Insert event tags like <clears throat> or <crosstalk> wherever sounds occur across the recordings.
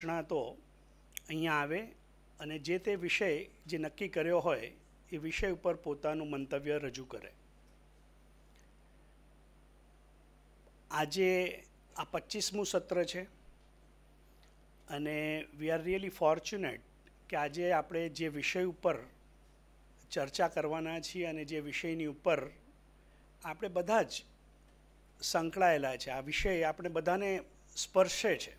નિષ્ણાતો અહીંયા આવે અને જે તે વિષય જે નક્કી કર્યો હોય એ વિષય ઉપર પોતાનું મંતવ્ય રજૂ કરે આજે આ પચીસમું સત્ર છે અને વી આર રિયલી ફોર્ચ્યુનેટ કે આજે આપણે જે વિષય ઉપર ચર્ચા કરવાના છીએ અને જે વિષયની ઉપર આપણે બધા જ સંકળાયેલા છે આ વિષય આપણે બધાને સ્પર્શે છે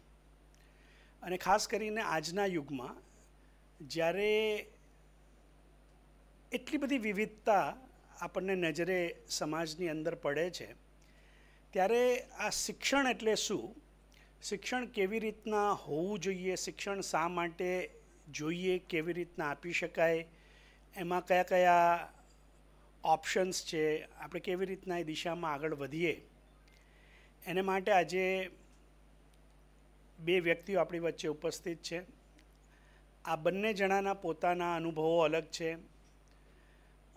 અને ખાસ કરીને આજના યુગમાં જ્યારે એટલી બધી વિવિધતા આપણને નજરે સમાજની અંદર પડે છે ત્યારે આ શિક્ષણ એટલે શું શિક્ષણ કેવી રીતના હોવું જોઈએ શિક્ષણ શા માટે જોઈએ કેવી રીતના આપી શકાય એમાં કયા કયા ઓપ્શન્સ છે આપણે કેવી રીતના એ દિશામાં આગળ વધીએ એને માટે આજે બે વ્યક્તિઓ આપણી વચ્ચે ઉપસ્થિત છે આ બંને જણાના પોતાના અનુભવો અલગ છે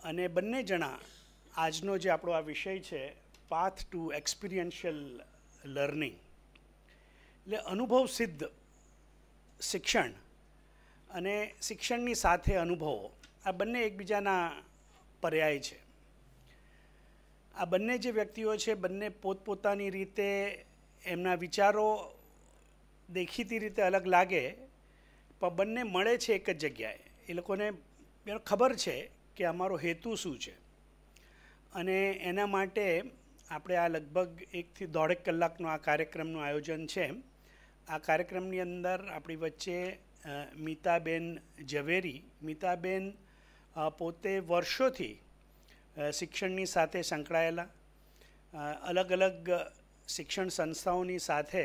અને બંને જણા આજનો જે આપણો આ વિષય છે પાથ ટુ એક્સપિરિયન્શિયલ લર્નિંગ એટલે અનુભવ સિદ્ધ શિક્ષણ અને શિક્ષણની સાથે અનુભવો આ બંને એકબીજાના પર્યાય છે આ બંને જે વ્યક્તિઓ છે બંને પોતપોતાની રીતે એમના વિચારો દેખીતી રીતે અલગ લાગે પણ બંને મળે છે એક જ જગ્યાએ એ લોકોને ખબર છે કે અમારો હેતુ શું છે અને એના માટે આપણે આ લગભગ એકથી દોઢેક કલાકનો આ કાર્યક્રમનું આયોજન છે આ કાર્યક્રમની અંદર આપણી વચ્ચે મીતાબેન ઝવેરી મીતાબેન પોતે વર્ષોથી શિક્ષણની સાથે સંકળાયેલા અલગ અલગ શિક્ષણ સંસ્થાઓની સાથે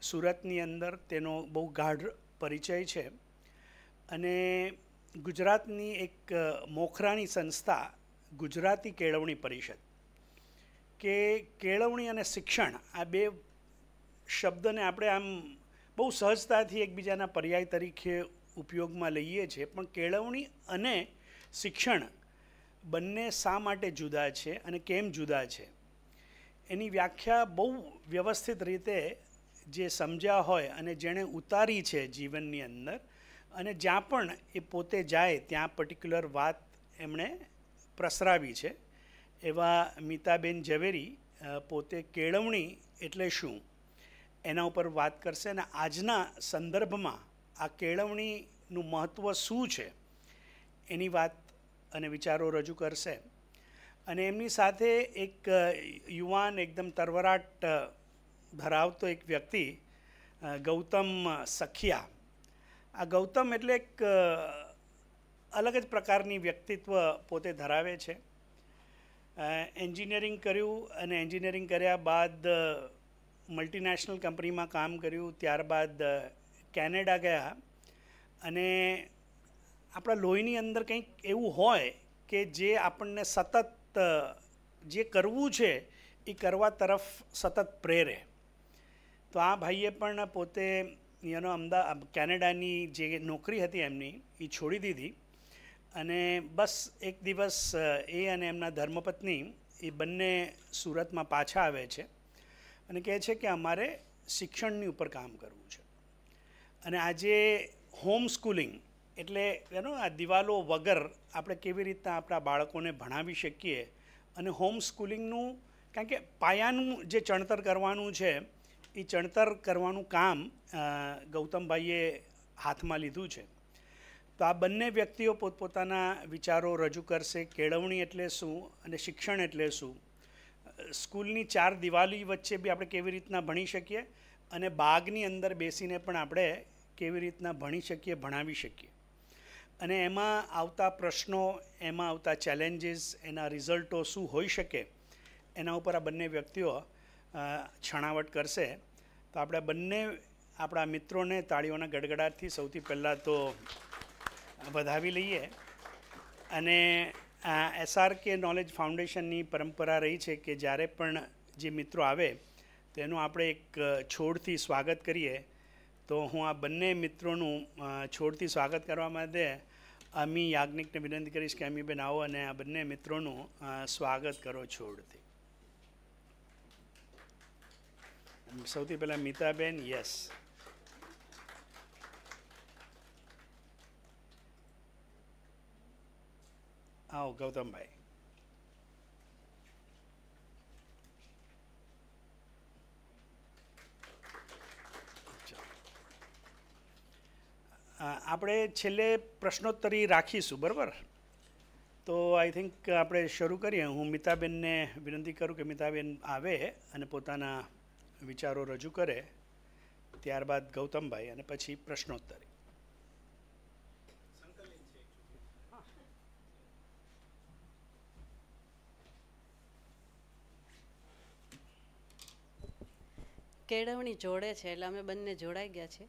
સુરતની અંદર તેનો બહુ ગાઢ પરિચય છે અને ગુજરાતની એક મોખરાણી સંસ્થા ગુજરાતી કેળવણી પરિષદ કે કેળવણી અને શિક્ષણ આ બે શબ્દને આપણે આમ બહુ સહજતાથી એકબીજાના પર્યાય તરીકે ઉપયોગમાં લઈએ છીએ પણ કેળવણી અને શિક્ષણ બંને શા માટે જુદા છે અને કેમ જુદા છે એની વ્યાખ્યા બહુ વ્યવસ્થિત રીતે જે સમજ્યા હોય અને જેણે ઉતારી છે જીવનની અંદર અને જ્યાં પણ એ પોતે જાય ત્યાં પર્ટિક્યુલર વાત એમણે પ્રસરાવી છે એવા મિતાબેન ઝવેરી પોતે કેળવણી એટલે શું એના ઉપર વાત કરશે અને આજના સંદર્ભમાં આ કેળવણીનું મહત્ત્વ શું છે એની વાત અને વિચારો રજૂ કરશે અને એમની સાથે એક યુવાન એકદમ તરવરાટ ધરાવતો એક વ્યક્તિ ગૌતમ સખિયા આ ગૌતમ એટલે એક અલગ જ પ્રકારની વ્યક્તિત્વ પોતે ધરાવે છે એન્જિનિયરિંગ કર્યું અને એન્જિનિયરિંગ કર્યા બાદ મલ્ટીનેશનલ કંપનીમાં કામ કર્યું ત્યારબાદ કેનેડા ગયા અને આપણા લોહીની અંદર કંઈક એવું હોય કે જે આપણને સતત જે કરવું છે એ કરવા તરફ સતત પ્રેરે તો આ ભાઈએ પણ પોતે એનો અમદાવાદ કેનેડાની જે નોકરી હતી એમની એ છોડી દીધી અને બસ એક દિવસ એ અને એમના ધર્મપત્ની એ બંને સુરતમાં પાછા આવે છે અને કહે છે કે અમારે શિક્ષણની ઉપર કામ કરવું છે અને આજે હોમ સ્કૂલિંગ એટલે એનો આ દિવાલો વગર આપણે કેવી રીતના આપણા બાળકોને ભણાવી શકીએ અને હોમ સ્કૂલિંગનું કારણ કે પાયાનું જે ચણતર કરવાનું છે એ ચણતર કરવાનું કામ ગૌતમભાઈએ હાથમાં લીધું છે તો આ બંને વ્યક્તિઓ પોતપોતાના વિચારો રજૂ કરશે કેળવણી એટલે શું અને શિક્ષણ એટલે શું સ્કૂલની ચાર દિવાલી વચ્ચે બી આપણે કેવી રીતના ભણી શકીએ અને બાગની અંદર બેસીને પણ આપણે કેવી રીતના ભણી શકીએ ભણાવી શકીએ અને એમાં આવતા પ્રશ્નો એમાં આવતા ચેલેન્જીસ એના રિઝલ્ટો શું હોઈ શકે એના ઉપર આ બંને વ્યક્તિઓ છણાવટ કરશે તો આપણે બંને આપણા મિત્રોને તાળીઓના ગડગડાટથી સૌથી પહેલાં તો વધાવી લઈએ અને આ એસઆરકે નોલેજ ફાઉન્ડેશનની પરંપરા રહી છે કે જ્યારે પણ જે મિત્રો આવે તેનું આપણે એક છોડથી સ્વાગત કરીએ તો હું આ બંને મિત્રોનું છોડથી સ્વાગત કરવા માટે અમી યાજ્ઞિકને વિનંતી કરીશ કે અમીબેન આવો અને આ બંને મિત્રોનું સ્વાગત કરો છોડથી સૌથી પહેલાં મિતાબેન યસ આવો ગૌતમભાઈ આપણે છેલ્લે પ્રશ્નોત્તરી રાખીશું બરાબર તો આઈ થિંક આપણે શરૂ કરીએ હું મિતાબેનને વિનંતી કરું કે મિતાબેન આવે અને પોતાના વિચારો રજૂ કરે ત્યારબાદ ગૌતમભાઈ અને પછી પ્રશ્નોત્તરી કેળવણી જોડે છે એટલે અમે બંને જોડાઈ ગયા છે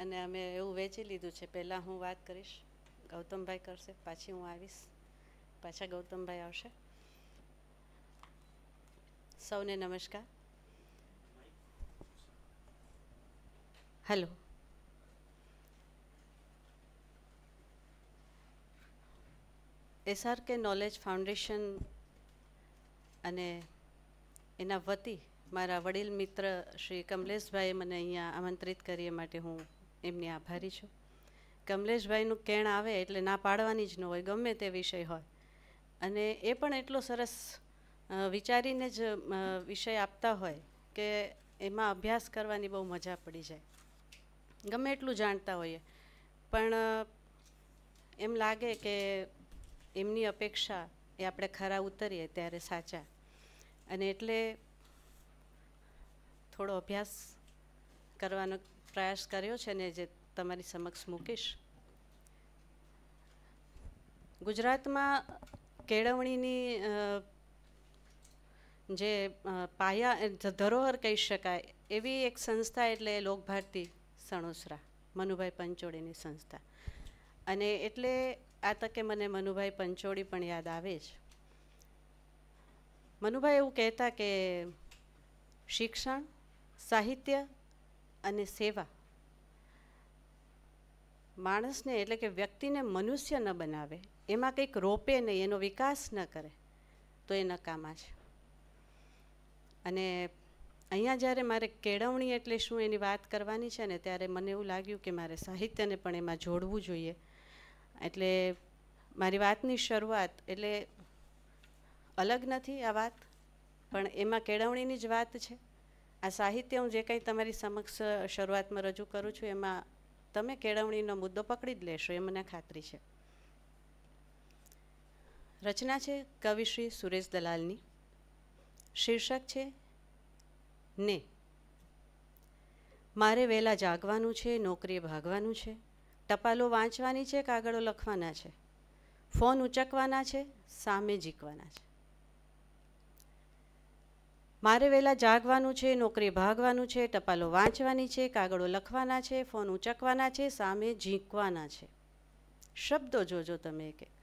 અને અમે એવું વેચી લીધું છે પહેલાં હું વાત કરીશ ગૌતમભાઈ કરશે પાછી હું આવીશ પાછા ગૌતમભાઈ આવશે સૌને નમસ્કાર હેલો એસઆરકે નોલેજ ફાઉન્ડેશન અને એના વતી મારા વડીલ મિત્ર શ્રી કમલેશભાઈએ મને અહીંયા આમંત્રિત કરીએ માટે હું એમની આભારી છું કમલેશભાઈનું કેણ આવે એટલે ના પાડવાની જ ન હોય ગમે તે વિષય હોય અને એ પણ એટલો સરસ વિચારીને જ વિષય આપતા હોય કે એમાં અભ્યાસ કરવાની બહુ મજા પડી જાય ગમે એટલું જાણતા હોઈએ પણ એમ લાગે કે એમની અપેક્ષા એ આપણે ખરા ઉતરીએ ત્યારે સાચા અને એટલે થોડો અભ્યાસ કરવાનો પ્રયાસ કર્યો છે ને જે તમારી સમક્ષ મૂકીશ ગુજરાતમાં કેળવણીની જે પાયા ધરોહર કહી શકાય એવી એક સંસ્થા એટલે લોકભારતી સણોસરા મનુભાઈ પંચોળીની સંસ્થા અને એટલે આ તકે મને મનુભાઈ પંચોળી પણ યાદ આવે જ મનુભાઈ એવું કહેતા કે શિક્ષણ સાહિત્ય અને સેવા માણસને એટલે કે વ્યક્તિને મનુષ્ય ન બનાવે એમાં કંઈક રોપે નહીં એનો વિકાસ ન કરે તો એ નકામા છે અને અહીંયા જ્યારે મારે કેળવણી એટલે શું એની વાત કરવાની છે ને ત્યારે મને એવું લાગ્યું કે મારે સાહિત્યને પણ એમાં જોડવું જોઈએ એટલે મારી વાતની શરૂઆત એટલે અલગ નથી આ વાત પણ એમાં કેળવણીની જ વાત છે આ સાહિત્ય હું જે કંઈ તમારી સમક્ષ શરૂઆતમાં રજૂ કરું છું એમાં તમે કેળવણીનો મુદ્દો પકડી જ લેશો એ મને ખાતરી છે રચના છે કવિશ્રી સુરેશ દલાલની શીર્ષક છે ને મારે વહેલા જાગવાનું છે નોકરીએ ભાગવાનું છે ટપાલો વાંચવાની છે કાગળો લખવાના છે ફોન ઉચકવાના છે સામે જીકવાના છે મારે વહેલા જાગવાનું છે નોકરી ભાગવાનું છે ટપાલો વાંચવાની છે કાગળો લખવાના છે ફોન ઉચકવાના છે સામે ઝીંકવાના છે શબ્દો જોજો તમે એક એક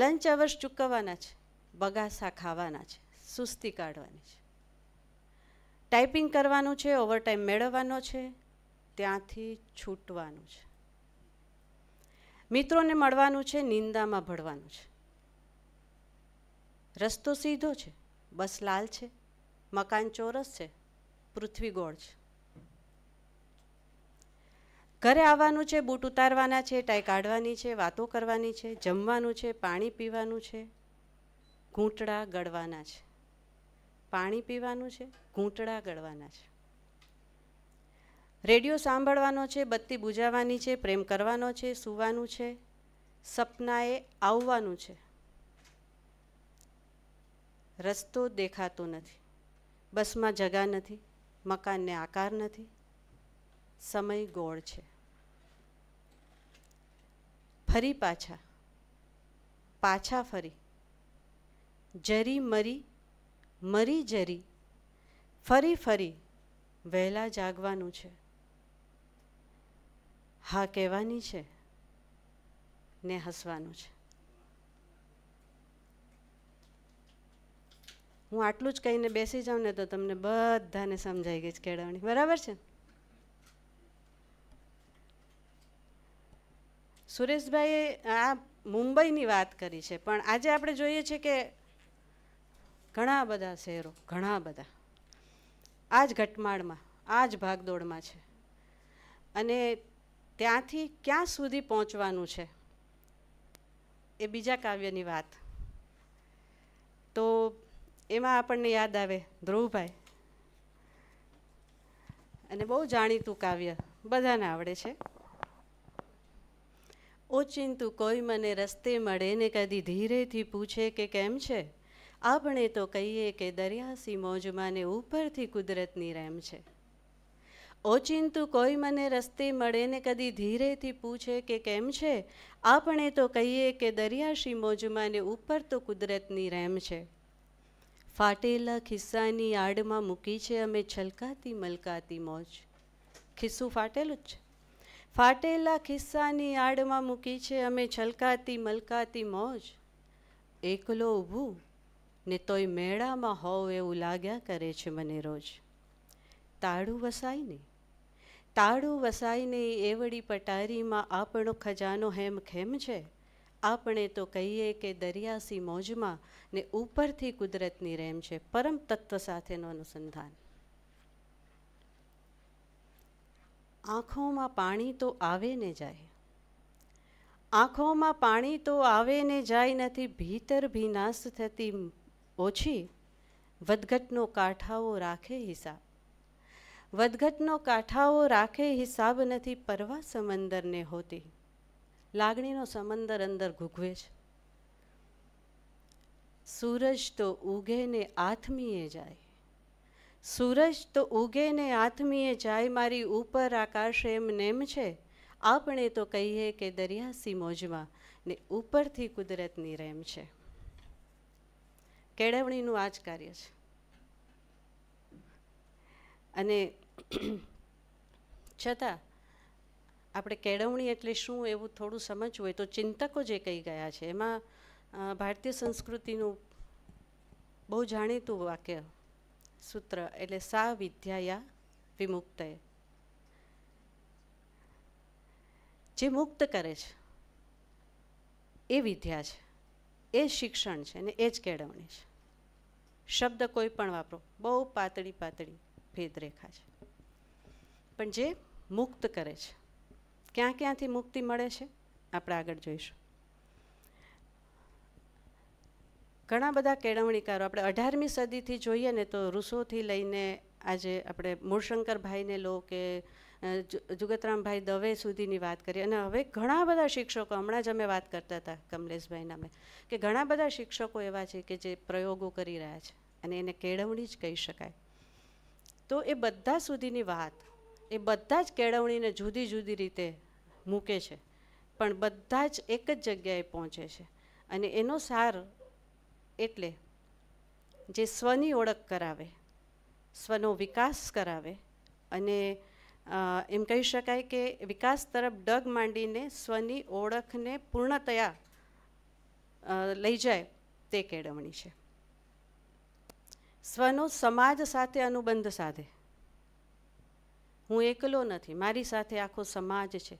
લંચ અવર્સ ચૂકવવાના છે બગાસા ખાવાના છે સુસ્તી કાઢવાની છે ટાઈપિંગ કરવાનું છે ઓવરટાઈમ મેળવવાનો છે ત્યાંથી છૂટવાનું છે મિત્રોને મળવાનું છે નિંદામાં ભળવાનું છે રસ્તો સીધો છે બસ લાલ છે મકાન ચોરસ છે પૃથ્વી ગોળ છે ઘરે આવવાનું છે બૂટ ઉતારવાના છે ટાઈ કાઢવાની છે વાતો કરવાની છે જમવાનું છે પાણી પીવાનું છે ઘૂંટડા ગળવાના છે પાણી પીવાનું છે ઘૂંટડા ગળવાના છે રેડિયો સાંભળવાનો છે બત્તી બુજાવાની છે પ્રેમ કરવાનો છે સૂવાનું છે સપનાએ આવવાનું છે રસ્તો દેખાતો નથી બસમાં જગા નથી મકાનને આકાર નથી સમય ગોળ છે ફરી પાછા પાછા ફરી જરી મરી મરી જરી ફરી ફરી વહેલા જાગવાનું છે હા કહેવાની છે ને હસવાનું છે હું આટલું જ કહીને બેસી જાઉં ને તો તમને બધાને સમજાઈ ગઈ જ કેળવણી બરાબર છે સુરેશભાઈએ આ મુંબઈની વાત કરી છે પણ આજે આપણે જોઈએ છીએ કે ઘણા બધા શહેરો ઘણા બધા આ જ ઘટમાળમાં આ જ ભાગદોડમાં છે અને ત્યાંથી ક્યાં સુધી પહોંચવાનું છે એ બીજા કાવ્યની વાત તો એમાં આપણને યાદ આવે ધ્રુવભાઈ અને બહુ જાણીતું કાવ્ય બધાને આવડે છે ઓચિંતું કોઈ મને રસ્તે મળે ને કદી ધીરેથી પૂછે કે કેમ છે આપણે તો કહીએ કે દરિયાસી મોજમાં ને ઉપરથી કુદરતની રેમ છે ઓચિંતું કોઈ મને રસ્તે મળે ને કદી ધીરેથી પૂછે કે કેમ છે આપણે તો કહીએ કે દરિયાશી મોજમાં ને ઉપર તો કુદરતની રેમ છે ફાટેલા ખિસ્સાની આડમાં મૂકી છે અમે છલકાતી મલકાતી મોજ ખિસ્સું ફાટેલું જ છે ફાટેલા ખિસ્સાની આડમાં મૂકી છે અમે છલકાતી મલકાતી મોજ એકલો ઊભું ને તોય મેળામાં હોવ એવું લાગ્યા કરે છે મને રોજ તાળું વસાય ને તાળું વસાય ને એવડી પટારીમાં આપણો ખજાનો હેમ ખેમ છે આપણે તો કહીએ કે દરિયાસી મોજમાં ને ઉપરથી કુદરતની રેમ છે પરમ તત્વ સાથેનું અનુસંધાન આંખોમાં પાણી તો આવે ને જાય આંખોમાં પાણી તો આવે ને જાય નથી ભીતર ભીનાશ થતી ઓછી વધઘટનો કાંઠાઓ રાખે હિસાબ વધઘટનો કાંઠાઓ રાખે હિસાબ નથી પરવા સમંદરને હોતી લાગણીનો સમંદર અંદર ઘૂઘવે છે સૂરજ તો ઉગે ને આથમીએ જાય સૂરજ તો ઉગે ને આથમીએ જાય મારી ઉપર આકાશ એમ નેમ છે આપણે તો કહીએ કે દરિયાસી મોજમાં ને ઉપરથી કુદરતની રેમ છે કેળવણીનું આ જ કાર્ય છે અને છતાં આપણે કેળવણી એટલે શું એવું થોડું સમજવું હોય તો ચિંતકો જે કહી ગયા છે એમાં ભારતીય સંસ્કૃતિનું બહુ જાણીતું વાક્ય સૂત્ર એટલે સા વિદ્યાયા વિમુક્તએ જે મુક્ત કરે છે એ વિદ્યા છે એ શિક્ષણ છે ને એ જ કેળવણી છે શબ્દ કોઈ પણ વાપરો બહુ પાતળી પાતળી ભેદરેખા છે પણ જે મુક્ત કરે છે ક્યાં ક્યાંથી મુક્તિ મળે છે આપણે આગળ જોઈશું ઘણા બધા કેળવણીકારો આપણે અઢારમી સદીથી જોઈએ ને તો રૂસોથી લઈને આજે આપણે મૂળશંકરભાઈને લો કે જુગતરામભાઈ દવે સુધીની વાત કરીએ અને હવે ઘણા બધા શિક્ષકો હમણાં જ અમે વાત કરતા હતા કમલેશભાઈ નામે કે ઘણા બધા શિક્ષકો એવા છે કે જે પ્રયોગો કરી રહ્યા છે અને એને કેળવણી જ કહી શકાય તો એ બધા સુધીની વાત એ બધા જ કેળવણીને જુદી જુદી રીતે મૂકે છે પણ બધા જ એક જ જગ્યાએ પહોંચે છે અને એનો સાર એટલે જે સ્વની ઓળખ કરાવે સ્વનો વિકાસ કરાવે અને એમ કહી શકાય કે વિકાસ તરફ ડગ માંડીને સ્વની ઓળખને પૂર્ણતયા લઈ જાય તે કેળવણી છે સ્વનો સમાજ સાથે અનુબંધ સાધે હું એકલો નથી મારી સાથે આખો સમાજ છે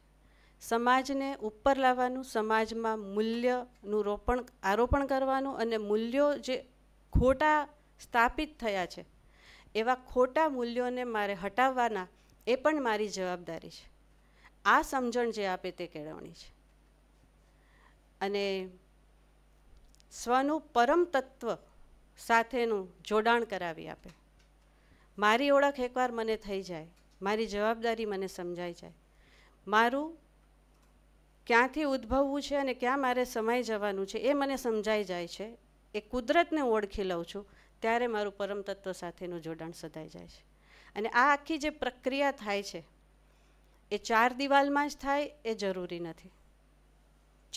સમાજને ઉપર લાવવાનું સમાજમાં મૂલ્યનું રોપણ આરોપણ કરવાનું અને મૂલ્યો જે ખોટા સ્થાપિત થયા છે એવા ખોટા મૂલ્યોને મારે હટાવવાના એ પણ મારી જવાબદારી છે આ સમજણ જે આપે તે કેળવણી છે અને સ્વનું પરમ તત્વ સાથેનું જોડાણ કરાવી આપે મારી ઓળખ એકવાર મને થઈ જાય મારી જવાબદારી મને સમજાઈ જાય મારું ક્યાંથી ઉદ્ભવવું છે અને ક્યાં મારે સમાઈ જવાનું છે એ મને સમજાઈ જાય છે એ કુદરતને ઓળખી લઉં છું ત્યારે મારું પરમ તત્વ સાથેનું જોડાણ સધાઈ જાય છે અને આ આખી જે પ્રક્રિયા થાય છે એ ચાર દિવાલમાં જ થાય એ જરૂરી નથી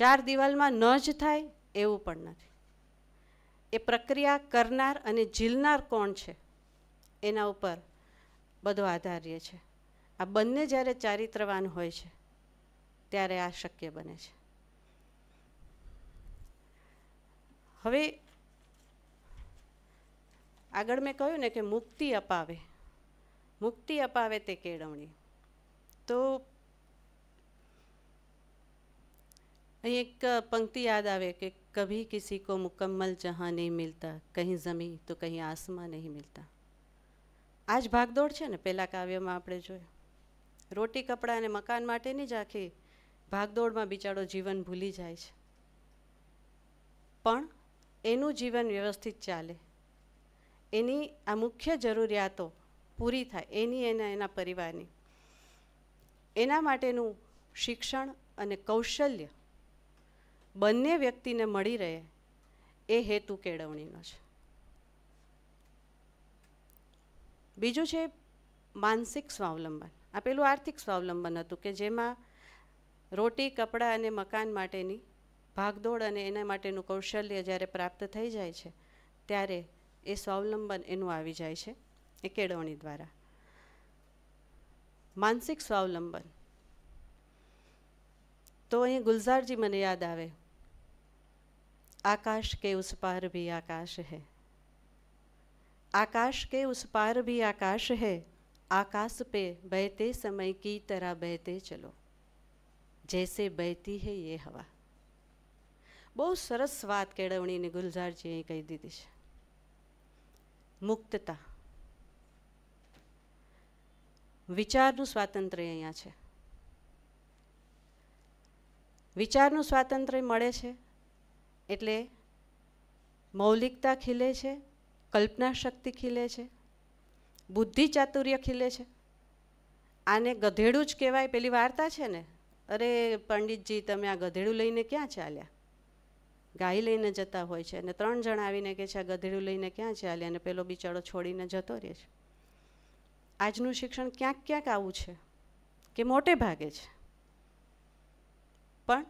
ચાર દિવાલમાં ન જ થાય એવું પણ નથી એ પ્રક્રિયા કરનાર અને ઝીલનાર કોણ છે એના ઉપર બધો આધાર્ય છે આ બંને જ્યારે ચારિત્રવાન હોય છે ત્યારે આ શક્ય બને છે હવે આગળ મેં કહ્યું ને કે મુક્તિ અપાવે મુક્તિ અપાવે તે કેળવણી તો અહીં એક પંક્તિ યાદ આવે કે કભી કિસી કો મુકમ્મલ જહાં નહીં મિલતા કહીં જમી તો કહીં આસમાન નહીં મિલતા આ જ ભાગદોડ છે ને પહેલાં કાવ્યમાં આપણે જોયું રોટી કપડાં અને મકાન માટે નહીં જ આખી ભાગદોડમાં બિચારો જીવન ભૂલી જાય છે પણ એનું જીવન વ્યવસ્થિત ચાલે એની આ મુખ્ય જરૂરિયાતો પૂરી થાય એની એના એના પરિવારની એના માટેનું શિક્ષણ અને કૌશલ્ય બંને વ્યક્તિને મળી રહે એ હેતુ કેળવણીનો છે બીજું છે માનસિક સ્વાવલંબન આ પેલું આર્થિક સ્વાવલંબન હતું કે જેમાં રોટી કપડાં અને મકાન માટેની ભાગદોડ અને એના માટેનું કૌશલ્ય જ્યારે પ્રાપ્ત થઈ જાય છે ત્યારે એ સ્વાવલંબન એનું આવી જાય છે એ કેળવણી દ્વારા માનસિક સ્વાવલંબન તો અહીં ગુલઝારજી મને યાદ આવે आकाश के उस पार भी आकाश है आकाश के उस पार भी आकाश है आकाश पे बहते समय की तरह बहते चलो जैसे बहती है ये हवा બહુ સરસ વાત કેળવણીની ગુલઝારજીએ કહી દીધી છે મુક્તતા વિચારનું સ્વાતંત્ર્ય અહીંયા છે વિચારનું સ્વાતંત્ર્ય મળે છે એટલે મૌલિકતા ખીલે છે કલ્પના શક્તિ ખીલે છે બુદ્ધિ ચાતુર્ય ખીલે છે આને ગધેડું જ કહેવાય પેલી વાર્તા છે ને અરે પંડિતજી તમે આ ગધેડું લઈને ક્યાં ચાલ્યા ગાય લઈને જતા હોય છે અને ત્રણ જણા આવીને કે છે આ ગધેડું લઈને ક્યાં ચાલ્યા અને પેલો બિચારો છોડીને જતો રહે છે આજનું શિક્ષણ ક્યાંક ક્યાંક આવું છે કે મોટે ભાગે છે પણ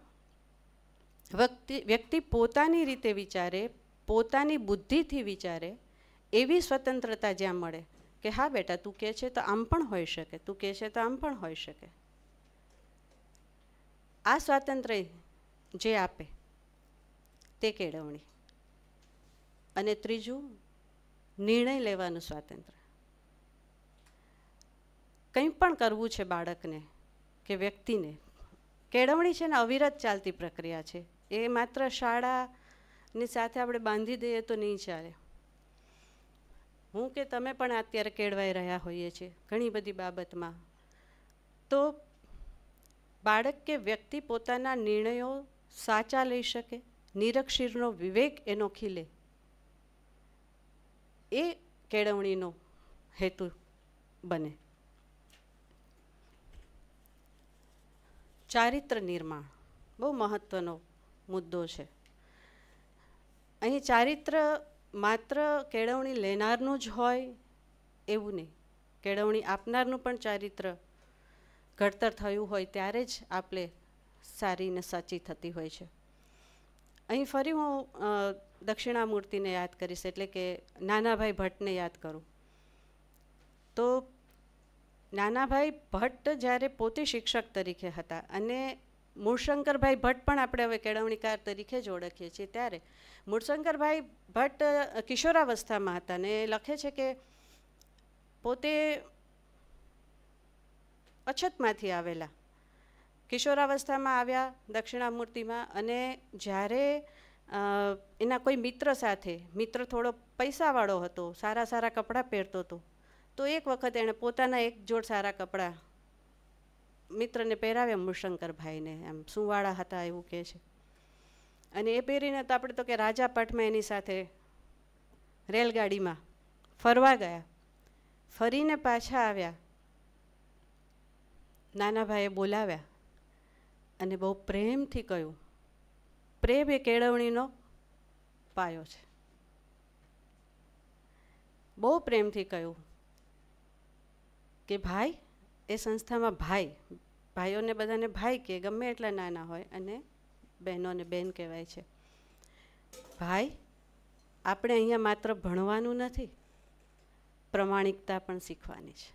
વ્યક્તિ વ્યક્તિ પોતાની રીતે વિચારે પોતાની બુદ્ધિથી વિચારે એવી સ્વતંત્રતા જ્યાં મળે કે હા બેટા તું કહે છે તો આમ પણ હોઈ શકે તું કહે છે તો આમ પણ હોઈ શકે આ સ્વાતંત્ર્ય જે આપે તે કેળવણી અને ત્રીજું નિર્ણય લેવાનું સ્વાતંત્ર્ય કંઈ પણ કરવું છે બાળકને કે વ્યક્તિને કેળવણી છે ને અવિરત ચાલતી પ્રક્રિયા છે એ માત્ર શાળાની સાથે આપણે બાંધી દઈએ તો નહીં ચાલે હું કે તમે પણ અત્યારે કેળવાઈ રહ્યા હોઈએ છીએ ઘણી બધી બાબતમાં તો બાળક કે વ્યક્તિ પોતાના નિર્ણયો સાચા લઈ શકે નિરક્ષીરનો વિવેક એનો ખીલે એ કેળવણીનો હેતુ બને ચારિત્ર નિર્માણ બહુ મહત્ત્વનો મુદ્દો છે અહીં ચારિત્ર માત્ર કેળવણી લેનારનું જ હોય એવું નહીં કેળવણી આપનારનું પણ ચારિત્ર ઘડતર થયું હોય ત્યારે જ આપણે સારી ને સાચી થતી હોય છે અહીં ફરી હું દક્ષિણામૂર્તિને યાદ કરીશ એટલે કે નાનાભાઈ ભટ્ટને યાદ કરું તો નાનાભાઈ ભટ્ટ જ્યારે પોતે શિક્ષક તરીકે હતા અને મૂળશંકરભાઈ ભટ્ટ પણ આપણે હવે કેળવણીકાર તરીકે જ ઓળખીએ છીએ ત્યારે મૂળશંકરભાઈ ભટ્ટ કિશોરાવસ્થામાં હતા ને લખે છે કે પોતે અછતમાંથી આવેલા કિશોરાવસ્થામાં આવ્યા દક્ષિણામૂર્તિમાં અને જ્યારે એના કોઈ મિત્ર સાથે મિત્ર થોડો પૈસાવાળો હતો સારા સારા કપડાં પહેરતો હતો તો એક વખત એણે પોતાના એક જોડ સારા કપડાં મિત્રને પહેરાવ્યા મૂળશંકરભાઈને એમ સુંવાળા હતા એવું કહે છે અને એ પહેરીને તો આપણે તો કે રાજાપાટમાં એની સાથે રેલગાડીમાં ફરવા ગયા ફરીને પાછા આવ્યા નાના ભાઈએ બોલાવ્યા અને બહુ પ્રેમથી કહ્યું પ્રેમ એ કેળવણીનો પાયો છે બહુ પ્રેમથી કહ્યું કે ભાઈ એ સંસ્થામાં ભાઈ ભાઈઓને બધાને ભાઈ કે ગમે એટલા નાના હોય અને બહેનોને બહેન કહેવાય છે ભાઈ આપણે અહીંયા માત્ર ભણવાનું નથી પ્રમાણિકતા પણ શીખવાની છે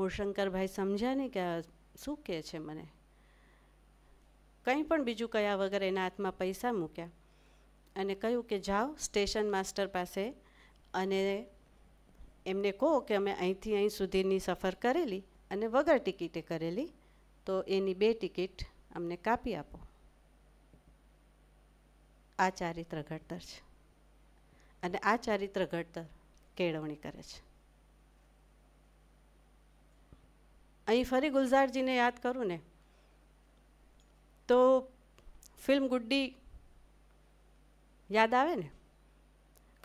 મૂળશંકરભાઈ સમજ્યા નહીં કે શું કહે છે મને કંઈ પણ બીજું કયા વગર એના હાથમાં પૈસા મૂક્યા અને કહ્યું કે જાઓ સ્ટેશન માસ્ટર પાસે અને એમને કહો કે અમે અહીંથી અહીં સુધીની સફર કરેલી અને વગર ટિકિટે કરેલી તો એની બે ટિકિટ અમને કાપી આપો આ ચારિત્ર ઘડતર છે અને આ ચારિત્ર ઘડતર કેળવણી કરે છે અહીં ફરી ગુલઝારજીને યાદ કરું ને તો ફિલ્મ ગુડ્ડી યાદ આવે ને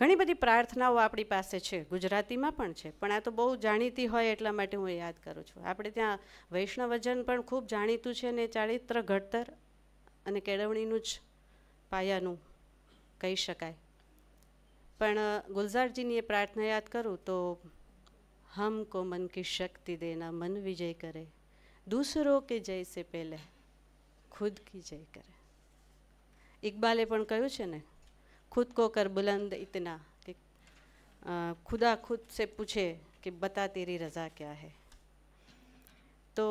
ઘણી બધી પ્રાર્થનાઓ આપણી પાસે છે ગુજરાતીમાં પણ છે પણ આ તો બહુ જાણીતી હોય એટલા માટે હું યાદ કરું છું આપણે ત્યાં વૈષ્ણવજન પણ ખૂબ જાણીતું છે ને ચારિત્ર ઘડતર અને કેળવણીનું જ પાયાનું કહી શકાય પણ ગુલઝારજીની એ પ્રાર્થના યાદ કરું તો હમ કો મન કી શક્તિ દેના મન વિજય કરે દૂસરો કે જય સે પહેલે ખુદ કી જય કરે ઇકબાલે પણ કહ્યું છે ને ખુદ को कर बुलंद इतना कि खुदा खुद से पूछे कि बता तेरी રજા ક્યા है તો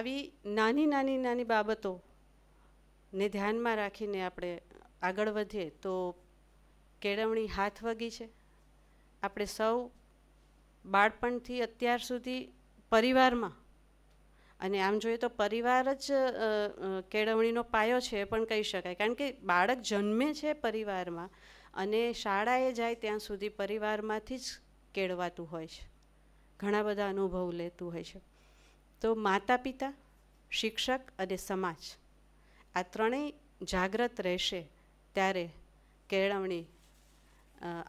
આવી નાની નાની નાની બાબતો ને ધ્યાનમાં રાખીને આપણે આગળ વધીએ તો કેળવણી હાથ વગી છે આપણે સૌ બાળપણથી અત્યાર સુધી પરિવારમાં અને આમ જોઈએ તો પરિવાર જ કેળવણીનો પાયો છે એ પણ કહી શકાય કારણ કે બાળક જન્મે છે પરિવારમાં અને શાળાએ જાય ત્યાં સુધી પરિવારમાંથી જ કેળવાતું હોય છે ઘણા બધા અનુભવ લેતું હોય છે તો માતા પિતા શિક્ષક અને સમાજ આ ત્રણેય જાગ્રત રહેશે ત્યારે કેળવણી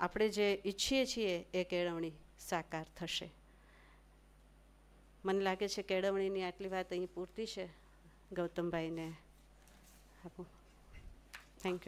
આપણે જે ઈચ્છીએ છીએ એ કેળવણી સાકાર થશે મને લાગે છે કેળવણીની આટલી વાત અહીં પૂરતી છે ગૌતમભાઈને આપો થેન્ક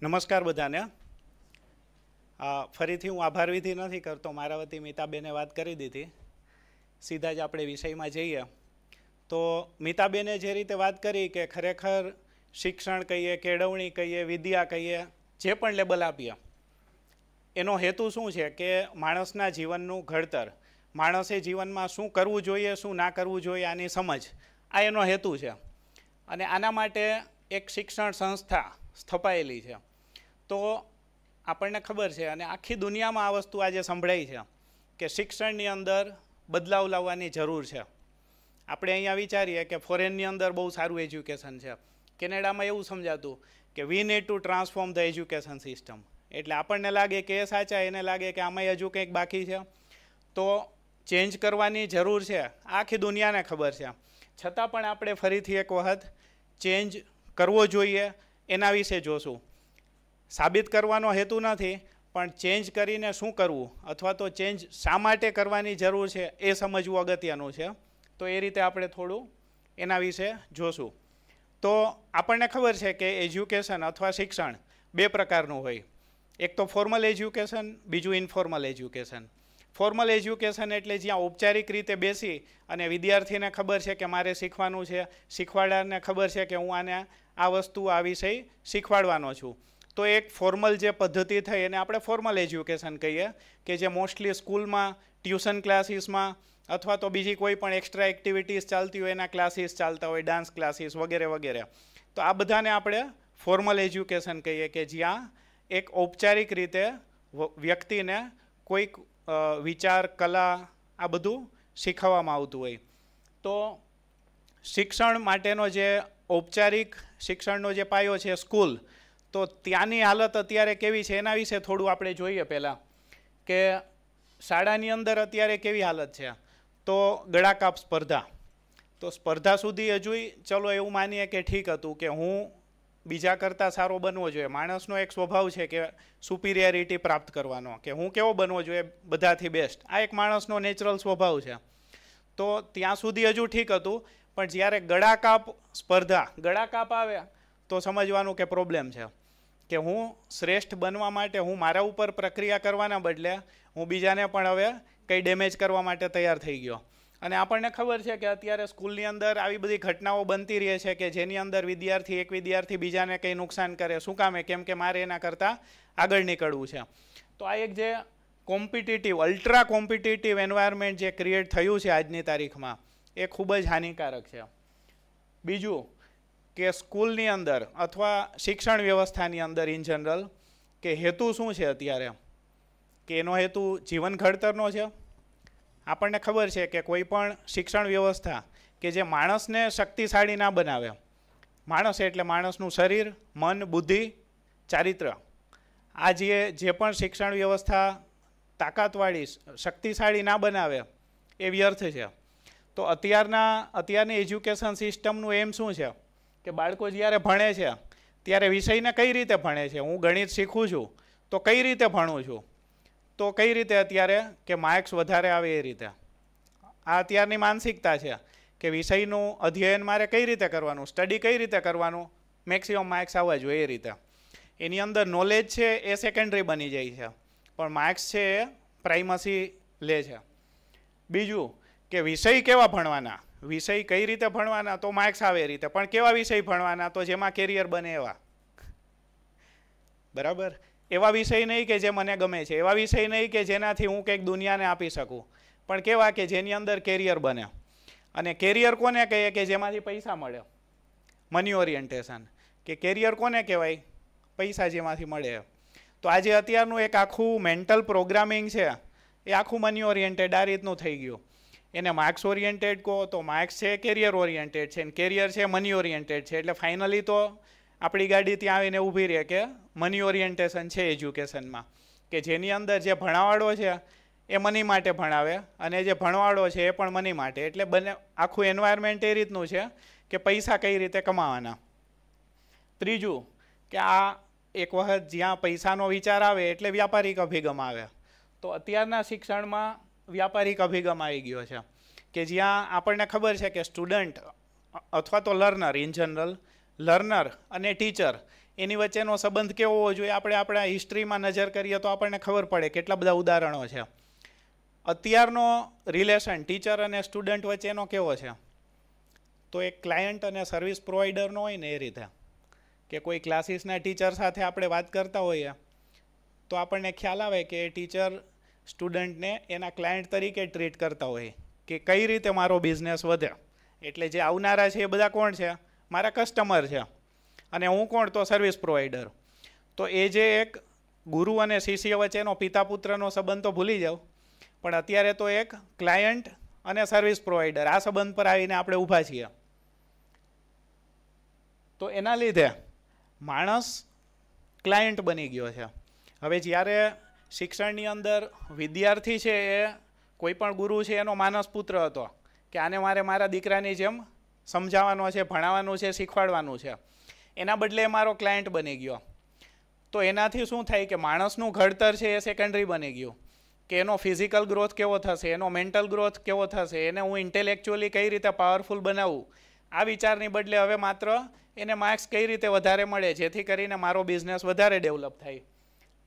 યુ નમસ્કાર બધાને ફરીથી હું આભાર વિધિ નથી કરતો મારા વતી મીતાબેને વાત કરી દીધી સીધા જ આપણે વિષયમાં જઈએ તો મિતાબેને જે રીતે વાત કરી કે ખરેખર શિક્ષણ કહીએ કેળવણી કહીએ વિદ્યા કહીએ જે પણ લેબલ આપીએ એનો હેતુ શું છે કે માણસના જીવનનું ઘડતર માણસે જીવનમાં શું કરવું જોઈએ શું ના કરવું જોઈએ આની સમજ આ એનો હેતુ છે અને આના માટે એક શિક્ષણ સંસ્થા સ્થપાયેલી છે તો આપણને ખબર છે અને આખી દુનિયામાં આ વસ્તુ આજે સંભળાય છે કે શિક્ષણની અંદર બદલાવ લાવવાની જરૂર છે આપણે અહીંયા વિચારીએ કે ફોરેનની અંદર બહુ સારું એજ્યુકેશન છે કેનેડામાં એવું સમજાતું કે we need to transform the education system એટલે આપણને લાગે કે એ સાચા એને લાગે કે આમાં હજુ કંઈક બાકી છે તો ચેન્જ કરવાની જરૂર છે આખી દુનિયાને ખબર છે છતાં પણ આપણે ફરીથી એક વખત ચેન્જ કરવો જોઈએ એના વિશે જોશું સાબિત કરવાનો હેતુ નથી પણ ચેન્જ કરીને શું કરવું અથવા તો ચેન્જ શા માટે કરવાની જરૂર છે એ સમજવું અગત્યનું છે તો એ રીતે આપણે થોડું એના વિશે જોશું તો આપણને ખબર છે કે એજ્યુકેશન અથવા શિક્ષણ બે પ્રકારનું હોય એક તો ફોર્મલ એજ્યુકેશન બીજું ઇન્ફોર્મલ એજ્યુકેશન ફોર્મલ એજ્યુકેશન એટલે જ્યાં ઔપચારિક રીતે બેસી અને વિદ્યાર્થીને ખબર છે કે મારે શીખવાનું છે શીખવાડાને ખબર છે કે હું આને આ વસ્તુ આ વિષય શીખવાડવાનો છું તો એક ફોર્મલ જે પદ્ધતિ થઈ એને આપણે ફોર્મલ એજ્યુકેશન કહીએ કે જે મોસ્ટલી સ્કૂલમાં ટ્યુશન ક્લાસીસમાં અથવા તો બીજી કોઈ પણ એક્સ્ટ્રા એક્ટિવિટીઝ ચાલતી હોય એના ક્લાસીસ ચાલતા હોય ડાન્સ ક્લાસીસ વગેરે વગેરે તો આ બધાને આપણે ફોર્મલ એજ્યુકેશન કહીએ કે જ્યાં એક ઔપચારિક રીતે વ્યક્તિને કોઈક વિચાર કલા આ બધું શીખવવામાં આવતું હોય તો શિક્ષણ માટેનો જે ઔપચારિક શિક્ષણનો જે પાયો છે સ્કૂલ તો ત્યાંની હાલત અત્યારે કેવી છે એના વિશે થોડું આપણે જોઈએ પહેલાં કે શાળાની અંદર અત્યારે કેવી હાલત છે તો ગળાકાપ સ્પર્ધા તો સ્પર્ધા સુધી હજુય ચલો એવું માનીએ કે ઠીક હતું કે હું બીજા કરતાં સારો બનવો જોઈએ માણસનો એક સ્વભાવ છે કે સુપિરિયરિટી પ્રાપ્ત કરવાનો કે હું કેવો બનવો જોઈએ બધાથી બેસ્ટ આ એક માણસનો નેચરલ સ્વભાવ છે તો ત્યાં સુધી હજુ ઠીક હતું પણ જ્યારે ગળાકાપ સ્પર્ધા ગળાકાપ આવે તો સમજવાનું કે પ્રોબ્લેમ છે કે હું શ્રેષ્ઠ બનવા માટે હું મારા ઉપર પ્રક્રિયા કરવાના બદલે હું બીજાને પણ હવે કંઈ ડેમેજ કરવા માટે તૈયાર થઈ ગયો અને આપણને ખબર છે કે અત્યારે સ્કૂલની અંદર આવી બધી ઘટનાઓ બનતી રહે છે કે જેની અંદર વિદ્યાર્થી એક વિદ્યાર્થી બીજાને કંઈ નુકસાન કરે શું કામે કેમ કે મારે એના કરતાં આગળ નીકળવું છે તો આ એક જે કોમ્પિટિટિવ અલ્ટ્રા કોમ્પિટિટિવ એન્વાયરમેન્ટ જે ક્રિએટ થયું છે આજની તારીખમાં એ ખૂબ જ હાનિકારક છે બીજું કે સ્કૂલની અંદર અથવા શિક્ષણ વ્યવસ્થાની અંદર ઇન જનરલ કે હેતુ શું છે અત્યારે કે એનો હેતુ જીવન ઘડતરનો છે આપણને ખબર છે કે કોઈ પણ શિક્ષણ વ્યવસ્થા કે જે માણસને શક્તિશાળી ના બનાવે માણસ એટલે માણસનું શરીર મન બુદ્ધિ ચારિત્ર આ જે જે પણ શિક્ષણ વ્યવસ્થા તાકાતવાળી શક્તિશાળી ના બનાવે એ વ્યર્થ છે તો અત્યારના અત્યારની એજ્યુકેશન સિસ્ટમનું એમ શું છે કે બાળકો જ્યારે ભણે છે ત્યારે વિષયને કઈ રીતે ભણે છે હું ગણિત શીખું છું તો કઈ રીતે ભણું છું તો કઈ રીતે અત્યારે કે માર્ક્સ વધારે આવે એ રીતે આ અત્યારની માનસિકતા છે કે વિષયનું અધ્યયન મારે કઈ રીતે કરવાનું સ્ટડી કઈ રીતે કરવાનું મેક્સિમમ માર્ક્સ આવવા જોઈએ એ રીતે એની અંદર નોલેજ છે એ સેકન્ડરી બની જાય છે પણ માર્ક્સ છે એ પ્રાઇમસી લે છે બીજું કે વિષય કેવા ભણવાના વિષય કઈ રીતે ભણવાના તો માર્ક્સ આવે એ રીતે પણ કેવા વિષય ભણવાના તો જેમાં કેરિયર બને એવા બરાબર એવા વિષય નહીં કે જે મને ગમે છે એવા વિષય નહીં કે જેનાથી હું કંઈક દુનિયાને આપી શકું પણ કેવા કે જેની અંદર કેરિયર બને અને કેરિયર કોને કહીએ કે જેમાંથી પૈસા મળે મની ઓરિએન્ટેશન કે કેરિયર કોને કહેવાય પૈસા જેમાંથી મળે તો આજે અત્યારનું એક આખું મેન્ટલ પ્રોગ્રામિંગ છે એ આખું મની ઓરિએન્ટેડ આ રીતનું થઈ ગયું એને માર્ક્સ ઓરિએન્ટેડ કહો તો માર્ક્સ છે કેરિયર ઓરિએન્ટેડ છે ને કેરિયર છે મની ઓરિએન્ટેડ છે એટલે ફાઇનલી તો આપણી ગાડી ત્યાં આવીને ઊભી રહે કે મની ઓરિએન્ટેશન છે એજ્યુકેશનમાં કે જેની અંદર જે ભણાવાળો છે એ મની માટે ભણાવે અને જે ભણવાળો છે એ પણ મની માટે એટલે બને આખું એન્વાયરમેન્ટ એ રીતનું છે કે પૈસા કઈ રીતે કમાવાના ત્રીજું કે આ એક વખત જ્યાં પૈસાનો વિચાર આવે એટલે વ્યાપારિક અભિગમ આવે તો અત્યારના શિક્ષણમાં વ્યાપારિક અભિગમ આવી ગયો છે કે જ્યાં આપણને ખબર છે કે સ્ટુડન્ટ અથવા તો લર્નર ઇન જનરલ લર્નર અને ટીચર એની વચ્ચેનો સંબંધ કેવો હોવો જોઈએ આપણે આપણા હિસ્ટ્રીમાં નજર કરીએ તો આપણને ખબર પડે કેટલા બધા ઉદાહરણો છે અત્યારનો રિલેશન ટીચર અને સ્ટુડન્ટ વચ્ચેનો કેવો છે તો એક ક્લાયન્ટ અને સર્વિસ પ્રોવાઈડરનો હોય ને એ રીતે કે કોઈ ક્લાસીસના ટીચર સાથે આપણે વાત કરતા હોઈએ તો આપણને ખ્યાલ આવે કે ટીચર સ્ટુડન્ટને એના ક્લાયન્ટ તરીકે ટ્રીટ કરતા હોય કે કઈ રીતે મારો બિઝનેસ વધે એટલે જે આવનારા છે એ બધા કોણ છે મારા કસ્ટમર છે અને હું કોણ તો સર્વિસ પ્રોવાઈડર તો એ જે એક ગુરુ અને શિષ્ય વચ્ચેનો પિતા પુત્રનો સંબંધ તો ભૂલી જાઓ પણ અત્યારે તો એક ક્લાયન્ટ અને સર્વિસ પ્રોવાઈડર આ સંબંધ પર આવીને આપણે ઊભા છીએ તો એના લીધે માણસ ક્લાયન્ટ બની ગયો છે હવે જ્યારે શિક્ષણની અંદર વિદ્યાર્થી છે એ કોઈપણ ગુરુ છે એનો માનસ પુત્ર હતો કે આને મારે મારા દીકરાની જેમ સમજાવવાનો છે ભણાવવાનું છે શીખવાડવાનું છે એના બદલે મારો ક્લાયન્ટ બની ગયો તો એનાથી શું થાય કે માણસનું ઘડતર છે એ સેકન્ડરી બની ગયું કે એનો ફિઝિકલ ગ્રોથ કેવો થશે એનો મેન્ટલ ગ્રોથ કેવો થશે એને હું ઇન્ટેલેક્ચ્યુઅલી કઈ રીતે પાવરફુલ બનાવું આ વિચારની બદલે હવે માત્ર એને માર્ક્સ કઈ રીતે વધારે મળે જેથી કરીને મારો બિઝનેસ વધારે ડેવલપ થાય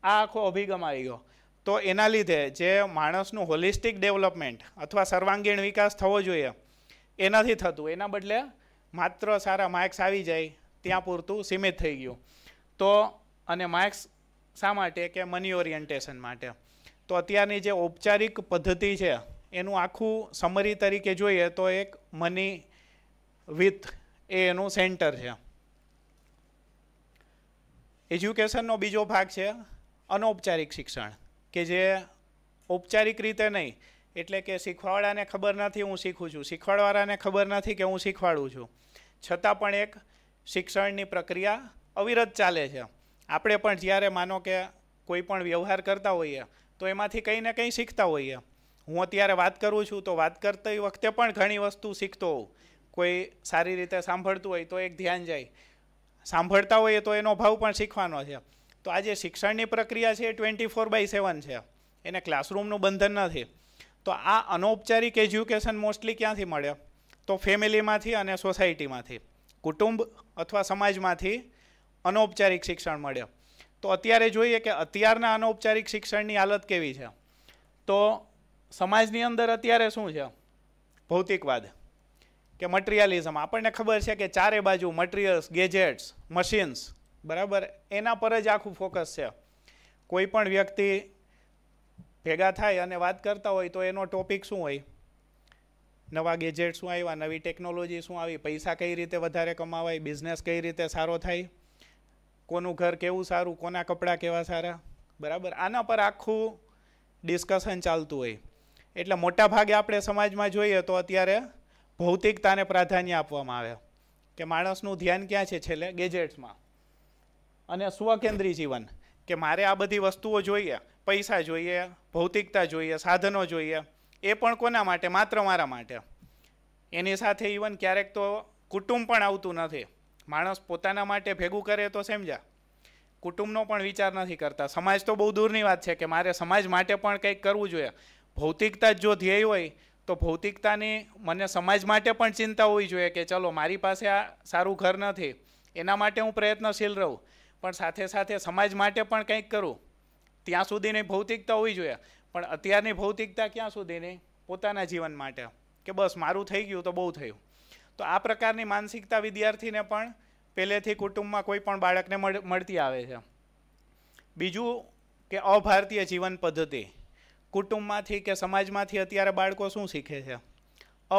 આ આખો અભિગમ આવી ગયો તો એના લીધે જે માણસનું હોલિસ્ટિક ડેવલપમેન્ટ અથવા સર્વાંગીણ વિકાસ થવો જોઈએ એ નથી થતું એના બદલે માત્ર સારા માર્ક્સ આવી જાય ત્યાં પૂરતું સીમિત થઈ ગયું તો અને માર્ક્સ શા માટે કે મની ઓરિએન્ટેશન માટે તો અત્યારની જે ઔપચારિક પદ્ધતિ છે એનું આખું સમરી તરીકે જોઈએ તો એક મની વિથ એ એનું સેન્ટર છે એજ્યુકેશનનો બીજો ભાગ છે અનૌપચારિક શિક્ષણ કે જે ઔપચારિક રીતે નહીં એટલે કે શીખવાડાને ખબર નથી હું શીખું છું શીખવાડવાળાને ખબર નથી કે હું શીખવાડું છું છતાં પણ એક શિક્ષણની પ્રક્રિયા અવિરત ચાલે છે આપણે પણ જ્યારે માનો કે કોઈ પણ વ્યવહાર કરતા હોઈએ તો એમાંથી કંઈ ને કંઈ શીખતા હોઈએ હું અત્યારે વાત કરું છું તો વાત કરતી વખતે પણ ઘણી વસ્તુ શીખતો હોઉં કોઈ સારી રીતે સાંભળતું હોય તો એક ધ્યાન જાય સાંભળતા હોઈએ તો એનો ભાવ પણ શીખવાનો છે તો આ જે શિક્ષણની પ્રક્રિયા છે એ ટ્વેન્ટી ફોર બાય સેવન છે એને ક્લાસરૂમનું બંધન નથી તો આ અનૌપચારિક એજ્યુકેશન મોસ્ટલી ક્યાંથી મળે તો ફેમિલીમાંથી અને સોસાયટીમાંથી કુટુંબ અથવા સમાજમાંથી અનૌપચારિક શિક્ષણ મળે તો અત્યારે જોઈએ કે અત્યારના અનૌપચારિક શિક્ષણની હાલત કેવી છે તો સમાજની અંદર અત્યારે શું છે ભૌતિકવાદ કે મટિરિયલિઝમ આપણને ખબર છે કે ચારે બાજુ મટિરિયલ્સ ગેજેટ્સ મશીન્સ બરાબર એના પર જ આખું ફોકસ છે કોઈ પણ વ્યક્તિ ભેગા થાય અને વાત કરતા હોય તો એનો ટોપિક શું હોય નવા ગેજેટ શું આવ્યા નવી ટેકનોલોજી શું આવી પૈસા કઈ રીતે વધારે કમાવાય બિઝનેસ કઈ રીતે સારો થાય કોનું ઘર કેવું સારું કોના કપડાં કેવા સારા બરાબર આના પર આખું ડિસ્કશન ચાલતું હોય એટલે મોટા ભાગે આપણે સમાજમાં જોઈએ તો અત્યારે ભૌતિકતાને પ્રાધાન્ય આપવામાં આવે કે માણસનું ધ્યાન ક્યાં છે છેલ્લે ગેજેટ્સમાં અને સ્વકેન્દ્રી જીવન કે મારે આ બધી વસ્તુઓ જોઈએ પૈસા જોઈએ ભૌતિકતા જોઈએ સાધનો જોઈએ એ પણ કોના માટે માત્ર મારા માટે એની સાથે ઇવન ક્યારેક તો કુટુંબ પણ આવતું નથી માણસ પોતાના માટે ભેગું કરે તો સમજા કુટુંબનો પણ વિચાર નથી કરતા સમાજ તો બહુ દૂરની વાત છે કે મારે સમાજ માટે પણ કંઈક કરવું જોઈએ ભૌતિકતા જ જો ધ્યેય હોય તો ભૌતિકતાની મને સમાજ માટે પણ ચિંતા હોવી જોઈએ કે ચલો મારી પાસે આ સારું ઘર નથી એના માટે હું પ્રયત્નશીલ રહું પણ સાથે સાથે સમાજ માટે પણ કંઈક કરું ત્યાં સુધીની ભૌતિકતા હોવી જોઈએ પણ અત્યારની ભૌતિકતા ક્યાં સુધીની પોતાના જીવન માટે કે બસ મારું થઈ ગયું તો બહુ થયું તો આ પ્રકારની માનસિકતા વિદ્યાર્થીને પણ પહેલેથી કુટુંબમાં કોઈ પણ બાળકને મળતી આવે છે બીજું કે અભારતીય જીવન પદ્ધતિ કુટુંબમાંથી કે સમાજમાંથી અત્યારે બાળકો શું શીખે છે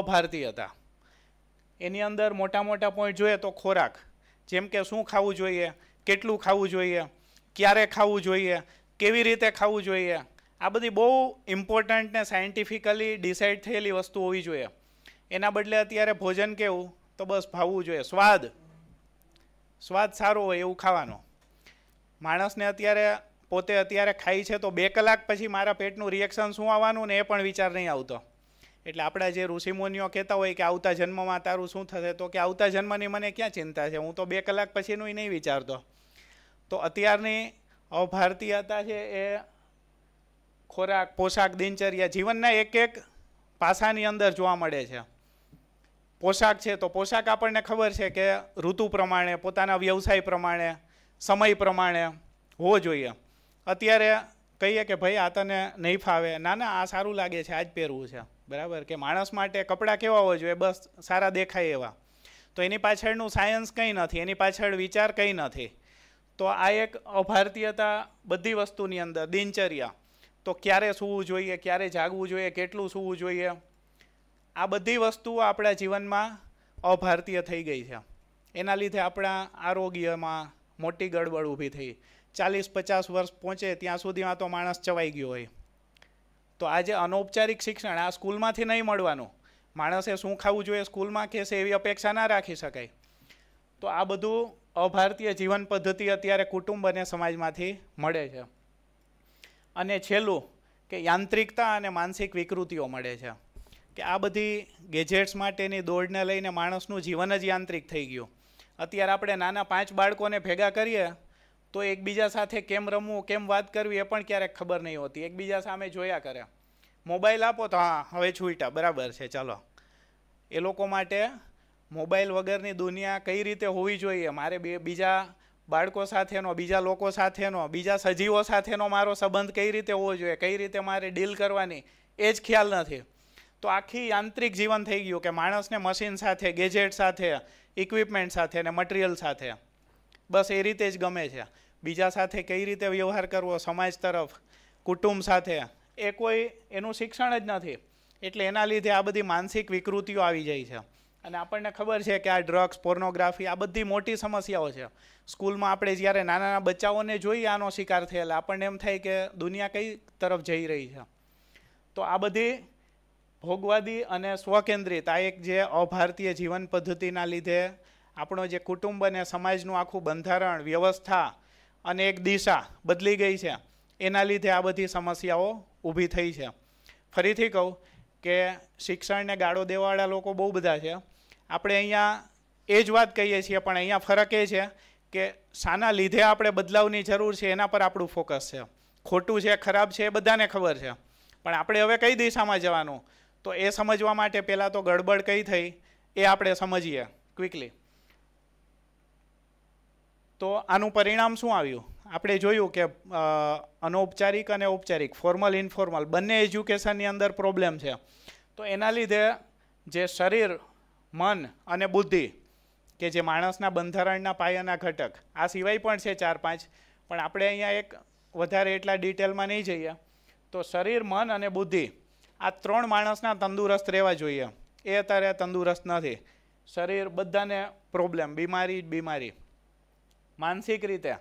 અભારતીયતા એની અંદર મોટા મોટા પોઈન્ટ જોઈએ તો ખોરાક જેમ કે શું ખાવું જોઈએ કેટલું ખાવું જોઈએ ક્યારે ખાવું જોઈએ કેવી રીતે ખાવું જોઈએ આ બધી બહુ ઇમ્પોર્ટન્ટ ને સાયન્ટિફિકલી ડિસાઇડ થયેલી વસ્તુ હોવી જોઈએ એના બદલે અત્યારે ભોજન કેવું તો બસ ભાવવું જોઈએ સ્વાદ સ્વાદ સારો હોય એવું ખાવાનો માણસને અત્યારે પોતે અત્યારે ખાય છે તો બે કલાક પછી મારા પેટનું રિએક્શન શું આવવાનું ને એ પણ વિચાર નહીં આવતો એટલે આપણા જે ઋષિમુનિઓ કહેતા હોય કે આવતા જન્મમાં તારું શું થશે તો કે આવતા જન્મની મને ક્યાં ચિંતા છે હું તો બે કલાક પછીનું નહીં વિચારતો તો અત્યારની અવભારતીયતા છે એ ખોરાક પોશાક દિનચર્યા જીવનના એક એક પાસાની અંદર જોવા મળે છે પોશાક છે તો પોશાક આપણને ખબર છે કે ઋતુ પ્રમાણે પોતાના વ્યવસાય પ્રમાણે સમય પ્રમાણે હોવો જોઈએ અત્યારે કહીએ કે ભાઈ આ તને નહીં ફાવે ના ના આ સારું લાગે છે આ જ પહેરવું છે બરાબર કે માણસ માટે કપડાં કેવા હોવા જોઈએ બસ સારા દેખાય એવા તો એની પાછળનું સાયન્સ કંઈ નથી એની પાછળ વિચાર કંઈ નથી તો આ એક અભારતીયતા બધી વસ્તુની અંદર દિનચર્યા તો ક્યારે સૂવું જોઈએ ક્યારે જાગવું જોઈએ કેટલું સૂવું જોઈએ આ બધી વસ્તુઓ આપણા જીવનમાં અભારતીય થઈ ગઈ છે એના લીધે આપણા આરોગ્યમાં મોટી ગડબડ ઊભી થઈ ચાલીસ પચાસ વર્ષ પહોંચે ત્યાં સુધીમાં તો માણસ ચવાઈ ગયો હોય તો આ જે અનૌપચારિક શિક્ષણ આ સ્કૂલમાંથી નહીં મળવાનું માણસે શું ખાવું જોઈએ સ્કૂલમાં કે એવી અપેક્ષા ના રાખી શકાય તો આ બધું અભારતીય જીવન પદ્ધતિ અત્યારે કુટુંબ અને સમાજમાંથી મળે છે અને છેલ્લું કે યાંત્રિકતા અને માનસિક વિકૃતિઓ મળે છે કે આ બધી ગેજેટ્સ માટેની દોડને લઈને માણસનું જીવન જ યાંત્રિક થઈ ગયું અત્યારે આપણે નાના પાંચ બાળકોને ભેગા કરીએ તો એકબીજા સાથે કેમ રમવું કેમ વાત કરવી એ પણ ક્યારેક ખબર નહીં હોતી એકબીજા સામે જોયા કરે મોબાઈલ આપો તો હા હવે છૂટા બરાબર છે ચાલો એ લોકો માટે મોબાઈલ વગરની દુનિયા કઈ રીતે હોવી જોઈએ મારે બે બીજા બાળકો સાથેનો બીજા લોકો સાથેનો બીજા સજીવો સાથેનો મારો સંબંધ કઈ રીતે હોવો જોઈએ કઈ રીતે મારે ડીલ કરવાની એ જ ખ્યાલ નથી તો આખી યાંત્રિક જીવન થઈ ગયું કે માણસને મશીન સાથે ગેજેટ સાથે ઇક્વિપમેન્ટ સાથે અને મટીરિયલ સાથે બસ એ રીતે જ ગમે છે બીજા સાથે કઈ રીતે વ્યવહાર કરવો સમાજ તરફ કુટુંબ સાથે એ કોઈ એનું શિક્ષણ જ નથી એટલે એના લીધે આ બધી માનસિક વિકૃતિઓ આવી જાય છે અને આપણને ખબર છે કે આ ડ્રગ્સ પોર્નોગ્રાફી આ બધી મોટી સમસ્યાઓ છે સ્કૂલમાં આપણે જ્યારે નાના નાના બચ્ચાઓને જોઈએ આનો શિકાર થયેલા આપણને એમ થાય કે દુનિયા કઈ તરફ જઈ રહી છે તો આ બધી ભોગવાદી અને સ્વકેન્દ્રિત આ એક જે અભારતીય જીવન પદ્ધતિના લીધે આપણો જે કુટુંબ અને સમાજનું આખું બંધારણ વ્યવસ્થા અને એક દિશા બદલી ગઈ છે એના લીધે આ બધી સમસ્યાઓ ઊભી થઈ છે ફરીથી કહું કે શિક્ષણને ગાળો દેવાવાળા લોકો બહુ બધા છે આપણે અહીંયા એ જ વાત કહીએ છીએ પણ અહીંયા ફરક એ છે કે શાના લીધે આપણે બદલાવની જરૂર છે એના પર આપણું ફોકસ છે ખોટું છે ખરાબ છે એ બધાને ખબર છે પણ આપણે હવે કઈ દિશામાં જવાનું તો એ સમજવા માટે પહેલાં તો ગડબડ કઈ થઈ એ આપણે સમજીએ ક્વિકલી તો આનું પરિણામ શું આવ્યું આપણે જોયું કે અનૌપચારિક અને ઔપચારિક ફોર્મલ ઇન્ફોર્મલ બંને એજ્યુકેશનની અંદર પ્રોબ્લેમ છે તો એના લીધે જે શરીર મન અને બુદ્ધિ કે જે માણસના બંધારણના પાયાના ઘટક આ સિવાય પણ છે ચાર પાંચ પણ આપણે અહીંયા એક વધારે એટલા ડિટેલમાં નહીં જઈએ તો શરીર મન અને બુદ્ધિ આ ત્રણ માણસના તંદુરસ્ત રહેવા જોઈએ એ અત્યારે તંદુરસ્ત નથી શરીર બધાને પ્રોબ્લેમ બીમારી જ બીમારી માનસિક રીતે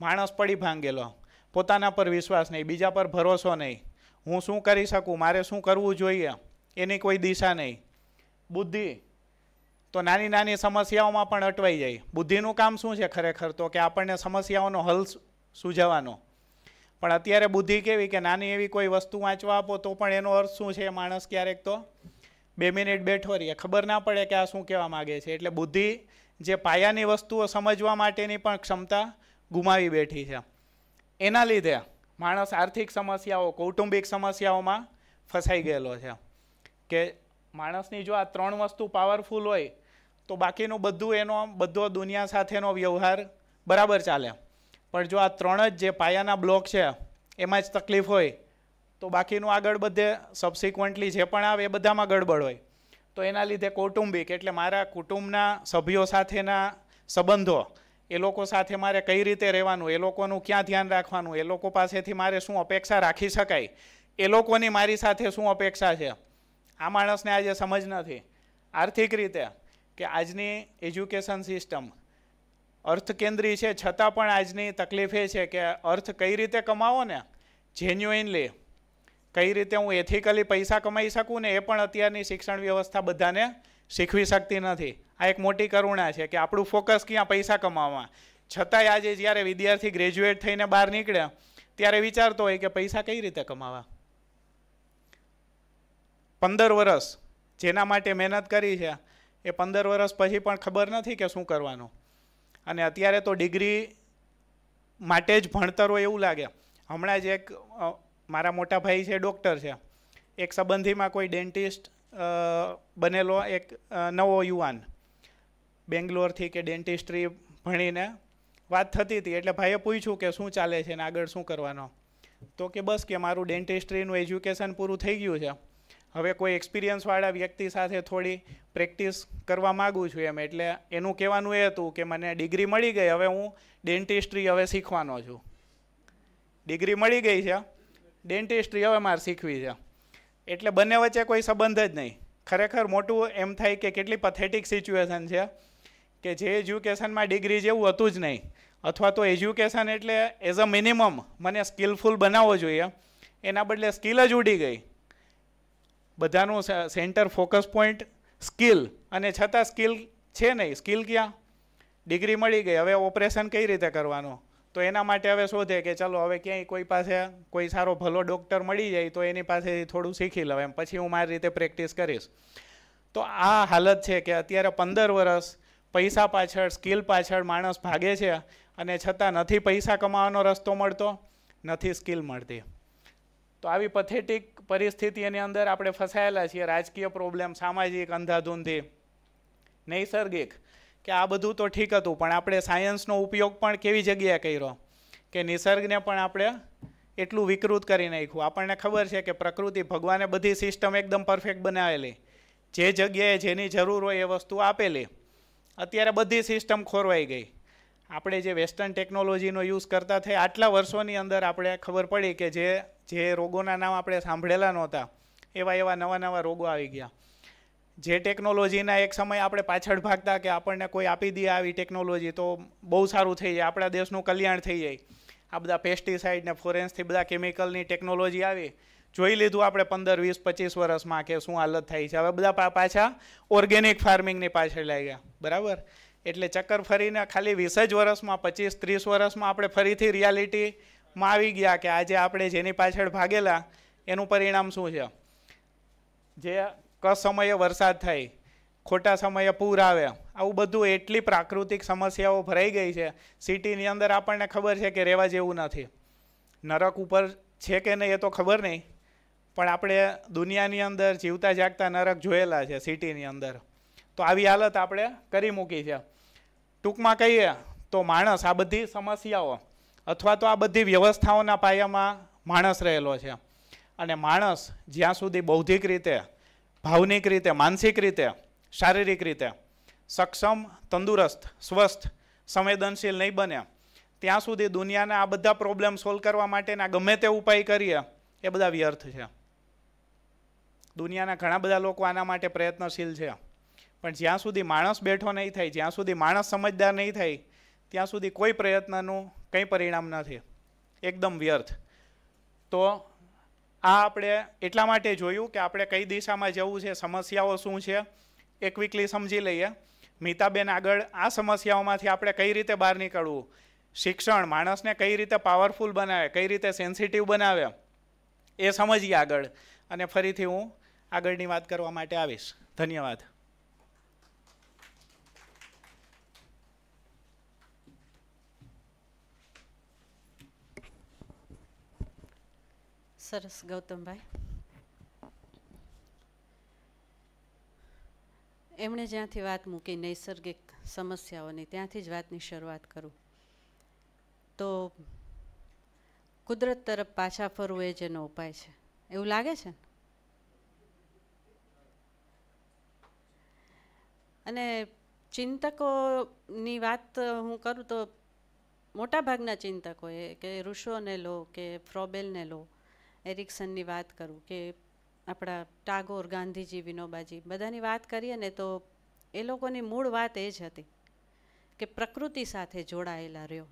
માણસ પડી ભાંગેલો પોતાના પર વિશ્વાસ નહીં બીજા પર ભરોસો નહીં હું શું કરી શકું મારે શું કરવું જોઈએ એની કોઈ દિશા નહીં બુદ્ધિ તો નાની નાની સમસ્યાઓમાં પણ અટવાઈ જાય બુદ્ધિનું કામ શું છે ખરેખર તો કે આપણને સમસ્યાઓનો હલ સૂઝવવાનો પણ અત્યારે બુદ્ધિ કેવી કે નાની એવી કોઈ વસ્તુ વાંચવા આપો તો પણ એનો અર્થ શું છે માણસ ક્યારેક તો બે મિનિટ બેઠો રહીએ ખબર ના પડે કે આ શું કહેવા માગે છે એટલે બુદ્ધિ જે પાયાની વસ્તુઓ સમજવા માટેની પણ ક્ષમતા ગુમાવી બેઠી છે એના લીધે માણસ આર્થિક સમસ્યાઓ કૌટુંબિક સમસ્યાઓમાં ફસાઈ ગયેલો છે કે માણસની જો આ ત્રણ વસ્તુ પાવરફુલ હોય તો બાકીનું બધું એનો બધો દુનિયા સાથેનો વ્યવહાર બરાબર ચાલે પણ જો આ ત્રણ જ જે પાયાના બ્લોક છે એમાં જ તકલીફ હોય તો બાકીનું આગળ બધે સબસિક્વન્ટલી જે પણ આવે એ બધામાં ગડબડ હોય તો એના લીધે કૌટુંબિક એટલે મારા કુટુંબના સભ્યો સાથેના સંબંધો એ લોકો સાથે મારે કઈ રીતે રહેવાનું એ લોકોનું ક્યાં ધ્યાન રાખવાનું એ લોકો પાસેથી મારે શું અપેક્ષા રાખી શકાય એ લોકોની મારી સાથે શું અપેક્ષા છે આ માણસને આજે સમજ નથી આર્થિક રીતે કે આજની એજ્યુકેશન સિસ્ટમ અર્થ અર્થકેન્દ્રી છે છતાં પણ આજની તકલીફ એ છે કે અર્થ કઈ રીતે કમાવો ને જેન્યુઇનલી કઈ રીતે હું એથિકલી પૈસા કમાઈ શકું ને એ પણ અત્યારની શિક્ષણ વ્યવસ્થા બધાને શીખવી શકતી નથી આ એક મોટી કરુણા છે કે આપણું ફોકસ ક્યાં પૈસા કમાવવા છતાંય આજે જ્યારે વિદ્યાર્થી ગ્રેજ્યુએટ થઈને બહાર નીકળ્યા ત્યારે વિચારતો હોય કે પૈસા કઈ રીતે કમાવા પંદર વરસ જેના માટે મહેનત કરી છે એ પંદર વરસ પછી પણ ખબર નથી કે શું કરવાનું અને અત્યારે તો ડિગ્રી માટે જ ભણતર હોય એવું લાગે હમણાં જ એક મારા મોટા ભાઈ છે ડૉક્ટર છે એક સંબંધીમાં કોઈ ડેન્ટિસ્ટ બનેલો એક નવો યુવાન બેંગ્લોરથી કે ડેન્ટિસ્ટ્રી ભણીને વાત થતી હતી એટલે ભાઈએ પૂછ્યું કે શું ચાલે છે ને આગળ શું કરવાનો તો કે બસ કે મારું ડેન્ટિસ્ટ્રીનું એજ્યુકેશન પૂરું થઈ ગયું છે હવે કોઈ એક્સપિરિયન્સવાળા વ્યક્તિ સાથે થોડી પ્રેક્ટિસ કરવા માગું છું એમ એટલે એનું કહેવાનું એ હતું કે મને ડિગ્રી મળી ગઈ હવે હું ડેન્ટિસ્ટ્રી હવે શીખવાનો છું ડિગ્રી મળી ગઈ છે ડેન્ટિસ્ટ્રી હવે મારે શીખવી છે એટલે બંને વચ્ચે કોઈ સંબંધ જ નહીં ખરેખર મોટું એમ થાય કે કેટલી પથેટિક સિચ્યુએશન છે કે જે એજ્યુકેશનમાં ડિગ્રી જેવું હતું જ નહીં અથવા તો એજ્યુકેશન એટલે એઝ અ મિનિમમ મને સ્કિલફુલ બનાવવો જોઈએ એના બદલે સ્કિલ જ ઉડી ગઈ બધાનું સેન્ટર ફોકસ પોઈન્ટ સ્કિલ અને છતાં સ્કિલ છે નહીં સ્કિલ ક્યાં ડિગ્રી મળી ગઈ હવે ઓપરેશન કઈ રીતે કરવાનું તો એના માટે હવે શોધે કે ચલો હવે ક્યાંય કોઈ પાસે કોઈ સારો ભલો ડૉક્ટર મળી જાય તો એની પાસેથી થોડું શીખી લઉં એમ પછી હું મારી રીતે પ્રેક્ટિસ કરીશ તો આ હાલત છે કે અત્યારે પંદર વર્ષ પૈસા પાછળ સ્કિલ પાછળ માણસ ભાગે છે અને છતાં નથી પૈસા કમાવાનો રસ્તો મળતો નથી સ્કિલ મળતી તો આવી પથેટિક પરિસ્થિતિની અંદર આપણે ફસાયેલા છીએ રાજકીય પ્રોબ્લેમ સામાજિક અંધાધૂંધી નૈસર્ગિક કે આ બધું તો ઠીક હતું પણ આપણે સાયન્સનો ઉપયોગ પણ કેવી જગ્યાએ કર્યો કે નિસર્ગને પણ આપણે એટલું વિકૃત કરી નાખ્યું આપણને ખબર છે કે પ્રકૃતિ ભગવાને બધી સિસ્ટમ એકદમ પરફેક્ટ બનાવેલી જે જગ્યાએ જેની જરૂર હોય એ વસ્તુ આપેલી અત્યારે બધી સિસ્ટમ ખોરવાઈ ગઈ આપણે જે વેસ્ટર્ન ટેકનોલોજીનો યુઝ કરતા થઈ આટલા વર્ષોની અંદર આપણે ખબર પડી કે જે જે રોગોના નામ આપણે સાંભળેલા નહોતા એવા એવા નવા નવા રોગો આવી ગયા જે ટેકનોલોજીના એક સમય આપણે પાછળ ભાગતા કે આપણને કોઈ આપી દે આવી ટેકનોલોજી તો બહુ સારું થઈ જાય આપણા દેશનું કલ્યાણ થઈ જાય આ બધા પેસ્ટિસાઇડ ને ફોરેન્સથી બધા કેમિકલની ટેકનોલોજી આવી જોઈ લીધું આપણે પંદર વીસ પચીસ વર્ષમાં કે શું હાલત થઈ છે હવે બધા પાછા ઓર્ગેનિક ફાર્મિંગની પાછળ લઈ ગયા બરાબર એટલે ચક્કર ફરીને ખાલી વીસ જ વર્ષમાં પચીસ ત્રીસ વર્ષમાં આપણે ફરીથી રિયાલિટીમાં આવી ગયા કે આજે આપણે જેની પાછળ ભાગેલા એનું પરિણામ શું છે જે કસમયે વરસાદ થાય ખોટા સમયે પૂર આવે આવું બધું એટલી પ્રાકૃતિક સમસ્યાઓ ભરાઈ ગઈ છે સિટીની અંદર આપણને ખબર છે કે રહેવા જેવું નથી નરક ઉપર છે કે નહીં એ તો ખબર નહીં પણ આપણે દુનિયાની અંદર જીવતા જાગતા નરક જોયેલા છે સિટીની અંદર તો આવી હાલત આપણે કરી મૂકી છે ટૂંકમાં કહીએ તો માણસ આ બધી સમસ્યાઓ અથવા તો આ બધી વ્યવસ્થાઓના પાયામાં માણસ રહેલો છે અને માણસ જ્યાં સુધી બૌદ્ધિક રીતે ભાવનિક રીતે માનસિક રીતે શારીરિક રીતે સક્ષમ તંદુરસ્ત સ્વસ્થ સંવેદનશીલ નહીં બને ત્યાં સુધી દુનિયાના આ બધા પ્રોબ્લેમ સોલ્વ કરવા માટેના ગમે તે ઉપાય કરીએ એ બધા વ્યર્થ છે દુનિયાના ઘણા બધા લોકો આના માટે પ્રયત્નશીલ છે પણ જ્યાં સુધી માણસ બેઠો નહીં થાય જ્યાં સુધી માણસ સમજદાર નહીં થાય ત્યાં સુધી કોઈ પ્રયત્નનું કંઈ પરિણામ નથી એકદમ વ્યર્થ તો આ આપણે એટલા માટે જોયું કે આપણે કઈ દિશામાં જવું છે સમસ્યાઓ શું છે એ ક્વિકલી સમજી લઈએ મિતાબેન આગળ આ સમસ્યાઓમાંથી આપણે કઈ રીતે બહાર નીકળવું શિક્ષણ માણસને કઈ રીતે પાવરફુલ બનાવે કઈ રીતે સેન્સિટિવ બનાવે એ સમજીએ આગળ અને ફરીથી હું આગળની વાત કરવા માટે આવીશ ધન્યવાદ સરસ ગૌતમભાઈ એમણે જ્યાંથી વાત મૂકી નૈસર્ગિક સમસ્યાઓની ત્યાંથી જ વાતની શરૂઆત કરું તો કુદરત તરફ પાછા ફરવું એ જેનો ઉપાય છે એવું લાગે છે ને અને ચિંતકોની વાત હું કરું તો મોટાભાગના ચિંતકો એ કે ઋષોને લો કે ફ્રોબેલને લો એરિક્સનની વાત કરું કે આપણા ટાગોર ગાંધીજી વિનોબાજી બધાની વાત કરીએ ને તો એ લોકોની મૂળ વાત એ જ હતી કે પ્રકૃતિ સાથે જોડાયેલા રહ્યો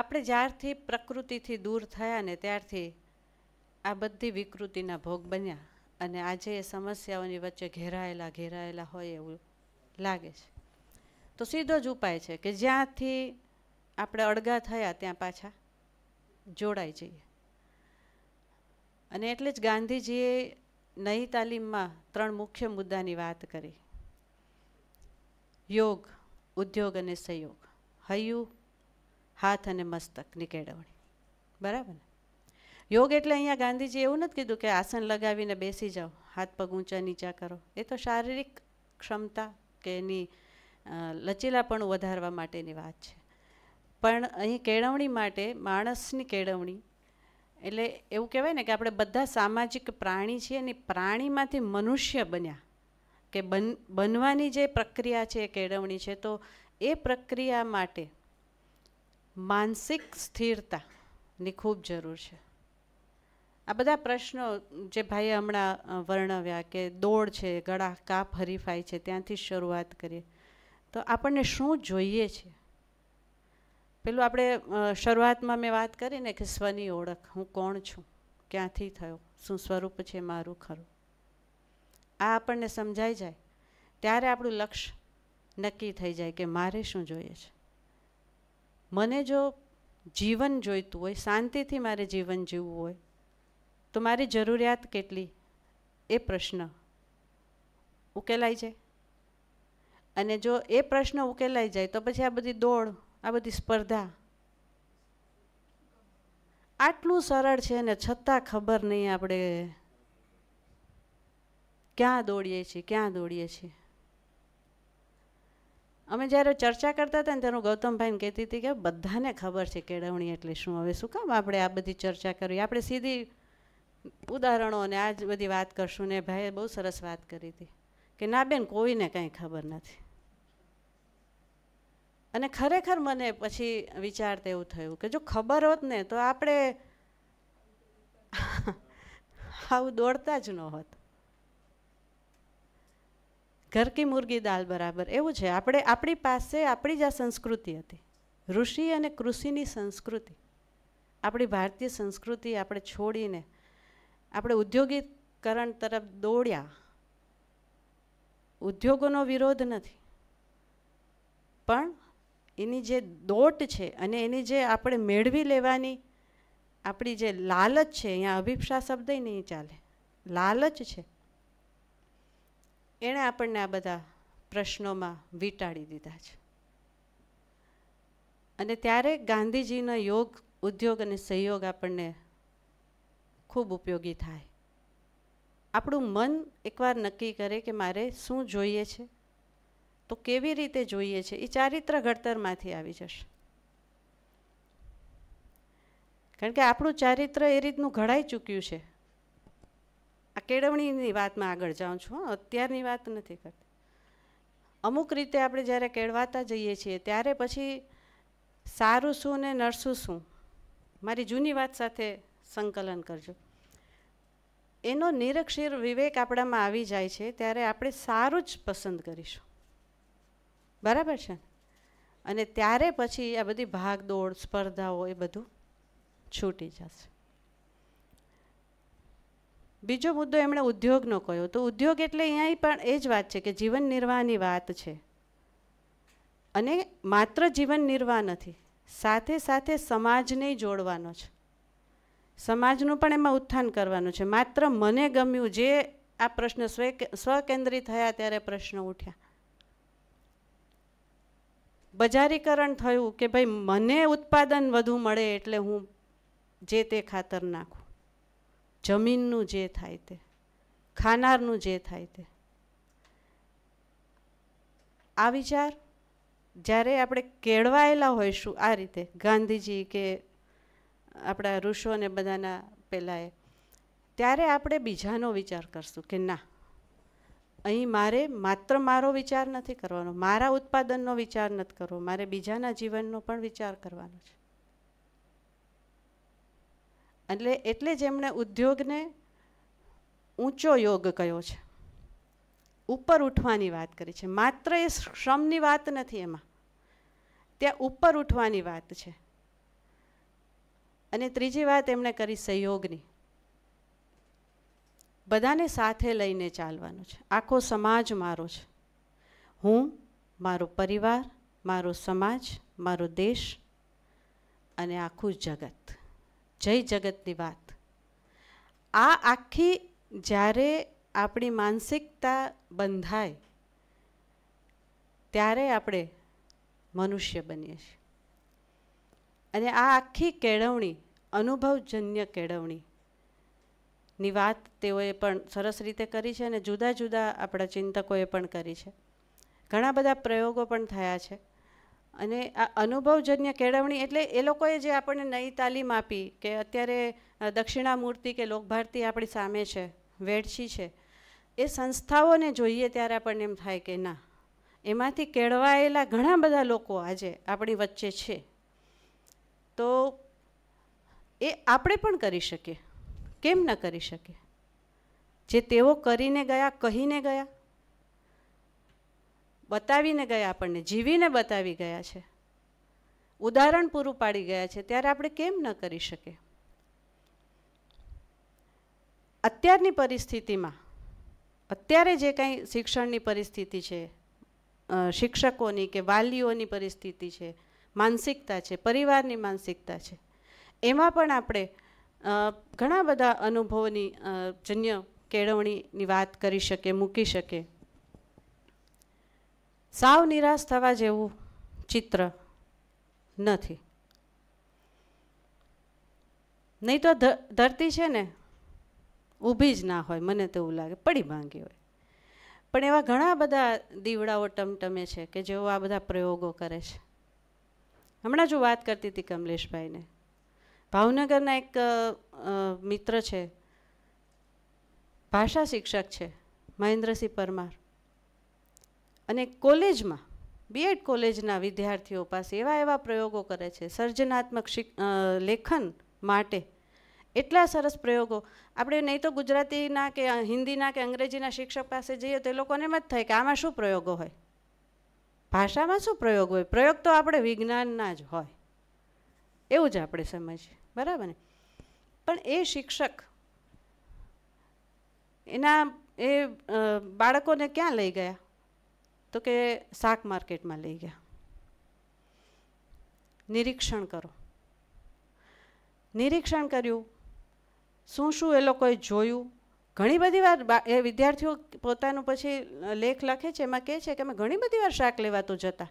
આપણે જ્યારથી પ્રકૃતિથી દૂર થયા ને ત્યારથી આ બધી વિકૃતિના ભોગ બન્યા અને આજે એ સમસ્યાઓની વચ્ચે ઘેરાયેલા ઘેરાયેલા હોય એવું લાગે છે તો સીધો જ ઉપાય છે કે જ્યાંથી આપણે અડગા થયા ત્યાં પાછા જોડાઈ જઈએ અને એટલે જ ગાંધીજીએ નહીં તાલીમમાં ત્રણ મુખ્ય મુદ્દાની વાત કરી યોગ ઉદ્યોગ અને સહયોગ હૈયું હાથ અને મસ્તકની કેળવણી બરાબર ને યોગ એટલે અહીંયા ગાંધીજીએ એવું નથી કીધું કે આસન લગાવીને બેસી જાઓ હાથ પગ ઊંચા નીચા કરો એ તો શારીરિક ક્ષમતા કે એની લચીલાપણું વધારવા માટેની વાત છે પણ અહીં કેળવણી માટે માણસની કેળવણી એટલે એવું કહેવાય ને કે આપણે બધા સામાજિક પ્રાણી છીએ અને પ્રાણીમાંથી મનુષ્ય બન્યા કે બન બનવાની જે પ્રક્રિયા છે કેળવણી છે તો એ પ્રક્રિયા માટે માનસિક સ્થિરતાની ખૂબ જરૂર છે આ બધા પ્રશ્નો જે ભાઈએ હમણાં વર્ણવ્યા કે દોડ છે ગળા કાપ હરીફાઈ છે ત્યાંથી શરૂઆત કરીએ તો આપણને શું જોઈએ છે પેલું આપણે શરૂઆતમાં મેં વાત કરીને કે સ્વની ઓળખ હું કોણ છું ક્યાંથી થયો શું સ્વરૂપ છે મારું ખરું આ આપણને સમજાઈ જાય ત્યારે આપણું લક્ષ્ય નક્કી થઈ જાય કે મારે શું જોઈએ છે મને જો જીવન જોઈતું હોય શાંતિથી મારે જીવન જીવવું હોય તો મારી જરૂરિયાત કેટલી એ પ્રશ્ન ઉકેલાઈ જાય અને જો એ પ્રશ્ન ઉકેલાઈ જાય તો પછી આ બધી દોડ આ બધી સ્પર્ધા આટલું સરળ છે ને છતાં ખબર નહીં આપણે ક્યાં દોડીએ છીએ ક્યાં દોડીએ છીએ અમે જ્યારે ચર્ચા કરતા હતા ને ત્યારે ગૌતમભાઈને કહેતી હતી કે બધાને ખબર છે કેળવણી એટલે શું હવે શું કામ આપણે આ બધી ચર્ચા કરવી આપણે સીધી ઉદાહરણો અને આ જ બધી વાત કરશું ને ભાઈએ બહુ સરસ વાત કરી હતી કે ના બેન કોઈને કાંઈ ખબર નથી અને ખરેખર મને પછી વિચારતા એવું થયું કે જો ખબર હોત ને તો આપણે આવું દોડતા જ ન હોત ઘર કી મુરગી દાલ બરાબર એવું છે આપણે આપણી પાસે આપણી જ આ સંસ્કૃતિ હતી ઋષિ અને કૃષિની સંસ્કૃતિ આપણી ભારતીય સંસ્કૃતિ આપણે છોડીને આપણે ઉદ્યોગીકરણ તરફ દોડ્યા ઉદ્યોગોનો વિરોધ નથી પણ એની જે દોટ છે અને એની જે આપણે મેળવી લેવાની આપણી જે લાલચ છે અહીંયા અભિપ્સા શબ્દ નહીં ચાલે લાલચ છે એણે આપણને આ બધા પ્રશ્નોમાં વીંટાળી દીધા છે અને ત્યારે ગાંધીજીનો યોગ ઉદ્યોગ અને સહયોગ આપણને ખૂબ ઉપયોગી થાય આપણું મન એકવાર નક્કી કરે કે મારે શું જોઈએ છે તો કેવી રીતે જોઈએ છે એ ચારિત્ર ઘડતરમાંથી આવી જશે કારણ કે આપણું ચારિત્ર એ રીતનું ઘડાઈ ચૂક્યું છે આ કેળવણીની વાતમાં આગળ જાઉં છું અત્યારની વાત નથી કરતી અમુક રીતે આપણે જ્યારે કેળવાતા જઈએ છીએ ત્યારે પછી સારું શું ને નરસું શું મારી જૂની વાત સાથે સંકલન કરજો એનો નિરક્ષીર વિવેક આપણામાં આવી જાય છે ત્યારે આપણે સારું જ પસંદ કરીશું બરાબર છે અને ત્યારે પછી આ બધી ભાગદોડ સ્પર્ધાઓ એ બધું છૂટી જશે બીજો મુદ્દો એમણે ઉદ્યોગનો કહ્યો તો ઉદ્યોગ એટલે અહીંયા પણ એ જ વાત છે કે જીવન નિર્વાહની વાત છે અને માત્ર જીવન નિર્વાહ નથી સાથે સાથે સમાજને જોડવાનો છે સમાજનું પણ એમાં ઉત્થાન કરવાનું છે માત્ર મને ગમ્યું જે આ પ્રશ્ન સ્વ સ્વકેન્દ્રિત થયા ત્યારે પ્રશ્નો ઉઠ્યા બજારીકરણ થયું કે ભાઈ મને ઉત્પાદન વધુ મળે એટલે હું જે તે ખાતર નાખું જમીનનું જે થાય તે ખાનારનું જે થાય તે આ વિચાર જ્યારે આપણે કેળવાયેલા હોઈશું આ રીતે ગાંધીજી કે આપણા ઋષોને બધાના પહેલાંએ ત્યારે આપણે બીજાનો વિચાર કરશું કે ના અહીં મારે માત્ર મારો વિચાર નથી કરવાનો મારા ઉત્પાદનનો વિચાર નથી કરવો મારે બીજાના જીવનનો પણ વિચાર કરવાનો છે એટલે એટલે જ એમણે ઉદ્યોગને ઊંચો યોગ કયો છે ઉપર ઉઠવાની વાત કરી છે માત્ર એ શ્રમની વાત નથી એમાં ત્યાં ઉપર ઉઠવાની વાત છે અને ત્રીજી વાત એમણે કરી સહયોગની બધાને સાથે લઈને ચાલવાનું છે આખો સમાજ મારો છે હું મારો પરિવાર મારો સમાજ મારો દેશ અને આખું જગત જય જગતની વાત આ આખી જ્યારે આપણી માનસિકતા બંધાય ત્યારે આપણે મનુષ્ય બનીએ છીએ અને આ આખી કેળવણી અનુભવજન્ય કેળવણી ની વાત તેઓએ પણ સરસ રીતે કરી છે અને જુદા જુદા આપણા ચિંતકોએ પણ કરી છે ઘણા બધા પ્રયોગો પણ થયા છે અને આ અનુભવજન્ય કેળવણી એટલે એ લોકોએ જે આપણને નવી તાલીમ આપી કે અત્યારે દક્ષિણામૂર્તિ કે લોકભારતી આપણી સામે છે વેડછી છે એ સંસ્થાઓને જોઈએ ત્યારે આપણને એમ થાય કે ના એમાંથી કેળવાયેલા ઘણા બધા લોકો આજે આપણી વચ્ચે છે તો એ આપણે પણ કરી શકીએ કેમ ન કરી શકે જે તેઓ કરીને ગયા કહીને ગયા બતાવીને ગયા આપણને જીવીને બતાવી ગયા છે ઉદાહરણ પૂરું પાડી ગયા છે ત્યારે આપણે કેમ ન કરી શકીએ અત્યારની પરિસ્થિતિમાં અત્યારે જે કાંઈ શિક્ષણની પરિસ્થિતિ છે શિક્ષકોની કે વાલીઓની પરિસ્થિતિ છે માનસિકતા છે પરિવારની માનસિકતા છે એમાં પણ આપણે ઘણા બધા અનુભવોની જન્ય કેળવણીની વાત કરી શકે મૂકી શકે સાવ નિરાશ થવા જેવું ચિત્ર નથી નહીં તો ધરતી છે ને ઊભી જ ના હોય મને તો એવું લાગે પડી માંગી હોય પણ એવા ઘણા બધા દીવડાઓ ટમટમે છે કે જેઓ આ બધા પ્રયોગો કરે છે હમણાં જો વાત કરતી હતી કમલેશભાઈને ભાવનગરના એક મિત્ર છે ભાષા શિક્ષક છે મહેન્દ્રસિંહ પરમાર અને કોલેજમાં બીએડ કોલેજના વિદ્યાર્થીઓ પાસે એવા એવા પ્રયોગો કરે છે સર્જનાત્મક લેખન માટે એટલા સરસ પ્રયોગો આપણે નહીં તો ગુજરાતીના કે હિન્દીના કે અંગ્રેજીના શિક્ષક પાસે જઈએ તો એ લોકોને એમ જ થાય કે આમાં શું પ્રયોગો હોય ભાષામાં શું પ્રયોગ હોય પ્રયોગ તો આપણે વિજ્ઞાનના જ હોય એવું જ આપણે સમજીએ બરાબર ને પણ એ શિક્ષક એના એ બાળકોને ક્યાં લઈ ગયા તો કે શાક માર્કેટમાં લઈ ગયા નિરીક્ષણ કરો નિરીક્ષણ કર્યું શું શું એ લોકોએ જોયું ઘણી બધી વાર એ વિદ્યાર્થીઓ પોતાનું પછી લેખ લખે છે એમાં કહે છે કે અમે ઘણી બધી વાર શાક લેવા તો જતા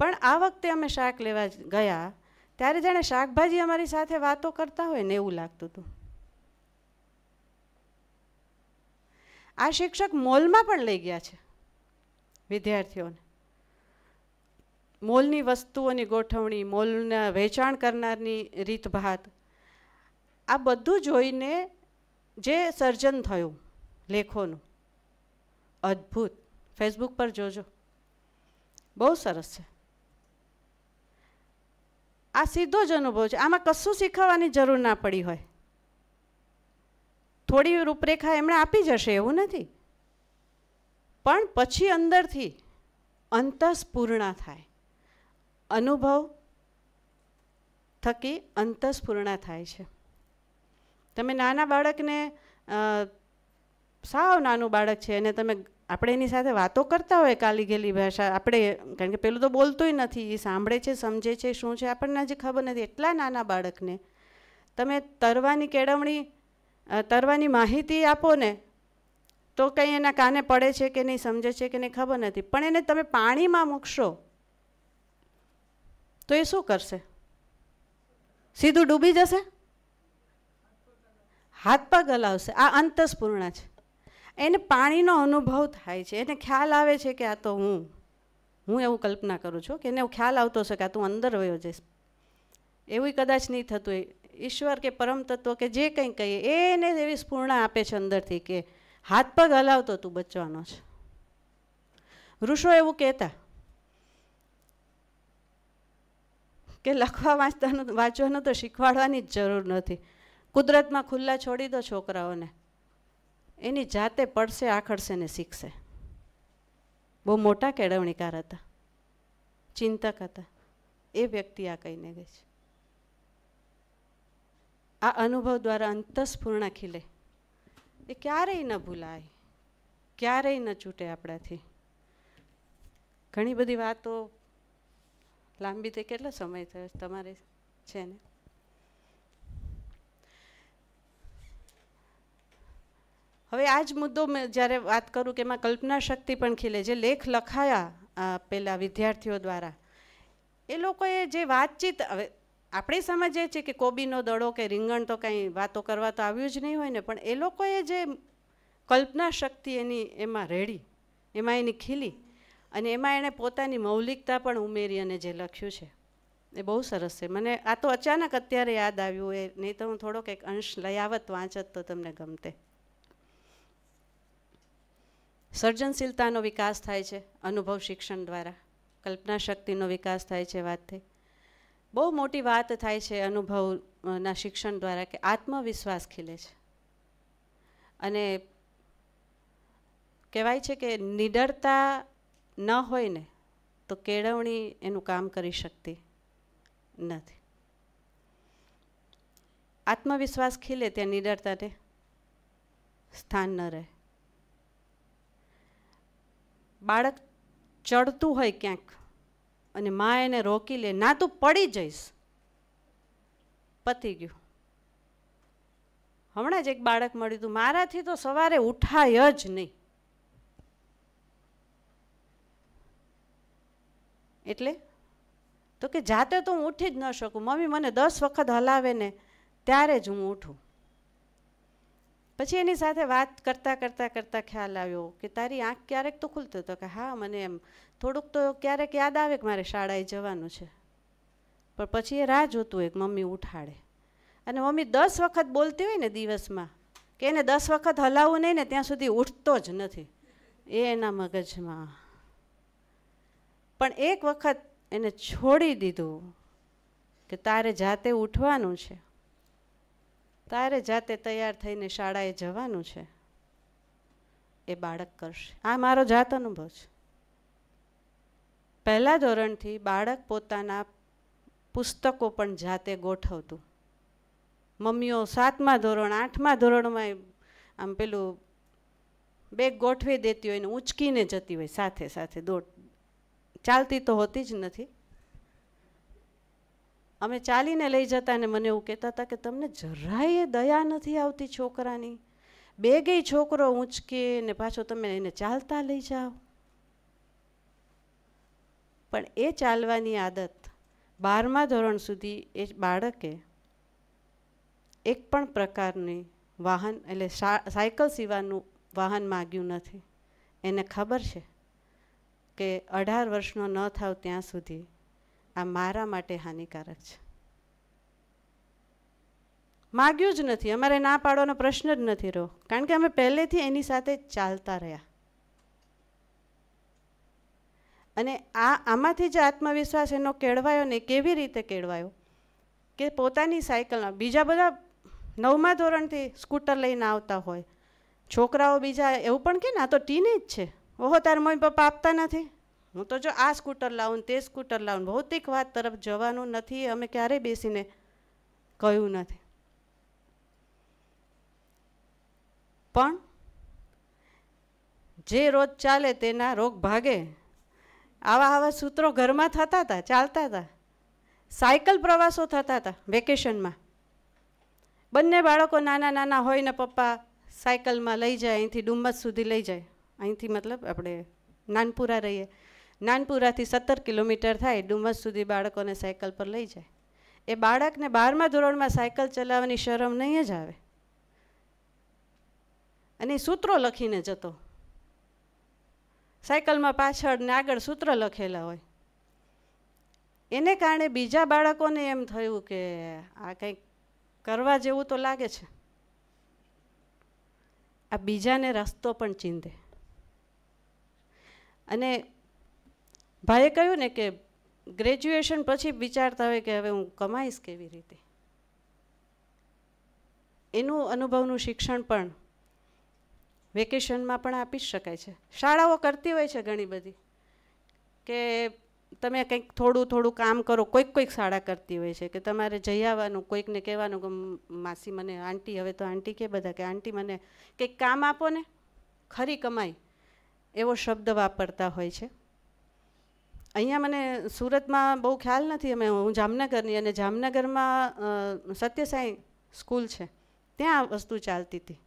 પણ આ વખતે અમે શાક લેવા ગયા ત્યારે જાણે શાકભાજી અમારી સાથે વાતો કરતા હોય ને એવું લાગતું હતું આ શિક્ષક મોલમાં પણ લઈ ગયા છે વિદ્યાર્થીઓને મોલની વસ્તુઓની ગોઠવણી મોલના વેચાણ કરનારની રીતભાત આ બધું જોઈને જે સર્જન થયું લેખોનું અદ્ભુત ફેસબુક પર જોજો બહુ સરસ છે આ સીધો જ અનુભવ છે આમાં કશું શીખવવાની જરૂર ના પડી હોય થોડી રૂપરેખા એમણે આપી જશે એવું નથી પણ પછી અંદરથી અંતસ્પૂર્ણા થાય અનુભવ થકી અંતસ્ફૂર્ણા થાય છે તમે નાના બાળકને સાવ નાનું બાળક છે અને તમે આપણે એની સાથે વાતો કરતા હોય કાલી ગેલી ભાષા આપણે કારણ કે પેલું તો બોલતોય નથી એ સાંભળે છે સમજે છે શું છે આપણને હજી ખબર નથી એટલા નાના બાળકને તમે તરવાની કેળવણી તરવાની માહિતી આપો ને તો કંઈ એના કાને પડે છે કે નહીં સમજે છે કે નહીં ખબર નથી પણ એને તમે પાણીમાં મૂકશો તો એ શું કરશે સીધું ડૂબી જશે હાથ પગ હલાવશે આ અંતસ્પૂર્ણ છે એને પાણીનો અનુભવ થાય છે એને ખ્યાલ આવે છે કે આ તો હું હું એવું કલ્પના કરું છું કે એને એવું ખ્યાલ આવતો હશે કે આ તું અંદર વયો જઈશ એવું કદાચ નહીં થતું ઈશ્વર કે પરમ તત્વ કે જે કંઈ કહીએ એને એવી સ્ફૂર્ણા આપે છે અંદરથી કે હાથ પગ હલાવતો તું બચવાનો છે વૃષો એવું કહેતા કે લખવા વાંચતાનું વાંચવાનું તો શીખવાડવાની જ જરૂર નથી કુદરતમાં ખુલ્લા છોડી દો છોકરાઓને એની જાતે પડશે આખડશે ને શીખશે બહુ મોટા કેળવણીકાર હતા ચિંતક હતા એ વ્યક્તિ આ કહીને ગઈ છે આ અનુભવ દ્વારા અંતસ્ફૂર્ણ ખીલે એ ક્યારેય ન ભૂલાય ક્યારેય ન છૂટે આપણાથી ઘણી બધી વાતો લાંબી તે કેટલો સમય થયો તમારે છે ને હવે આ જ મુદ્દો મેં જ્યારે વાત કરું કે એમાં કલ્પના શક્તિ પણ ખીલે જે લેખ લખાયા પેલા વિદ્યાર્થીઓ દ્વારા એ લોકોએ જે વાતચીત હવે આપણે સમજીએ છીએ કે કોબીનો દડો કે રીંગણ તો કંઈ વાતો કરવા તો આવ્યું જ નહીં હોય ને પણ એ લોકોએ જે કલ્પના શક્તિ એની એમાં રેડી એમાં એની ખીલી અને એમાં એણે પોતાની મૌલિકતા પણ ઉમેરી અને જે લખ્યું છે એ બહુ સરસ છે મને આ તો અચાનક અત્યારે યાદ આવ્યું એ નહીં તો હું થોડોક એક અંશ લઈ આવત વાંચત તો તમને ગમતે સર્જનશીલતાનો વિકાસ થાય છે અનુભવ શિક્ષણ દ્વારા કલ્પના શક્તિનો વિકાસ થાય છે વાતથી બહુ મોટી વાત થાય છે અનુભવના શિક્ષણ દ્વારા કે આત્મવિશ્વાસ ખીલે છે અને કહેવાય છે કે નિડરતા ન હોય ને તો કેળવણી એનું કામ કરી શકતી નથી આત્મવિશ્વાસ ખીલે ત્યાં નિડરતાને સ્થાન ન રહે બાળક ચડતું હોય ક્યાંક અને મા એને રોકી લે ના તું પડી જઈશ પતી ગયું હમણાં જ એક બાળક મળ્યું હતું મારાથી તો સવારે ઉઠાય જ નહીં એટલે તો કે જાતે તો હું ઉઠી જ ન શકું મમ્મી મને દસ વખત હલાવે ને ત્યારે જ હું ઉઠું પછી એની સાથે વાત કરતાં કરતાં કરતાં ખ્યાલ આવ્યો કે તારી આંખ ક્યારેક તો ખુલતો હતો કે હા મને એમ થોડુંક તો ક્યારેક યાદ આવે કે મારે શાળાએ જવાનું છે પણ પછી એ રાહ જોતું હોય કે મમ્મી ઉઠાડે અને મમ્મી દસ વખત બોલતી હોય ને દિવસમાં કે એને દસ વખત હલાવવું નહીં ને ત્યાં સુધી ઉઠતો જ નથી એ એના મગજમાં પણ એક વખત એને છોડી દીધું કે તારે જાતે ઉઠવાનું છે તારે જાતે તૈયાર થઈને શાળાએ જવાનું છે એ બાળક કરશે આ મારો જાત અનુભવ છે પહેલા ધોરણથી બાળક પોતાના પુસ્તકો પણ જાતે ગોઠવતું મમ્મીઓ સાતમા ધોરણ આઠમા ધોરણમાં આમ પેલું બેગ ગોઠવી દેતી હોય ને ઉંચકીને જતી હોય સાથે સાથે દોડ ચાલતી તો હોતી જ નથી અમે ચાલીને લઈ જતા અને મને એવું કહેતા હતા કે તમને જરાય દયા નથી આવતી છોકરાની બે ગઈ છોકરો ઊંચકે ને પાછો તમે એને ચાલતા લઈ જાઓ પણ એ ચાલવાની આદત બારમા ધોરણ સુધી એ બાળકે એક પણ પ્રકારની વાહન એટલે સાયકલ સિવાયનું વાહન માગ્યું નથી એને ખબર છે કે અઢાર વર્ષનો ન થાવ ત્યાં સુધી આ મારા માટે હાનિકારક છે માગ્યું જ નથી અમારે ના પાડવાનો પ્રશ્ન જ નથી રહ્યો કારણ કે અમે પહેલેથી એની સાથે ચાલતા રહ્યા અને આ આમાંથી જે આત્મવિશ્વાસ એનો કેળવાયો ને કેવી રીતે કેળવાયો કે પોતાની સાયકલના બીજા બધા નવમા ધોરણથી સ્કૂટર લઈને આવતા હોય છોકરાઓ બીજા એવું પણ કે ના તો ટીનેજ છે ઓહો તાર મમ્મી પપ્પા આપતા નથી હું તો જો આ સ્કૂટર લાવું તે સ્કૂટર લાવું ભૌતિક વાત તરફ જવાનું નથી અમે ક્યારેય બેસીને કહ્યું નથી પણ જે રોજ ચાલે તેના રોગ ભાગે આવા આવા સૂત્રો ઘરમાં થતા હતા ચાલતા હતા સાયકલ પ્રવાસો થતા હતા વેકેશનમાં બંને બાળકો નાના નાના હોય ને પપ્પા સાયકલમાં લઈ જાય અહીંથી ડુમ્મસ સુધી લઈ જાય અહીંથી મતલબ આપણે નાનપુરા રહીએ નાનપુરાથી સત્તર કિલોમીટર થાય ડુમસ સુધી બાળકોને સાયકલ પર લઈ જાય એ બાળકને બારમા ધોરણમાં સાયકલ ચલાવવાની શરમ નહીં જ આવે અને સૂત્રો લખીને જતો સાયકલમાં પાછળ ને આગળ સૂત્ર લખેલા હોય એને કારણે બીજા બાળકોને એમ થયું કે આ કંઈક કરવા જેવું તો લાગે છે આ બીજાને રસ્તો પણ ચીંધે અને ભાઈએ કહ્યું ને કે ગ્રેજ્યુએશન પછી વિચારતા હોય કે હવે હું કમાઈશ કેવી રીતે એનું અનુભવનું શિક્ષણ પણ વેકેશનમાં પણ આપી જ શકાય છે શાળાઓ કરતી હોય છે ઘણી બધી કે તમે કંઈક થોડું થોડું કામ કરો કોઈક કોઈક શાળા કરતી હોય છે કે તમારે જઈ આવવાનું કોઈકને કહેવાનું કે માસી મને આંટી હવે તો આંટી કે બધા કે આંટી મને કંઈક કામ આપો ને ખરી કમાઈ એવો શબ્દ વાપરતા હોય છે અહીંયા મને સુરતમાં બહુ ખ્યાલ નથી અમે હું જામનગરની અને જામનગરમાં સત્યસાઈ સ્કૂલ છે ત્યાં વસ્તુ ચાલતી હતી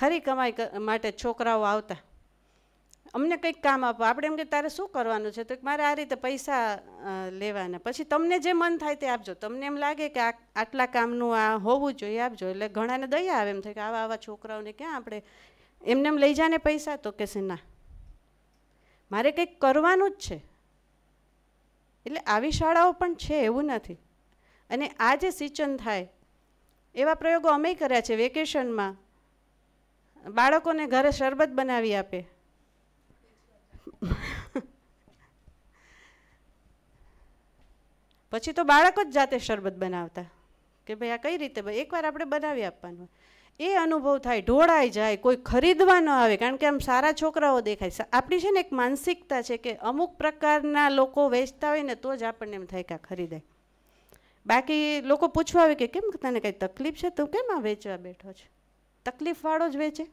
ખરી કમાઈ માટે છોકરાઓ આવતા અમને કંઈક કામ આપો આપણે એમ કે તારે શું કરવાનું છે તો મારે આ રીતે પૈસા લેવાના પછી તમને જે મન થાય તે આપજો તમને એમ લાગે કે આ આટલા કામનું આ હોવું જોઈએ આપજો એટલે ઘણાને દયા આવે એમ થાય કે આવા આવા છોકરાઓને ક્યાં આપણે એમને એમ લઈ જાને પૈસા તો કે ના મારે કંઈક કરવાનું જ છે એટલે આવી શાળાઓ પણ છે એવું નથી અને આ જે સિંચન થાય એવા પ્રયોગો અમે કર્યા છે વેકેશનમાં બાળકોને ઘરે શરબત બનાવી આપે પછી તો બાળક જ જાતે શરબત બનાવતા કે ભાઈ આ કઈ રીતે એકવાર આપણે બનાવી આપવાનું હોય એ અનુભવ થાય ઢોળાઈ જાય કોઈ ખરીદવા ન આવે કારણ કે આમ સારા છોકરાઓ દેખાય આપણી છે ને એક માનસિકતા છે કે અમુક પ્રકારના લોકો વેચતા હોય ને તો જ આપણને એમ થાય કે ખરીદાય બાકી લોકો પૂછવા આવે કે કેમ તને કંઈ તકલીફ છે તું કેમ આ વેચવા બેઠો છે તકલીફવાળો જ વેચે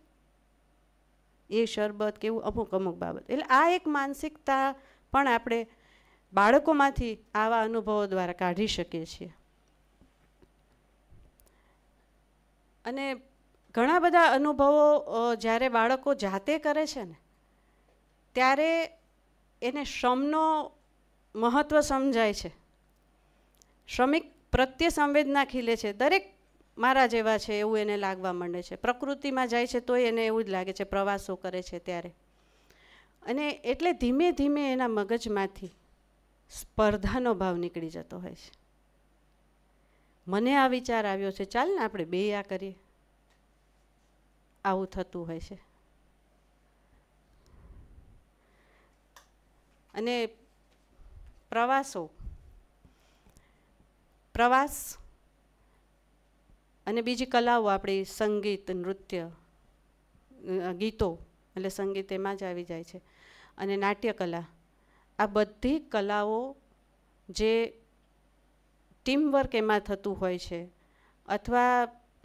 એ શરબત કેવું અમુક અમુક બાબત એટલે આ એક માનસિકતા પણ આપણે બાળકોમાંથી આવા અનુભવો દ્વારા કાઢી શકીએ છીએ અને ઘણા બધા અનુભવો જ્યારે બાળકો જાતે કરે છે ને ત્યારે એને શ્રમનો મહત્ત્વ સમજાય છે શ્રમિક પ્રત્યે સંવેદના ખીલે છે દરેક મારા જેવા છે એવું એને લાગવા માંડે છે પ્રકૃતિમાં જાય છે તોય એને એવું જ લાગે છે પ્રવાસો કરે છે ત્યારે અને એટલે ધીમે ધીમે એના મગજમાંથી સ્પર્ધાનો ભાવ નીકળી જતો હોય છે મને આ વિચાર આવ્યો છે ચાલ ને આપણે બે આ કરીએ આવું થતું હોય છે અને પ્રવાસો પ્રવાસ અને બીજી કલાઓ આપણી સંગીત નૃત્ય ગીતો એટલે સંગીત એમાં જ આવી જાય છે અને નાટ્યકલા આ બધી કલાઓ જે ટીમવર્ક એમાં થતું હોય છે અથવા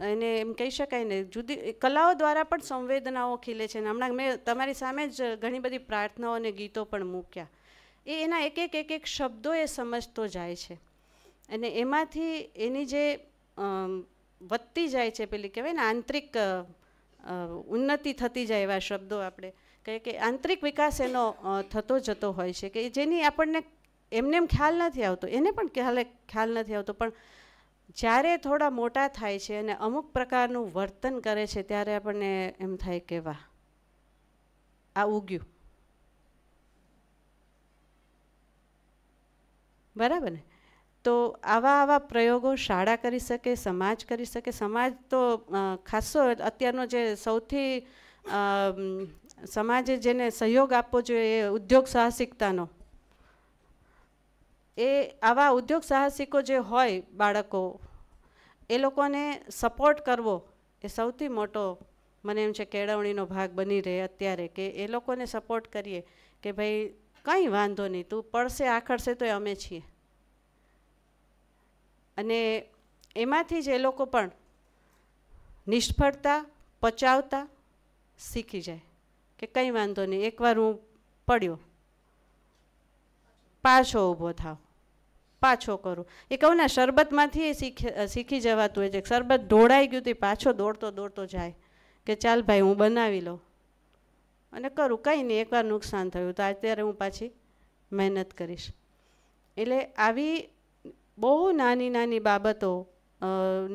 અને એમ કહી શકાય ને જુદી કલાઓ દ્વારા પણ સંવેદનાઓ ખીલે છે અને હમણાં મેં તમારી સામે જ ઘણી બધી પ્રાર્થનાઓ અને ગીતો પણ મૂક્યા એ એના એક એક એક એક શબ્દો એ સમજતો જાય છે અને એમાંથી એની જે વધતી જાય છે પેલી કહેવાય ને આંતરિક ઉન્નતિ થતી જાય એવા શબ્દો આપણે કહે કે આંતરિક વિકાસ એનો થતો જતો હોય છે કે જેની આપણને એમને એમ ખ્યાલ નથી આવતો એને પણ ખ્યાલ ખ્યાલ નથી આવતો પણ જ્યારે થોડા મોટા થાય છે અને અમુક પ્રકારનું વર્તન કરે છે ત્યારે આપણને એમ થાય કે વાહ આ ઉગ્યું બરાબર ને તો આવા આવા પ્રયોગો શાળા કરી શકે સમાજ કરી શકે સમાજ તો ખાસો અત્યારનો જે સૌથી સમાજે જેને સહયોગ આપવો જોઈએ એ ઉદ્યોગ સાહસિકતાનો એ આવા ઉદ્યોગ સાહસિકો જે હોય બાળકો એ લોકોને સપોર્ટ કરવો એ સૌથી મોટો મને એમ છે કેળવણીનો ભાગ બની રહે અત્યારે કે એ લોકોને સપોર્ટ કરીએ કે ભાઈ કંઈ વાંધો નહીં તું પડશે આખડશે તો અમે છીએ અને એમાંથી જ એ લોકો પણ નિષ્ફળતા પચાવતા શીખી જાય કે કંઈ વાંધો નહીં એકવાર હું પડ્યો પાછો ઊભો થાવ પાછો કરું એ કહું ને શરબતમાંથી એ શીખી જવાતું હોય છે શરબત ઢોળાઈ ગયું તે પાછો દોડતો દોડતો જાય કે ચાલ ભાઈ હું બનાવી લઉં અને કરું કંઈ નહીં એકવાર નુકસાન થયું તો અત્યારે હું પાછી મહેનત કરીશ એટલે આવી બહુ નાની નાની બાબતો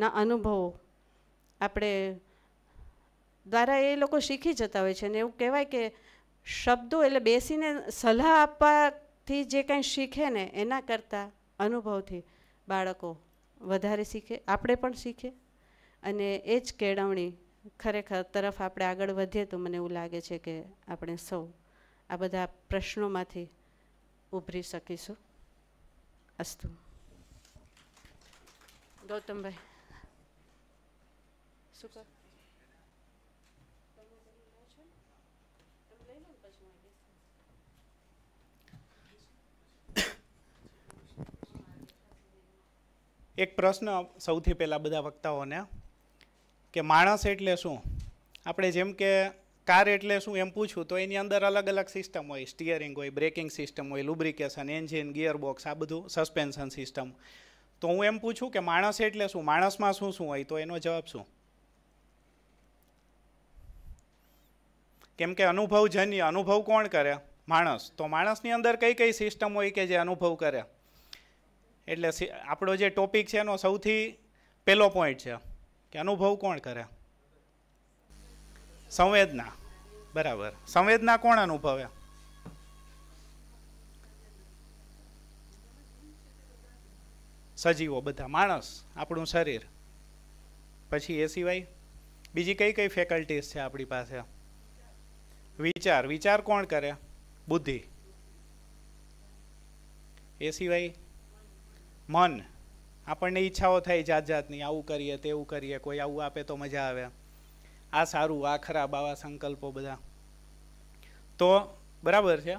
ના અનુભવો આપણે દ્વારા એ લોકો શીખી જતા હોય છે અને એવું કહેવાય કે શબ્દો એટલે બેસીને સલાહ આપવા થી જે કાંઈ શીખે ને એના કરતાં અનુભવથી બાળકો વધારે શીખે આપણે પણ શીખે અને એ જ કેળવણી ખરેખર તરફ આપણે આગળ વધીએ તો મને એવું લાગે છે કે આપણે સૌ આ બધા પ્રશ્નોમાંથી ઉભરી શકીશું અસ્તુ ગૌતમભાઈ શું એક પ્રશ્ન સૌથી પહેલાં બધા વક્તાઓને કે માણસ એટલે શું આપણે જેમ કે કાર એટલે શું એમ પૂછું તો એની અંદર અલગ અલગ સિસ્ટમ હોય સ્ટિયરિંગ હોય બ્રેકિંગ સિસ્ટમ હોય લુબ્રિકેશન એન્જિન ગિયરબોક્સ આ બધું સસ્પેન્શન સિસ્ટમ તો હું એમ પૂછું કે માણસ એટલે શું માણસમાં શું શું હોય તો એનો જવાબ શું કેમ કે અનુભવજન્ય અનુભવ કોણ કરે માણસ તો માણસની અંદર કઈ કઈ સિસ્ટમ હોય કે જે અનુભવ કરે એટલે આપણો જે ટોપિક છે એનો સૌથી પહેલો પોઈન્ટ છે કે અનુભવ કોણ કરે સંવેદના બરાબર સંવેદના કોણ અનુભવે સજીવો બધા માણસ આપણું શરીર પછી એ સિવાય બીજી કઈ કઈ ફેકલ્ટીઝ છે આપણી પાસે વિચાર વિચાર કોણ કરે બુદ્ધિ એ સિવાય મન આપણને ઈચ્છાઓ થાય જાત જાતની આવું કરીએ તેવું કરીએ કોઈ આવું આપે તો મજા આવે આ સારું આ ખરાબ આવા સંકલ્પો બધા તો બરાબર છે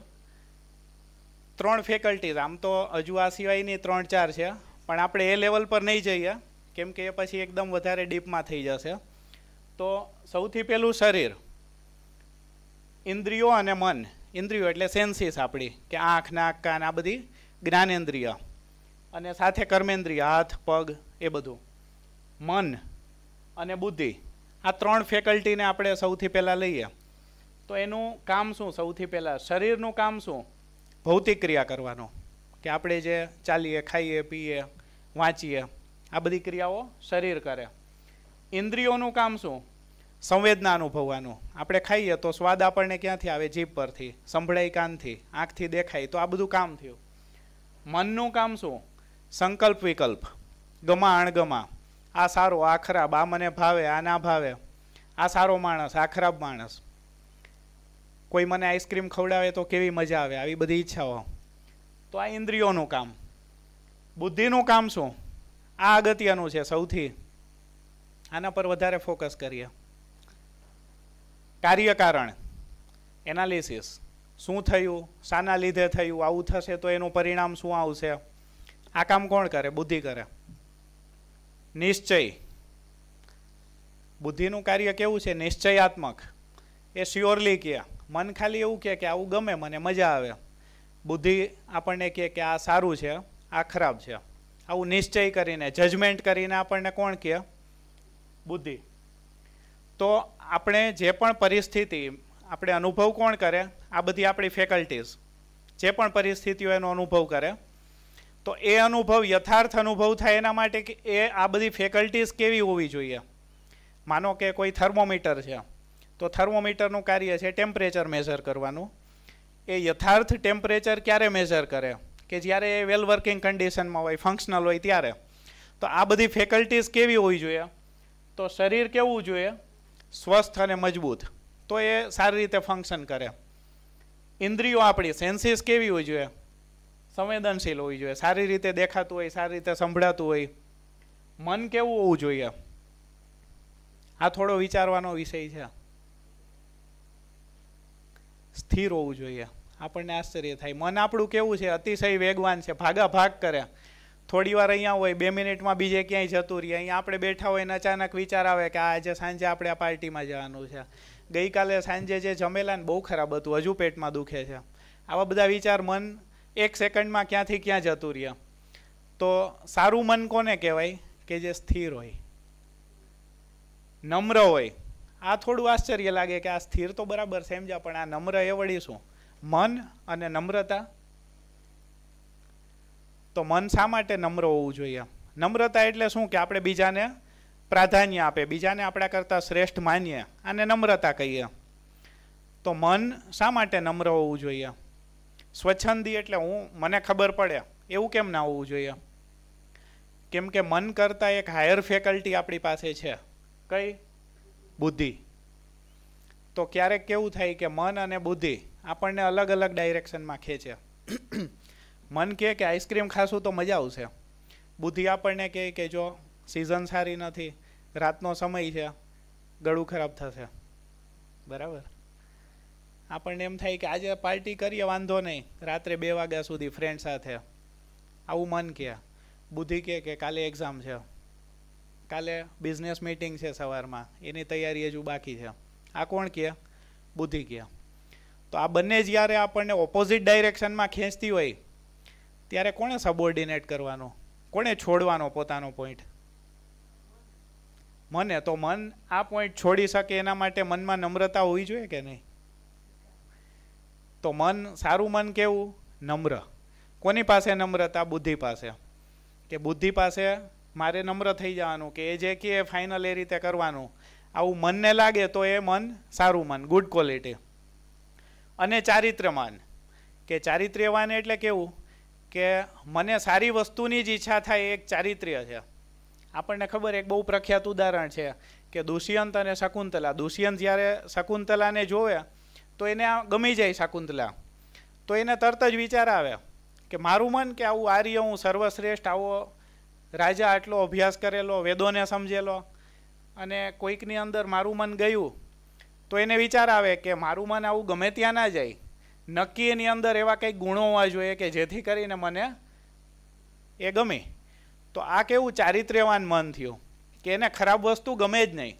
ત્રણ ફેકલ્ટીઝ આમ તો હજુ આ સિવાયની ત્રણ ચાર છે પણ આપણે એ લેવલ પર નહીં જઈએ કેમ કે એ પછી એકદમ વધારે ડીપમાં થઈ જશે તો સૌથી પહેલું શરીર ઇન્દ્રિયો અને મન ઇન્દ્રિયો એટલે સેન્સીસ આપણી કે આંખ નાક કાન આ બધી જ્ઞાનેન્દ્રિય અને સાથે કર્મેન્દ્રિય હાથ પગ એ બધું મન અને બુદ્ધિ આ ત્રણ ફેકલ્ટીને આપણે સૌથી પહેલાં લઈએ તો એનું કામ શું સૌથી પહેલાં શરીરનું કામ શું ભૌતિક ક્રિયા કરવાનું કે આપણે જે ચાલીએ ખાઈએ પીએ વાંચીએ આ બધી ક્રિયાઓ શરીર કરે ઇન્દ્રિયોનું કામ શું સંવેદના અનુભવવાનું આપણે ખાઈએ તો સ્વાદ આપણને ક્યાંથી આવે જીભ પરથી સંભળાય કાનથી આંખથી દેખાય તો આ બધું કામ થયું મનનું કામ શું સંકલ્પ વિકલ્પ ગમા અણગમા આ સારો આ ખરાબ આ મને ભાવે આ ના ભાવે આ સારો માણસ આ ખરાબ માણસ કોઈ મને આઈસ્ક્રીમ ખવડાવે તો કેવી મજા આવે આવી બધી ઈચ્છાઓ તો આ ઇન્દ્રિયોનું કામ બુદ્ધિનું કામ શું આ અગત્યનું છે સૌથી આના પર વધારે ફોકસ કરીએ કાર્યકારણ એનાલિસિસ શું થયું શાના લીધે થયું આવું થશે તો એનું પરિણામ શું આવશે આ કામ કોણ કરે બુદ્ધિ કરે નિશ્ચય બુદ્ધિનું કાર્ય કેવું છે નિશ્ચયાત્મક એ શ્યોરલી કહે મન ખાલી એવું કહે કે આવું ગમે મને મજા આવે બુદ્ધિ આપણને કહે કે આ સારું છે આ ખરાબ છે આવું નિશ્ચય કરીને જજમેન્ટ કરીને આપણને કોણ કહે બુદ્ધિ તો આપણે જે પણ પરિસ્થિતિ આપણે અનુભવ કોણ કરે આ બધી આપણી ફેકલ્ટીઝ જે પણ પરિસ્થિતિઓ એનો અનુભવ કરે તો એ અનુભવ યથાર્થ અનુભવ થાય એના માટે કે એ આ બધી ફેકલ્ટીઝ કેવી હોવી જોઈએ માનો કે કોઈ થર્મોમીટર છે તો થર્મોમીટરનું કાર્ય છે ટેમ્પરેચર મેઝર કરવાનું એ યથાર્થ ટેમ્પરેચર ક્યારે મેઝર કરે કે જ્યારે એ વેલ વર્કિંગ કન્ડિશનમાં હોય ફંક્શનલ હોય ત્યારે તો આ બધી ફેકલ્ટીઝ કેવી હોવી જોઈએ તો શરીર કેવું જોઈએ સ્વસ્થ અને મજબૂત તો એ સારી રીતે ફંક્શન કરે ઇન્દ્રિયો આપણી સેન્સીસ કેવી હોવી જોઈએ સંવેદનશીલ હોવી જોઈએ સારી રીતે દેખાતું હોય સારી રીતે સંભળાતું હોય મન કેવું હોવું જોઈએ આ થોડો વિચારવાનો વિષય છે સ્થિર હોવું જોઈએ આપણને આશ્ચર્ય થાય મન આપણું કેવું છે અતિશય વેગવાન છે ભાગા ભાગ કરે થોડી વાર અહીંયા હોય બે મિનિટમાં બીજે ક્યાંય જતું રહીએ અહીંયા આપણે બેઠા હોય ને અચાનક વિચાર આવે કે આજે સાંજે આપણે આ પાર્ટીમાં જવાનું છે ગઈકાલે સાંજે જે જમેલા ને બહુ ખરાબ હતું હજુ પેટમાં દુખે છે આવા બધા વિચાર મન એક સેકન્ડમાં ક્યાંથી ક્યાં જતું રહ્યા તો સારું મન કોને કહેવાય કે જે સ્થિર હોય નમ્ર હોય આ થોડું આશ્ચર્ય લાગે કે આ સ્થિર તો બરાબર સમજ્યા પણ આ નમ્ર એ વળી શું મન અને નમ્રતા તો મન શા માટે નમ્ર હોવું જોઈએ નમ્રતા એટલે શું કે આપણે બીજાને પ્રાધાન્ય આપે બીજાને આપણા કરતાં શ્રેષ્ઠ માનીએ આને નમ્રતા કહીએ તો મન શા માટે નમ્ર હોવું જોઈએ સ્વચ્છંદી એટલે હું મને ખબર પડે એવું કેમ ના હોવું જોઈએ કેમ કે મન કરતાં એક હાયર ફેકલ્ટી આપણી પાસે છે કઈ બુદ્ધિ તો ક્યારેક કેવું થાય કે મન અને બુદ્ધિ આપણને અલગ અલગ ડાયરેક્શનમાં ખેંચે <clears throat> મન કહે કે આઈસ્ક્રીમ ખાશું તો મજા આવશે બુદ્ધિ આપણને કહે કે જો સિઝન સારી નથી રાતનો સમય છે ગળું ખરાબ થશે બરાબર આપણને એમ થાય કે આજે પાર્ટી કરીએ વાંધો નહીં રાત્રે બે વાગ્યા સુધી ફ્રેન્ડ સાથે આવું મન કે બુદ્ધિ કે કે કાલે એક્ઝામ છે કાલે બિઝનેસ મીટિંગ છે સવારમાં એની તૈયારી હજુ બાકી છે આ કોણ કહે બુદ્ધિ કહે તો આ બંને જ્યારે આપણને ઓપોઝિટ ડાયરેક્શનમાં ખેંચતી હોય ત્યારે કોણે સબોર્ડિનેટ કરવાનો કોણે છોડવાનો પોતાનો પોઈન્ટ મને તો મન આ પોઈન્ટ છોડી શકે એના માટે મનમાં નમ્રતા હોવી જોઈએ કે નહીં તો મન સારું મન કેવું નમ્ર કોની પાસે નમ્રતા બુદ્ધિ પાસે કે બુદ્ધિ પાસે મારે નમ્ર થઈ જવાનું કે એ જે કહે ફાઇનલ એ રીતે કરવાનું આવું મનને લાગે તો એ મન સારું મન ગુડ ક્વોલિટી અને ચારિત્રમાન કે ચારિત્ર્યવાન એટલે કેવું કે મને સારી વસ્તુની જ ઈચ્છા થાય એક ચારિત્ર્ય છે આપણને ખબર એક બહુ પ્રખ્યાત ઉદાહરણ છે કે દુષ્યંત અને શકુંતલા દુષ્યંત જ્યારે શકુંતલાને જોવે તો એને આ ગમી જાય શાકુંતલા તો એને તરત જ વિચાર આવે કે મારું મન કે આવું આર્ય હું સર્વશ્રેષ્ઠ આવો રાજા આટલો અભ્યાસ કરેલો વેદોને સમજેલો અને કોઈકની અંદર મારું મન ગયું તો એને વિચાર આવે કે મારું મન આવું ગમે ત્યાં ના જાય નક્કી એની અંદર એવા કંઈક ગુણો હોવા જોઈએ કે જેથી કરીને મને એ ગમે તો આ કેવું ચારિત્ર્યવાન મન થયું કે એને ખરાબ વસ્તુ ગમે જ નહીં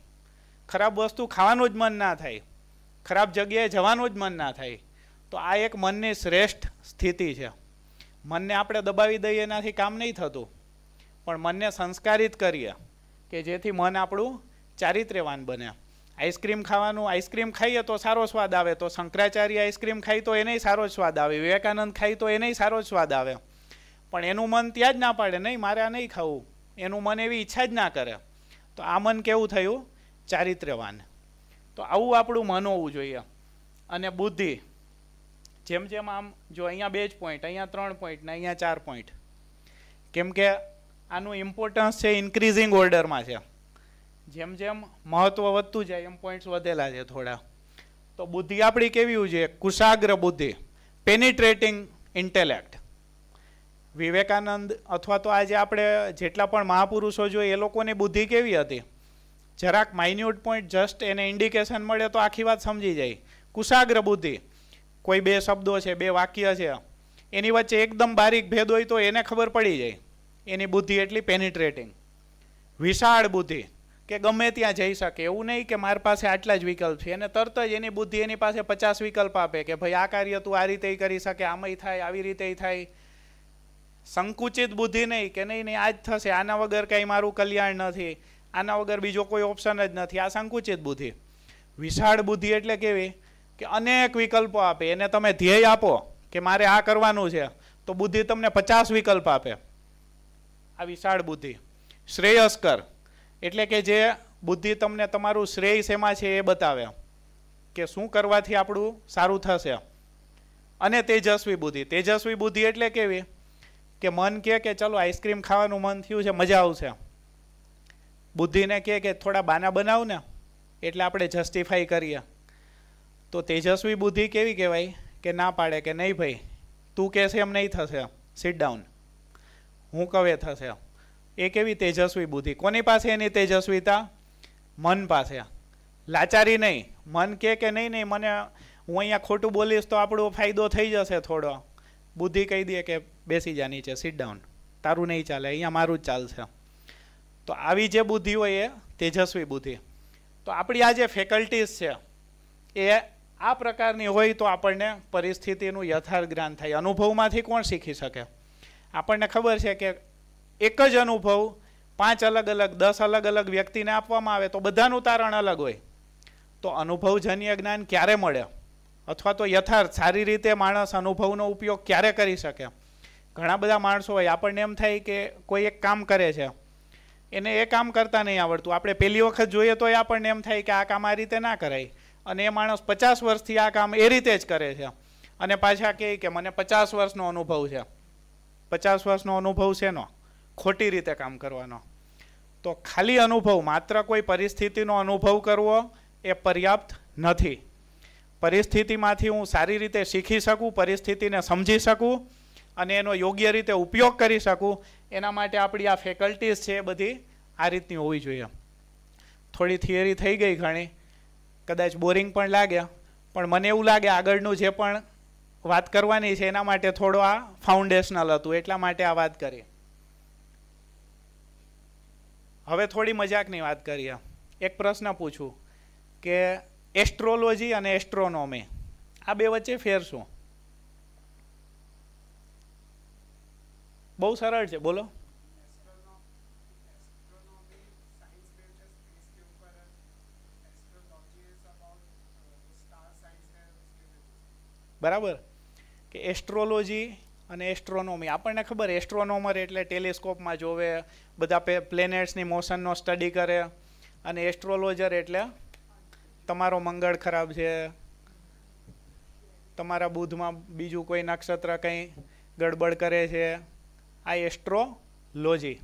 ખરાબ વસ્તુ ખાવાનું જ મન ના થાય ખરાબ જગ્યાએ જવાનું જ મન ના થાય તો આ એક મનની શ્રેષ્ઠ સ્થિતિ છે મનને આપણે દબાવી દઈએ એનાથી કામ નહીં થતું પણ મનને સંસ્કારિત કરીએ કે જેથી મન આપણું ચારિત્ર્યવાન બને આઈસ્ક્રીમ ખાવાનું આઈસ્ક્રીમ ખાઈએ તો સારો સ્વાદ આવે તો શંકરાચાર્ય આઈસ્ક્રીમ ખાઈ તો એને સારો સ્વાદ આવે વિવેકાનંદ ખાઈ તો એને સારો સ્વાદ આવે પણ એનું મન ત્યાં જ ના પાડે નહીં મારે આ નહીં ખાવું એનું મન એવી ઈચ્છા જ ના કરે તો આ મન કેવું થયું ચારિત્ર્યવાન તો આવું આપણું મન હોવું જોઈએ અને બુદ્ધિ જેમ જેમ આમ જો અહીંયા બે જ પોઈન્ટ અહીંયા ત્રણ પોઈન્ટ ને અહીંયા ચાર પોઈન્ટ કેમ કે આનું ઇમ્પોર્ટન્સ છે ઇન્ક્રીઝિંગ ઓર્ડરમાં છે જેમ જેમ મહત્ત્વ વધતું જાય એમ પોઈન્ટ્સ વધેલા છે થોડા તો બુદ્ધિ આપણી કેવી છે કુશાગ્ર બુદ્ધિ પેનિટ્રેટિંગ ઇન્ટેલેક્ટ વિવેકાનંદ અથવા તો આજે આપણે જેટલા પણ મહાપુરુષો જોઈએ એ લોકોની બુદ્ધિ કેવી હતી જરાક માઇન્યુટ પોઈન્ટ જસ્ટ એને ઇન્ડિકેશન મળે તો આખી વાત સમજી જાય કુશાગ્ર બુદ્ધિ કોઈ બે શબ્દો છે બે વાક્ય છે એની વચ્ચે એકદમ બારીક ભેદ હોય તો એને ખબર પડી જાય એની બુદ્ધિ એટલી પેનિટ્રેટિંગ વિશાળ બુદ્ધિ કે ગમે ત્યાં જઈ શકે એવું નહીં કે મારી પાસે આટલા જ વિકલ્પ છે અને તરત જ એની બુદ્ધિ એની પાસે પચાસ વિકલ્પ આપે કે ભાઈ આ કાર્ય તું આ રીતે કરી શકે આમાંય થાય આવી રીતે થાય સંકુચિત બુદ્ધિ નહીં કે નહીં નહીં આ જ થશે આના વગર કાંઈ મારું કલ્યાણ નથી આના વગર બીજો કોઈ ઓપ્શન જ નથી આ સંકુચિત બુદ્ધિ વિશાળ બુદ્ધિ એટલે કેવી કે અનેક વિકલ્પો આપે એને તમે ધ્યેય આપો કે મારે આ કરવાનું છે તો બુદ્ધિ તમને પચાસ વિકલ્પ આપે આ વિશાળ બુદ્ધિ શ્રેયસ્કર એટલે કે જે બુદ્ધિ તમને તમારું શ્રેય શેમાં છે એ બતાવે કે શું કરવાથી આપણું સારું થશે અને તેજસ્વી બુદ્ધિ તેજસ્વી બુદ્ધિ એટલે કેવી કે મન કે ચલો આઈસ્ક્રીમ ખાવાનું મન થયું છે મજા આવશે બુદ્ધિને કહે કે થોડા બાના બનાવ ને એટલે આપણે જસ્ટિફાઈ કરીએ તો તેજસ્વી બુદ્ધિ કેવી કહેવાય કે ના પાડે કે નહીં ભાઈ તું કહેશે એમ નહીં થશે સિટ ડાઉન હું કવે થશે એ કેવી તેજસ્વી બુદ્ધિ કોની પાસે એની તેજસ્વીતા મન પાસે લાચારી નહીં મન કે કે નહીં નહીં મને હું અહીંયા ખોટું બોલીશ તો આપણો ફાયદો થઈ જશે થોડો બુદ્ધિ કહી દે કે બેસી જા નીચે સિટ ડાઉન તારું નહીં ચાલે અહીંયા મારું જ ચાલશે તો આવી જે બુદ્ધિ હોય એ તેજસ્વી બુદ્ધિ તો આપણી આ જે ફેકલ્ટીઝ છે એ આ પ્રકારની હોય તો આપણને પરિસ્થિતિનું યથાર્થ જ્ઞાન થાય અનુભવમાંથી કોણ શીખી શકે આપણને ખબર છે કે એક જ અનુભવ પાંચ અલગ અલગ દસ અલગ અલગ વ્યક્તિને આપવામાં આવે તો બધાનું તારણ અલગ હોય તો અનુભવજન્ય જ્ઞાન ક્યારે મળે અથવા તો યથાર્થ સારી રીતે માણસ અનુભવનો ઉપયોગ ક્યારે કરી શકે ઘણા બધા માણસો હોય આપણને એમ થાય કે કોઈ એક કામ કરે છે એને એ કામ કરતા નહીં આવડતું આપણે પહેલી વખત જોઈએ તો એ આપણને એમ થાય કે આ કામ આ રીતે ના કરાય અને એ માણસ પચાસ વર્ષથી આ કામ એ રીતે જ કરે છે અને પાછા કહે કે મને પચાસ વર્ષનો અનુભવ છે પચાસ વર્ષનો અનુભવ છે એનો ખોટી રીતે કામ કરવાનો તો ખાલી અનુભવ માત્ર કોઈ પરિસ્થિતિનો અનુભવ કરવો એ પર્યાપ્ત નથી પરિસ્થિતિમાંથી હું સારી રીતે શીખી શકું પરિસ્થિતિને સમજી શકું અને એનો યોગ્ય રીતે ઉપયોગ કરી શકું એના માટે આપણી આ ફેકલ્ટીઝ છે એ બધી આ રીતની હોવી જોઈએ થોડી થિયરી થઈ ગઈ ઘણી કદાચ બોરિંગ પણ લાગ્યા પણ મને એવું લાગે આગળનું જે પણ વાત કરવાની છે એના માટે થોડો આ ફાઉન્ડેશનલ હતું એટલા માટે આ વાત કરી હવે થોડી મજાકની વાત કરીએ એક પ્રશ્ન પૂછું કે એસ્ટ્રોલોજી અને એસ્ટ્રોનોમી આ બે વચ્ચે ફેર શું બહુ સરળ છે બોલો બરાબર કે એસ્ટ્રોલોજી અને એસ્ટ્રોનોમી આપણને ખબર એસ્ટ્રોનોમર એટલે ટેલિસ્કોપમાં જોવે બધા પ્લેનેટ્સની મોશનનો સ્ટડી કરે અને એસ્ટ્રોલોજર એટલે તમારો મંગળ ખરાબ છે તમારા બુધમાં બીજું કોઈ નક્ષત્ર કંઈ ગડબડ કરે છે આ એસ્ટ્રોલોજી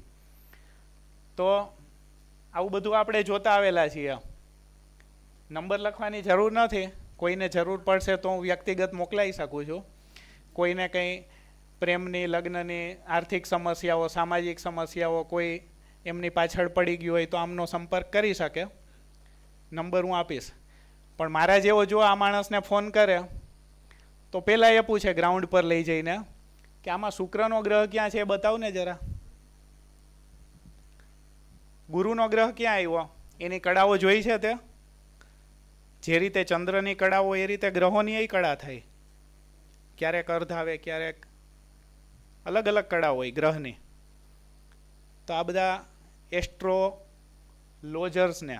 તો આવું બધું આપણે જોતા આવેલા છીએ નંબર લખવાની જરૂર નથી કોઈને જરૂર પડશે તો હું વ્યક્તિગત મોકલાવી શકું છું કોઈને કંઈ પ્રેમની લગ્નની આર્થિક સમસ્યાઓ સામાજિક સમસ્યાઓ કોઈ એમની પાછળ પડી ગયું હોય તો આમનો સંપર્ક કરી શકે નંબર હું આપીશ પણ મારા જેવો જો આ માણસને ફોન કરે તો પહેલાં એ પૂછે ગ્રાઉન્ડ પર લઈ જઈને કે આમાં શુક્રનો ગ્રહ ક્યાં છે એ ને જરા ગુરુનો ગ્રહ ક્યાં આવ્યો એની કળાઓ જોઈ છે તે જે રીતે ચંદ્રની કળાઓ એ રીતે ગ્રહોની એ કળા થઈ ક્યારેક અર્ધ આવે ક્યારેક અલગ અલગ કળા હોય ગ્રહની તો આ બધા એસ્ટ્રો લોજર્સને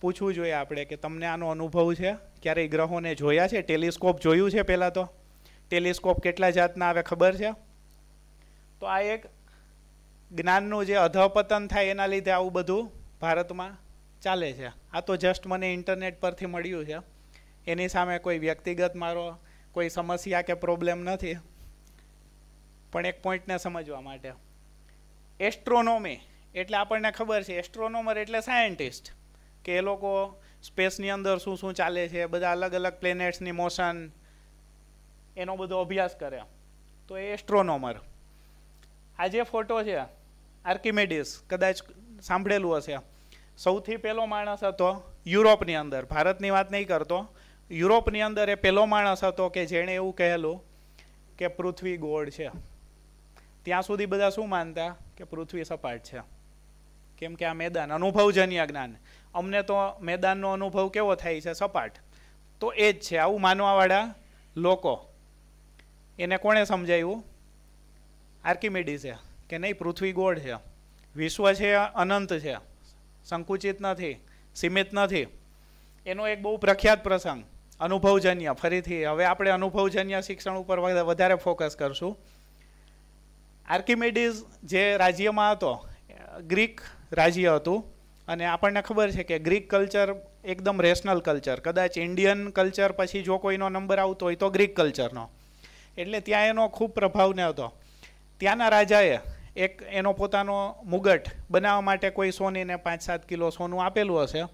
પૂછવું જોઈએ આપણે કે તમને આનો અનુભવ છે ક્યારેય ગ્રહોને જોયા છે ટેલિસ્કોપ જોયું છે પહેલાં તો ટેલિસ્કોપ કેટલા જાતના આવે ખબર છે તો આ એક જ્ઞાનનું જે અધપતન થાય એના લીધે આવું બધું ભારતમાં ચાલે છે આ તો જસ્ટ મને ઇન્ટરનેટ પરથી મળ્યું છે એની સામે કોઈ વ્યક્તિગત મારો કોઈ સમસ્યા કે પ્રોબ્લેમ નથી પણ એક પોઈન્ટને સમજવા માટે એસ્ટ્રોનોમી એટલે આપણને ખબર છે એસ્ટ્રોનોમર એટલે સાયન્ટિસ્ટ કે એ લોકો સ્પેસની અંદર શું શું ચાલે છે બધા અલગ અલગ પ્લેનેટ્સની મોશન એનો બધો અભ્યાસ કરે તો એ એસ્ટ્રોનોમર આ જે ફોટો છે આર્કિમેડિસ કદાચ સાંભળેલું હશે સૌથી પહેલો માણસ હતો યુરોપની અંદર ભારતની વાત નહીં કરતો યુરોપની અંદર એ પહેલો માણસ હતો કે જેણે એવું કહેલું કે પૃથ્વી ગોળ છે ત્યાં સુધી બધા શું માનતા કે પૃથ્વી સપાટ છે કેમ કે આ મેદાન અનુભવજન્ય જ્ઞાન અમને તો મેદાનનો અનુભવ કેવો થાય છે સપાટ તો એ જ છે આવું માનવાવાળા લોકો એને કોણે સમજાવ્યું આર્કિમેડિસે કે નહીં પૃથ્વી ગોળ છે વિશ્વ છે અનંત છે સંકુચિત નથી સીમિત નથી એનો એક બહુ પ્રખ્યાત પ્રસંગ અનુભવજન્ય ફરીથી હવે આપણે અનુભવજન્ય શિક્ષણ ઉપર વધારે ફોકસ કરશું આર્કિમેડિસ જે રાજ્યમાં હતો ગ્રીક રાજ્ય હતું અને આપણને ખબર છે કે ગ્રીક કલ્ચર એકદમ રેશનલ કલ્ચર કદાચ ઇન્ડિયન કલ્ચર પછી જો કોઈનો નંબર આવતો હોય તો ગ્રીક કલ્ચરનો એટલે ત્યાં એનો ખૂબ પ્રભાવ ન હતો ત્યાંના રાજાએ એક એનો પોતાનો મુગટ બનાવવા માટે કોઈ સોનીને પાંચ સાત કિલો સોનું આપેલું હશે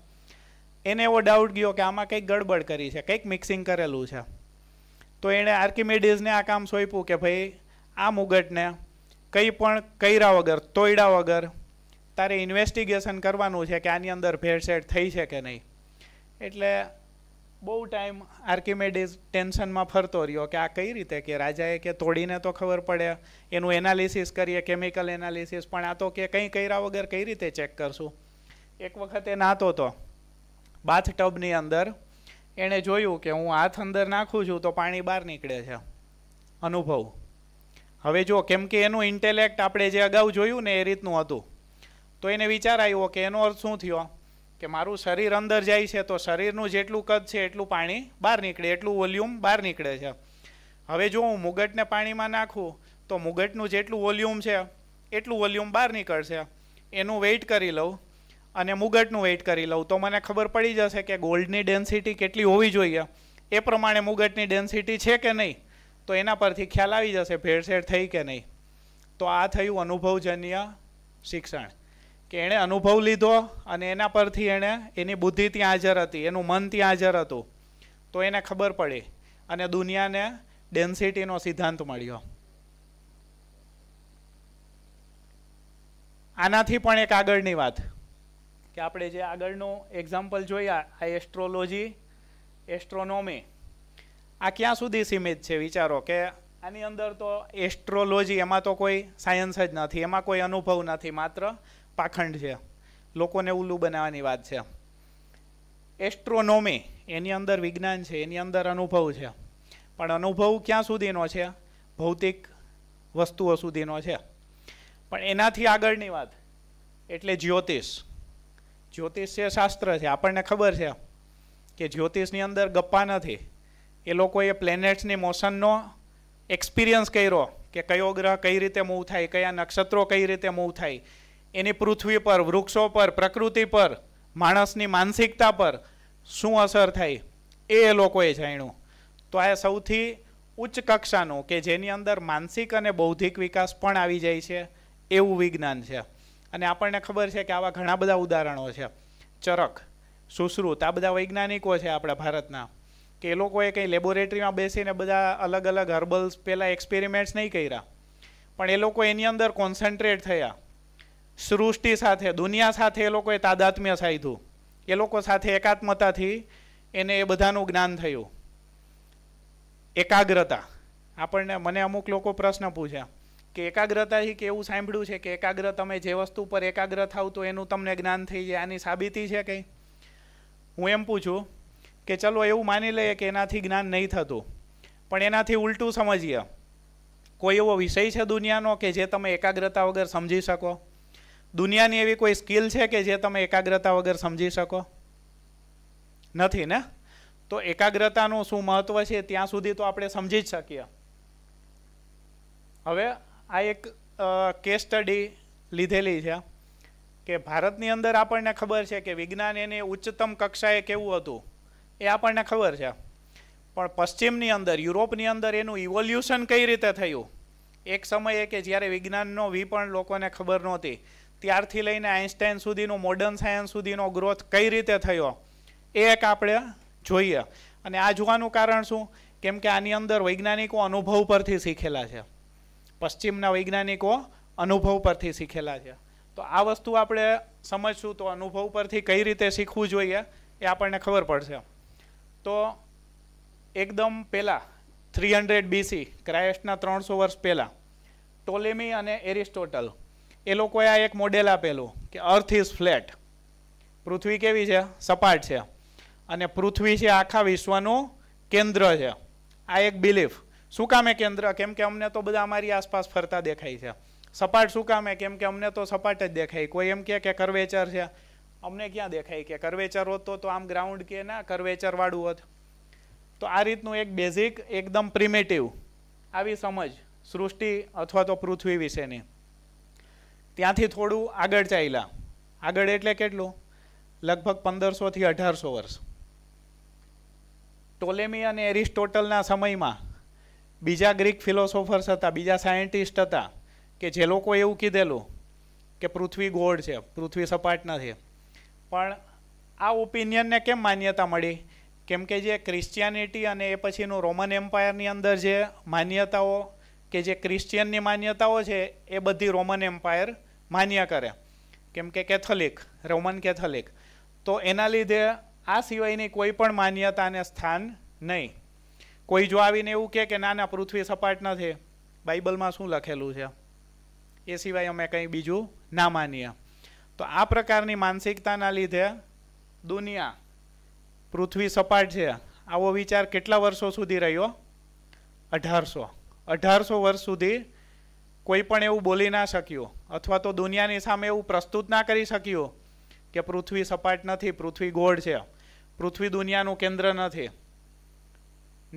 એને એવો ડાઉટ ગયો કે આમાં કંઈક ગડબડ કરી છે કંઈક મિક્સિંગ કરેલું છે તો એણે આર્કિમેડિઝને આ કામ સોંપ્યું કે ભાઈ આ મુગટને કંઈ પણ કર્યા વગર તોયડા વગર તારે ઇન્વેસ્ટિગેશન કરવાનું છે કે આની અંદર ભેળસેળ થઈ છે કે નહીં એટલે બહુ ટાઈમ આર્કિમેડિસ ટેન્શનમાં ફરતો રહ્યો કે આ કઈ રીતે કે રાજાએ કે તોડીને તો ખબર પડે એનું એનાલિસિસ કરીએ કેમિકલ એનાલિસિસ પણ આ તો કે કંઈ કર્યા વગર કઈ રીતે ચેક કરશું એક વખત એ નાતો હતો બાથ ટબની અંદર એણે જોયું કે હું હાથ અંદર નાખું છું તો પાણી બહાર નીકળે છે અનુભવ હવે જો કેમ કે એનું ઇન્ટેલેક્ટ આપણે જે અગાઉ જોયું ને એ રીતનું હતું તો એને વિચાર આવ્યો કે એનો અર્થ શું થયો કે મારું શરીર અંદર જાય છે તો શરીરનું જેટલું કદ છે એટલું પાણી બહાર નીકળે એટલું વોલ્યુમ બહાર નીકળે છે હવે જો હું મુગટને પાણીમાં નાખું તો મુગટનું જેટલું વોલ્યુમ છે એટલું વોલ્યુમ બહાર નીકળશે એનું વેઇટ કરી લઉં અને મુગટનું વેઇટ કરી લઉં તો મને ખબર પડી જશે કે ગોલ્ડની ડેન્સિટી કેટલી હોવી જોઈએ એ પ્રમાણે મુગટની ડેન્સિટી છે કે નહીં તો એના પરથી ખ્યાલ આવી જશે ભેળસેળ થઈ કે નહીં તો આ થયું અનુભવજન્ય શિક્ષણ કે એણે અનુભવ લીધો અને એના પરથી એણે એની બુદ્ધિ ત્યાં હાજર હતી એનું મન ત્યાં હાજર હતું તો એને ખબર પડી અને દુનિયાને ડેન્સિટીનો સિદ્ધાંત મળ્યો આનાથી પણ એક આગળની વાત કે આપણે જે આગળનું એક્ઝામ્પલ જોયા આ એસ્ટ્રોલોજી એસ્ટ્રોનોમી આ ક્યાં સુધી સીમિત છે વિચારો કે આની અંદર તો એસ્ટ્રોલોજી એમાં તો કોઈ સાયન્સ જ નથી એમાં કોઈ અનુભવ નથી માત્ર પાખંડ છે લોકોને ઉલ્લું બનાવવાની વાત છે એસ્ટ્રોનોમી એની અંદર વિજ્ઞાન છે એની અંદર અનુભવ છે પણ અનુભવ ક્યાં સુધીનો છે ભૌતિક વસ્તુઓ સુધીનો છે પણ એનાથી આગળની વાત એટલે જ્યોતિષ જ્યોતિષ છે શાસ્ત્ર છે આપણને ખબર છે કે જ્યોતિષની અંદર ગપ્પા નથી એ લોકોએ પ્લેનેટ્સની મોશનનો એક્સપિરિયન્સ કર્યો કે કયો ગ્રહ કઈ રીતે મૂવ થાય કયા નક્ષત્રો કઈ રીતે મૂવ થાય એની પૃથ્વી પર વૃક્ષો પર પ્રકૃતિ પર માણસની માનસિકતા પર શું અસર થઈ એ લોકોએ જાણ્યું તો આ સૌથી ઉચ્ચ કક્ષાનું કે જેની અંદર માનસિક અને બૌદ્ધિક વિકાસ પણ આવી જાય છે એવું વિજ્ઞાન છે અને આપણને ખબર છે કે આવા ઘણા બધા ઉદાહરણો છે ચરક સુશ્રુત આ બધા વૈજ્ઞાનિકો છે આપણા ભારતના કે એ લોકોએ કંઈ લેબોરેટરીમાં બેસીને બધા અલગ અલગ હર્બલ્સ પહેલાં એક્સપેરિમેન્ટ્સ નહીં કર્યા પણ એ લોકો એની અંદર કોન્સન્ટ્રેટ થયા સૃષ્ટિ સાથે દુનિયા સાથે એ લોકોએ તાદાત્મ્ય સાધ્યું એ લોકો સાથે એકાત્મતાથી એને એ બધાનું જ્ઞાન થયું એકાગ્રતા આપણને મને અમુક લોકો પ્રશ્ન પૂછે કે એકાગ્રતાથી કે એવું સાંભળ્યું છે કે એકાગ્ર તમે જે વસ્તુ પર એકાગ્ર થાવ તો એનું તમને જ્ઞાન થઈ જાય આની સાબિતી છે કંઈ હું એમ પૂછું કે ચલો એવું માની લઈએ કે એનાથી જ્ઞાન નહીં થતું પણ એનાથી ઉલટું સમજીએ કોઈ એવો વિષય છે દુનિયાનો કે જે તમે એકાગ્રતા વગર સમજી શકો દુનિયાની એવી કોઈ સ્કિલ છે કે જે તમે એકાગ્રતા વગર સમજી શકો નથી ને તો એકાગ્રતાનું શું મહત્વ છે ત્યાં સુધી તો આપણે સમજી જ શકીએ હવે આ એક કેસ સ્ટડી લીધેલી છે કે ભારતની અંદર આપણને ખબર છે કે વિજ્ઞાન એની ઉચ્ચતમ કક્ષાએ કેવું હતું એ આપણને ખબર છે પણ પશ્ચિમની અંદર યુરોપની અંદર એનું ઇવોલ્યુશન કઈ રીતે થયું એક સમયે કે જ્યારે વિજ્ઞાનનો વી પણ લોકોને ખબર નહોતી ત્યારથી લઈને આઇન્સ્ટાઈન સુધીનો મોડર્ન સાયન્સ સુધીનો ગ્રોથ કઈ રીતે થયો એ એક આપણે જોઈએ અને આ જોવાનું કારણ શું કેમ કે આની અંદર વૈજ્ઞાનિકો અનુભવ પરથી શીખેલા છે પશ્ચિમના વૈજ્ઞાનિકો અનુભવ પરથી શીખેલા છે તો આ વસ્તુ આપણે સમજશું તો અનુભવ પરથી કઈ રીતે શીખવું જોઈએ એ આપણને ખબર પડશે તો એકદમ પહેલાં થ્રી હંડ્રેડ બીસી ક્રાયસ્ટના ત્રણસો વર્ષ પહેલાં ટોલેમી અને એરિસ્ટોટલ એ લોકોએ આ એક મોડેલ આપેલું કે અર્થ ઇઝ ફ્લેટ પૃથ્વી કેવી છે સપાટ છે અને પૃથ્વી છે આખા વિશ્વનું કેન્દ્ર છે આ એક બિલીફ શું કામે કેન્દ્ર કેમ કે અમને તો બધા અમારી આસપાસ ફરતા દેખાય છે સપાટ શું કામે કેમ કે અમને તો સપાટ જ દેખાય કોઈ એમ કે કરવેચર છે અમને ક્યાં દેખાય કે કરવેચર હોત તો આમ ગ્રાઉન્ડ કે ના કરવેચરવાળું હોત તો આ રીતનું એક બેઝિક એકદમ પ્રિમેટિવ આવી સમજ સૃષ્ટિ અથવા તો પૃથ્વી વિશેની ત્યાંથી થોડું આગળ ચાલ્યા આગળ એટલે કેટલું લગભગ પંદરસોથી અઢારસો વર્ષ ટોલેમી અને એરિસ્ટોટલના સમયમાં બીજા ગ્રીક ફિલોસોફર્સ હતા બીજા સાયન્ટિસ્ટ હતા કે જે લોકો એવું કીધેલું કે પૃથ્વી ગોળ છે પૃથ્વી સપાટ નથી પણ આ ઓપિનિયનને કેમ માન્યતા મળી કેમ કે જે ક્રિશ્ચિયાનિટી અને એ પછીનું રોમન એમ્પાયરની અંદર જે માન્યતાઓ કે જે ક્રિશ્ચિયનની માન્યતાઓ છે એ બધી રોમન એમ્પાયર માન્ય કરે કેમ કે કેથોલિક રોમન કેથોલિક તો એના લીધે આ સિવાયની કોઈ પણ માન્યતાને સ્થાન નહીં કોઈ જો આવીને એવું કહે કે ના ના પૃથ્વી સપાટ નથી બાઇબલમાં શું લખેલું છે એ સિવાય અમે કંઈ બીજું ના માનીએ તો આ પ્રકારની માનસિકતાના લીધે દુનિયા પૃથ્વી સપાટ છે આવો વિચાર કેટલા વર્ષો સુધી રહ્યો અઢારસો અઢારસો વર્ષ સુધી કોઈ પણ એવું બોલી ના શક્યું અથવા તો દુનિયાની સામે એવું પ્રસ્તુત ના કરી શક્યું કે પૃથ્વી સપાટ નથી પૃથ્વી ગોળ છે પૃથ્વી દુનિયાનું કેન્દ્ર નથી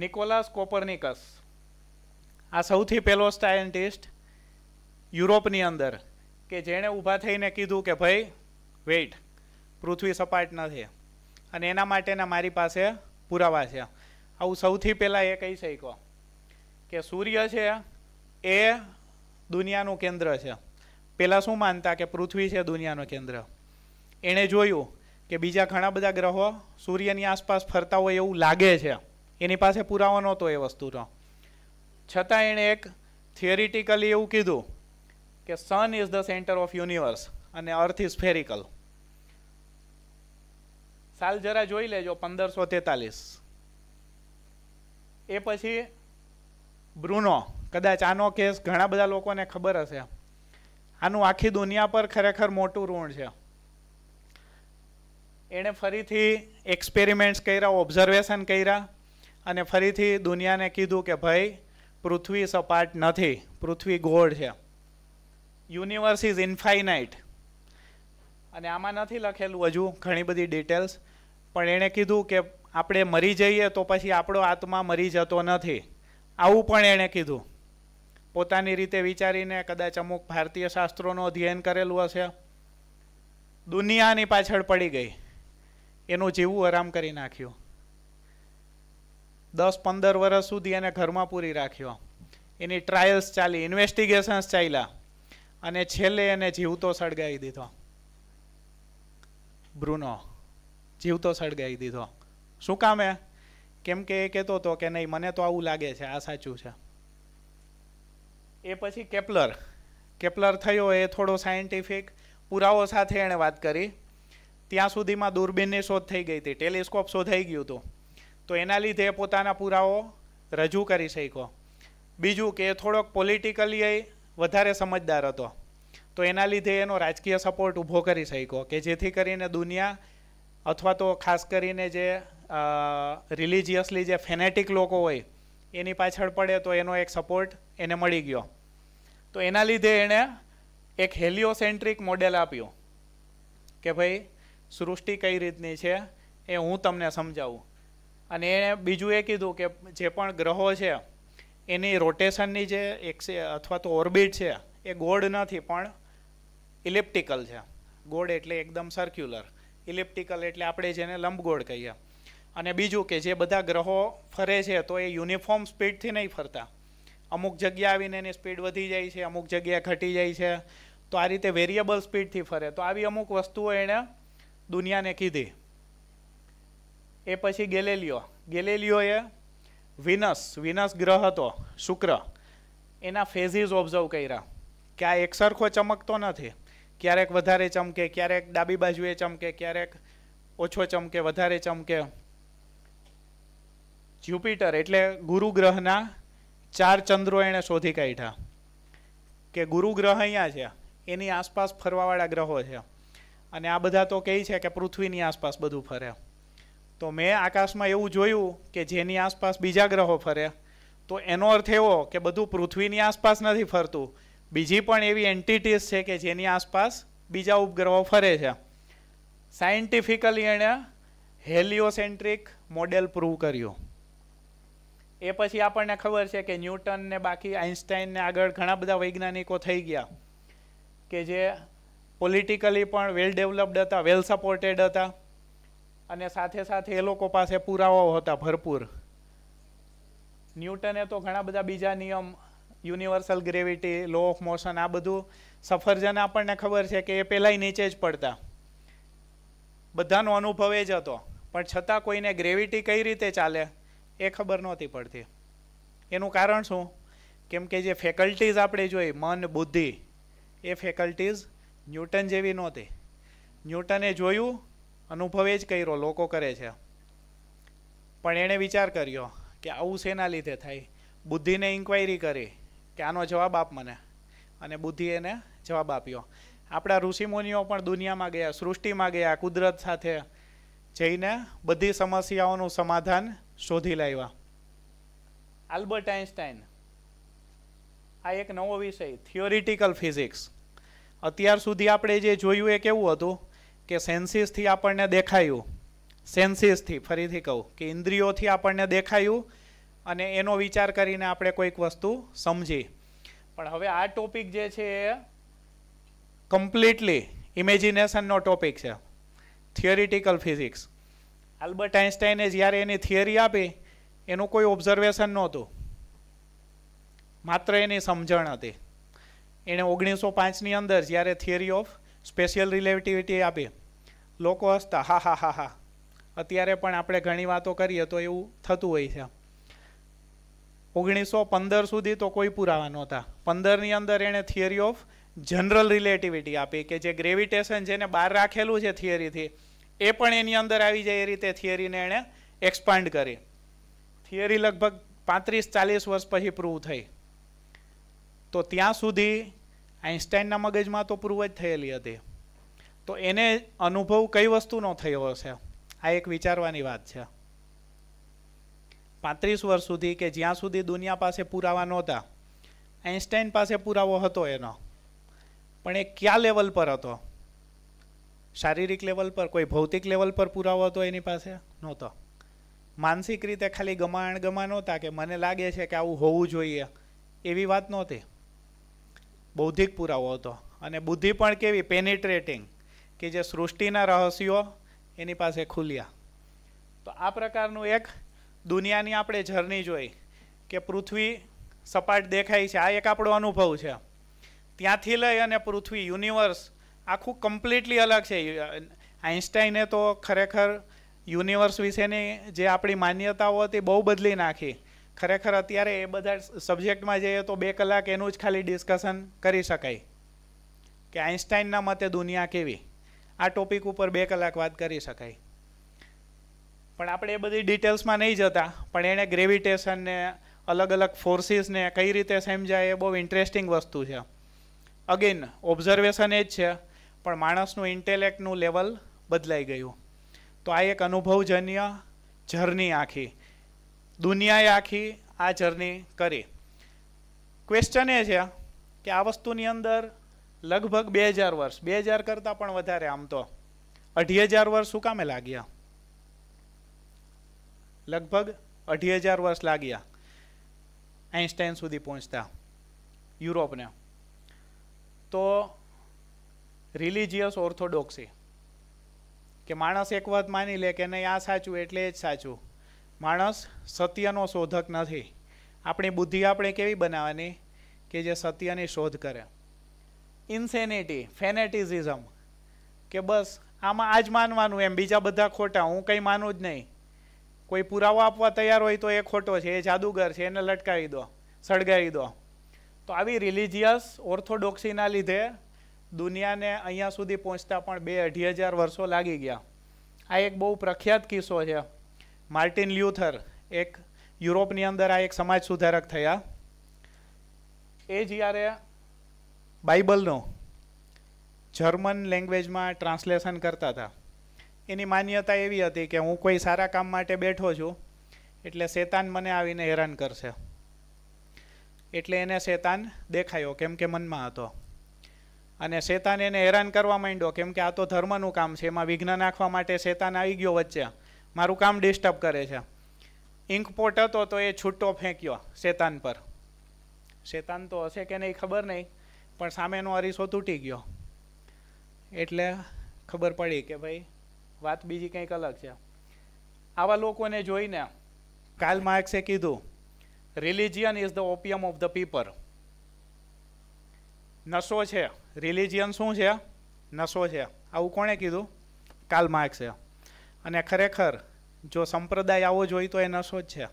નિકોલાસ કોપરનિકસ આ સૌથી પહેલો સાયન્ટિસ્ટ યુરોપની અંદર કે જેણે ઊભા થઈને કીધું કે ભાઈ વેઇટ પૃથ્વી સપાટ નથી અને એના માટેના મારી પાસે પુરાવા છે આવું સૌથી પહેલાં એ કહી શક્યો કે સૂર્ય છે એ દુનિયાનું કેન્દ્ર છે પહેલાં શું માનતા કે પૃથ્વી છે દુનિયાનું કેન્દ્ર એણે જોયું કે બીજા ઘણા બધા ગ્રહો સૂર્યની આસપાસ ફરતા હોય એવું લાગે છે એની પાસે પુરાવો નહોતો એ વસ્તુનો છતાં એણે એક થિયરિટિકલી એવું કીધું કે sun is the centre of universe અને અર્થ ઇઝ સ્ફેરિકલ સાલ જરા જોઈ લેજો પંદરસો તેતાલીસ એ પછી બ્રુનો કદાચ આનો કેસ ઘણા બધા લોકોને ખબર હશે આનું આખી દુનિયા પર ખરેખર મોટું ઋણ છે એણે ફરીથી એક્સપેરિમેન્ટ્સ કર્યા ઓબ્ઝર્વેશન કર્યા અને ફરીથી દુનિયાને કીધું કે ભાઈ પૃથ્વી સપાટ નથી પૃથ્વી ગોળ છે યુનિવર્સ ઇઝ ઇન્ફાઇનાઇટ અને આમાં નથી લખેલું હજુ ઘણી બધી ડિટેલ્સ પણ એણે કીધું કે આપણે મરી જઈએ તો પછી આપણો આત્મા મરી જતો નથી આવું પણ એણે કીધું પોતાની રીતે વિચારીને કદાચ અમુક ભારતીય શાસ્ત્રોનું અધ્યયન કરેલું હશે દુનિયાની પાછળ પડી ગઈ એનું જીવવું આરામ કરી નાખ્યું દસ પંદર વર્ષ સુધી એને ઘરમાં પૂરી રાખ્યો એની ટ્રાયલ્સ ચાલી ઇન્વેસ્ટિગેશન્સ ચાલ્યા અને છેલ્લે એને જીવતો સળગાવી દીધો બ્રુનો જીવતો સળગાવી દીધો શું કામે કેમ કે એ કહેતો હતો કે નહીં મને તો આવું લાગે છે આ સાચું છે એ પછી કેપ્લર કેપ્લર થયો એ થોડો સાયન્ટિફિક પુરાવો સાથે એણે વાત કરી ત્યાં સુધીમાં દૂરબીનની શોધ થઈ ગઈ હતી ટેલિસ્કોપ શોધાઈ ગયું હતું તો એના લીધે પોતાના પુરાવો રજૂ કરી શક્યો બીજું કે એ થોડોક પોલિટિકલી વધારે સમજદાર હતો તો એના લીધે એનો રાજકીય સપોર્ટ ઊભો કરી શક્યો કે જેથી કરીને દુનિયા અથવા તો ખાસ કરીને જે રિલિજિયસલી જે ફેનેટિક લોકો હોય એની પાછળ પડે તો એનો એક સપોર્ટ એને મળી ગયો તો એના લીધે એણે એક હેલિયોસેન્ટ્રિક મોડેલ આપ્યું કે ભાઈ સૃષ્ટિ કઈ રીતની છે એ હું તમને સમજાવું અને એણે બીજું એ કીધું કે જે પણ ગ્રહો છે એની રોટેશનની જે એક્સે અથવા તો ઓર્બિટ છે એ ગોળ નથી પણ ઇલેપ્ટિકલ છે ગોળ એટલે એકદમ સર્ક્યુલર ઇલેપ્ટિકલ એટલે આપણે જેને લંબગોળ કહીએ અને બીજું કે જે બધા ગ્રહો ફરે છે તો એ યુનિફોર્મ સ્પીડથી નહીં ફરતા અમુક જગ્યા આવીને એની સ્પીડ વધી જાય છે અમુક જગ્યા ઘટી જાય છે તો આ રીતે વેરિયેબલ સ્પીડથી ફરે તો આવી અમુક વસ્તુઓ એણે દુનિયાને કીધી એ પછી ગેલેલિયો ગેલેલિયોએ વિનસ વિનસ ગ્રહ હતો શુક્ર એના ફેઝીસ ઓબ્ઝર્વ કર્યા કે આ એકસરખો ચમકતો નથી ક્યારેક વધારે ચમકે ક્યારેક ડાબી બાજુએ ચમકે ક્યારેક ઓછો ચમકે વધારે ચમકે જ્યુપિટર એટલે ગુરુગ્રહના ચાર ચંદ્રો એણે શોધી કાઢ્યા કે ગુરુગ્રહ અહીંયા છે એની આસપાસ ફરવાવાળા ગ્રહો છે અને આ બધા તો કહે છે કે પૃથ્વીની આસપાસ બધું ફરે તો મેં આકાશમાં એવું જોયું કે જેની આસપાસ બીજા ગ્રહો ફરે તો એનો અર્થ એવો કે બધું પૃથ્વીની આસપાસ નથી ફરતું બીજી પણ એવી એન્ટિટીઝ છે કે જેની આસપાસ બીજા ઉપગ્રહો ફરે છે સાયન્ટિફિકલી એણે હેલિયોસેન્ટ્રિક મોડેલ પ્રૂવ કર્યું એ પછી આપણને ખબર છે કે ન્યૂટન ને બાકી આઇન્સ્ટાઈનને આગળ ઘણા બધા વૈજ્ઞાનિકો થઈ ગયા કે જે પોલિટિકલી પણ વેલ ડેવલપડ હતા વેલ સપોર્ટેડ હતા અને સાથે સાથે એ લોકો પાસે પુરાવાઓ હતા ભરપૂર ન્યૂટને તો ઘણા બધા બીજા નિયમ universal gravity law of motion આ બધું સફરજન આપણને ખબર છે કે એ પહેલાંય નીચે જ પડતા બધાનો અનુભવ એ જ હતો પણ છતાં કોઈને ગ્રેવિટી કઈ રીતે ચાલે એ ખબર નહોતી પડતી એનું કારણ શું કેમ કે જે ફેકલ્ટીઝ આપણે જોઈ મન બુદ્ધિ એ ફેકલ્ટીઝ ન્યૂટન જેવી નહોતી ન્યૂટને જોયું અનુભવે જ કર્યો લોકો કરે છે પણ એણે વિચાર કર્યો કે આવું શેના લીધે થાય બુદ્ધિને ઇન્ક્વાયરી કરી કે આનો જવાબ આપ મને અને બુદ્ધિ એને જવાબ આપ્યો આપણા ઋષિમુનિઓ પણ દુનિયામાં ગયા સૃષ્ટિમાં ગયા કુદરત સાથે જઈને બધી સમસ્યાઓનું સમાધાન શોધી લાવ્યા આલ્બર્ટ આઇન્સ્ટાઈન આ એક નવો વિષય થિયોરિટિકલ ફિઝિક્સ અત્યાર સુધી આપણે જે જોયું એ કેવું હતું કે સેન્સીસથી આપણને દેખાયું સેન્સીસથી ફરીથી કહું કે ઇન્દ્રિયોથી આપણને દેખાયું અને એનો વિચાર કરીને આપણે કોઈક વસ્તુ સમજી પણ હવે આ ટોપિક જે છે એ કમ્પ્લીટલી ઇમેજિનેશનનો ટોપિક છે થિયોરિટિકલ ફિઝિક્સ આલ્બર્ટ આઇન્સ્ટાઈને જ્યારે એની થિયરી આપી એનું કોઈ ઓબ્ઝર્વેશન નહોતું માત્ર એની સમજણ હતી એણે ઓગણીસો પાંચની અંદર જ્યારે થિયરી ઓફ સ્પેશિયલ રિલેટિવિટી આપી લોકો હસતા હા હા હા હા અત્યારે પણ આપણે ઘણી વાતો કરીએ તો એવું થતું હોય છે ઓગણીસો પંદર સુધી તો કોઈ પુરાવા નહોતા પંદરની અંદર એણે થિયરી ઓફ જનરલ રિલેટિવિટી આપી કે જે ગ્રેવિટેશન જેને બહાર રાખેલું છે થિયરીથી એ પણ એની અંદર આવી જાય એ રીતે થિયરીને એણે એક્સપાન્ડ કરી થિયરી લગભગ પાંત્રીસ ચાલીસ વર્ષ પછી પ્રૂવ થઈ તો ત્યાં સુધી આઈન્સ્ટાઈનના મગજમાં તો પ્રૂવ જ થયેલી હતી તો એને અનુભવ કઈ વસ્તુનો થયો હશે આ એક વિચારવાની વાત છે પાંત્રીસ વર્ષ સુધી કે જ્યાં સુધી દુનિયા પાસે પુરાવા નહોતા આઈન્સ્ટાઈન પાસે પુરાવો હતો એનો પણ એ કયા લેવલ પર હતો શારીરિક લેવલ પર કોઈ ભૌતિક લેવલ પર પુરાવો હતો એની પાસે નહોતો માનસિક રીતે ખાલી ગમાણ ગમા નહોતા કે મને લાગે છે કે આવું હોવું જોઈએ એવી વાત નહોતી બૌદ્ધિક પુરાવો હતો અને બુદ્ધિ પણ કેવી પેનિટ્રેટિંગ કે જે સૃષ્ટિના રહસ્યો એની પાસે ખુલ્યા તો આ પ્રકારનું એક દુનિયાની આપણે જર્ની જોઈ કે પૃથ્વી સપાટ દેખાય છે આ એક આપણો અનુભવ છે ત્યાંથી લઈ અને પૃથ્વી યુનિવર્સ આખું કમ્પ્લીટલી અલગ છે આઈન્સ્ટાઈને તો ખરેખર યુનિવર્સ વિશેની જે આપણી માન્યતાઓ હતી બહુ બદલી નાખી ખરેખર અત્યારે એ બધા સબ્જેક્ટમાં જઈએ તો બે કલાક એનું જ ખાલી ડિસ્કશન કરી શકાય કે આઈન્સ્ટાઈનના મતે દુનિયા કેવી આ ટોપિક ઉપર બે કલાક વાત કરી શકાય પણ આપણે એ બધી ડિટેલ્સમાં નહીં જતા પણ એણે ગ્રેવિટેશનને અલગ અલગ ફોર્સીસને કઈ રીતે સમજાય એ બહુ ઇન્ટરેસ્ટિંગ વસ્તુ છે અગેન ઓબ્ઝર્વેશન એ જ છે પણ માણસનું ઇન્ટેલેક્ટનું લેવલ બદલાઈ ગયું તો આ એક અનુભવજન્ય જર્ની આખી દુનિયાએ આખી આ જર્ની કરી ક્વેશ્ચન એ છે કે આ વસ્તુની અંદર લગભગ બે હજાર વર્ષ બે હજાર કરતાં પણ વધારે આમ તો અઢી હજાર વર્ષ શું કામે લાગ્યા લગભગ અઢી હજાર વર્ષ લાગ્યા આઈન્સ્ટાઈન સુધી પહોંચતા યુરોપને તો રિલિજિયસ ઓર્થોડોક્સી કે માણસ એક વાત માની લે કે નહીં આ સાચું એટલે જ સાચું માણસ સત્યનો શોધક નથી આપણી બુદ્ધિ આપણે કેવી બનાવવાની કે જે સત્યની શોધ કરે ઇન્સેનિટી ફેનેટિઝિઝમ કે બસ આમાં આ જ માનવાનું એમ બીજા બધા ખોટા હું કંઈ માનું જ નહીં કોઈ પુરાવો આપવા તૈયાર હોય તો એ ખોટો છે એ જાદુગર છે એને લટકાવી દો સળગાવી દો તો આવી રિલિજિયસ ઓર્થોડોક્સીના લીધે દુનિયાને અહીંયા સુધી પહોંચતા પણ બે અઢી હજાર વર્ષો લાગી ગયા આ એક બહુ પ્રખ્યાત કિસ્સો છે માર્ટિન લ્યુથર એક યુરોપની અંદર આ એક સમાજ સુધારક થયા એ જ્યારે બાઇબલનું જર્મન લેંગ્વેજમાં ટ્રાન્સલેશન કરતા હતા એની માન્યતા એવી હતી કે હું કોઈ સારા કામ માટે બેઠો છું એટલે શેતાન મને આવીને હેરાન કરશે એટલે એને શેતાન દેખાયો કેમ કે મનમાં હતો અને શેતાન એને હેરાન કરવા માંડ્યો કેમ કે આ તો ધર્મનું કામ છે એમાં વિઘ્ન નાખવા માટે શેતાન આવી ગયો વચ્ચે મારું કામ ડિસ્ટર્બ કરે છે ઇન્કપોટ હતો તો એ છૂટો ફેંક્યો શેતાન પર શેતાન તો હશે કે નહીં ખબર નહીં પણ સામેનો અરીસો તૂટી ગયો એટલે ખબર પડી કે ભાઈ વાત બીજી કંઈક અલગ છે આવા લોકોને જોઈને કાલ માર્ક્સે કીધું religion is the opium of the people નશો છે રિલિજિયન શું છે નશો છે આવું કોણે કીધું કાલ માર્ક્સે અને ખરેખર જો સંપ્રદાય આવો જોઈએ તો એ નશો જ છે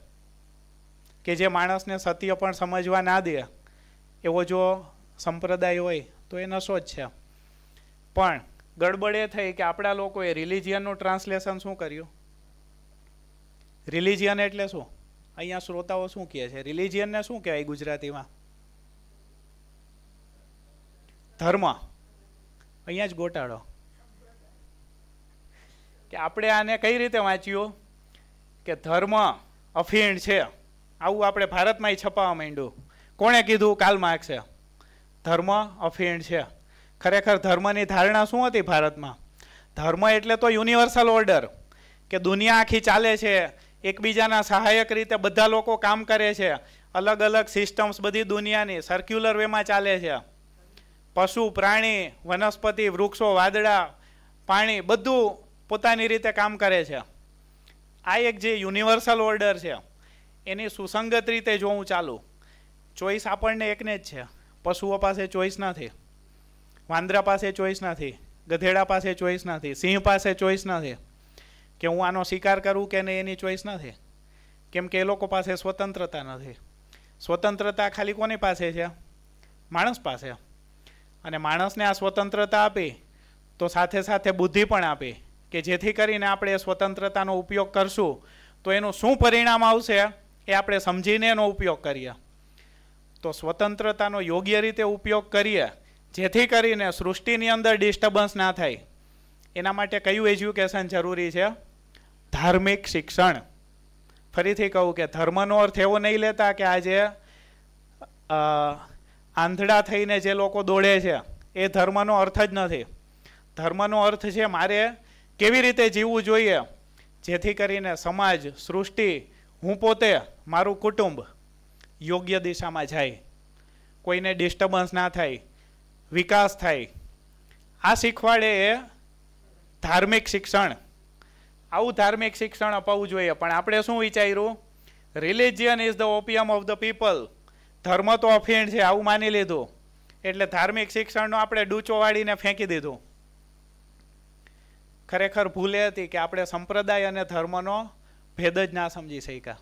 કે જે માણસને સત્ય પણ સમજવા ના દે એવો જો સંપ્રદાય હોય તો એ નશો જ છે પણ ગડબડ એ થઈ કે આપણા લોકોએ રિલિજિયનનું ટ્રાન્સલેશન શું કર્યું રિલિજિયન એટલે શું અહીંયા શ્રોતાઓ શું કહે છે રિલિજિયનને શું કહેવાય ગુજરાતીમાં ધર્મ અહીંયા જ ગોટાળો કે આપણે આને કઈ રીતે વાંચ્યું કે ધર્મ અફીણ છે આવું આપણે ભારતમાંય છપાવા માંડ્યું કોણે કીધું કાલ માર્ક્સે ધર્મ અફીણ છે ખરેખર ધર્મની ધારણા શું હતી ભારતમાં ધર્મ એટલે તો યુનિવર્સલ ઓર્ડર કે દુનિયા આખી ચાલે છે એકબીજાના સહાયક રીતે બધા લોકો કામ કરે છે અલગ અલગ સિસ્ટમ્સ બધી દુનિયાની સર્ક્યુલર વેમાં ચાલે છે પશુ પ્રાણી વનસ્પતિ વૃક્ષો વાદળા પાણી બધું પોતાની રીતે કામ કરે છે આ એક જે યુનિવર્સલ ઓર્ડર છે એની સુસંગત રીતે જોવું ચાલું ચોઈસ આપણને એકને જ છે પશુઓ પાસે ચોઈસ નથી વાંદરા પાસે ચોઈસ નથી ગધેડા પાસે ચોઈસ નથી સિંહ પાસે ચોઈસ નથી કે હું આનો શિકાર કરું કે નહીં એની ચોઈસ નથી કેમ કે એ લોકો પાસે સ્વતંત્રતા નથી સ્વતંત્રતા ખાલી કોની પાસે છે માણસ પાસે અને માણસને આ સ્વતંત્રતા આપે તો સાથે સાથે બુદ્ધિ પણ આપે કે જેથી કરીને આપણે એ સ્વતંત્રતાનો ઉપયોગ કરશું તો એનું શું પરિણામ આવશે એ આપણે સમજીને એનો ઉપયોગ કરીએ તો સ્વતંત્રતાનો યોગ્ય રીતે ઉપયોગ કરીએ જેથી કરીને સૃષ્ટિની અંદર ડિસ્ટર્બન્સ ના થાય એના માટે કયું એજ્યુકેશન જરૂરી છે ધાર્મિક શિક્ષણ ફરીથી કહું કે ધર્મનો અર્થ એવો નહીં લેતા કે આજે આંધળા થઈને જે લોકો દોડે છે એ ધર્મનો અર્થ જ નથી ધર્મનો અર્થ છે મારે કેવી રીતે જીવવું જોઈએ જેથી કરીને સમાજ સૃષ્ટિ હું પોતે મારું કુટુંબ યોગ્ય દિશામાં જાય કોઈને ડિસ્ટર્બન્સ ના થાય વિકાસ થાય આ શીખવાડે એ ધાર્મિક શિક્ષણ આવું ધાર્મિક શિક્ષણ અપાવવું જોઈએ પણ આપણે શું વિચાર્યું religion is the opium of the people ધર્મ તો અફેણ છે આવું માની લીધું એટલે ધાર્મિક શિક્ષણનો આપણે ડૂચો વાળીને ફેંકી દીધું ખરેખર ભૂલે હતી કે આપણે સંપ્રદાય અને ધર્મનો ભેદ જ ના સમજી શક્યા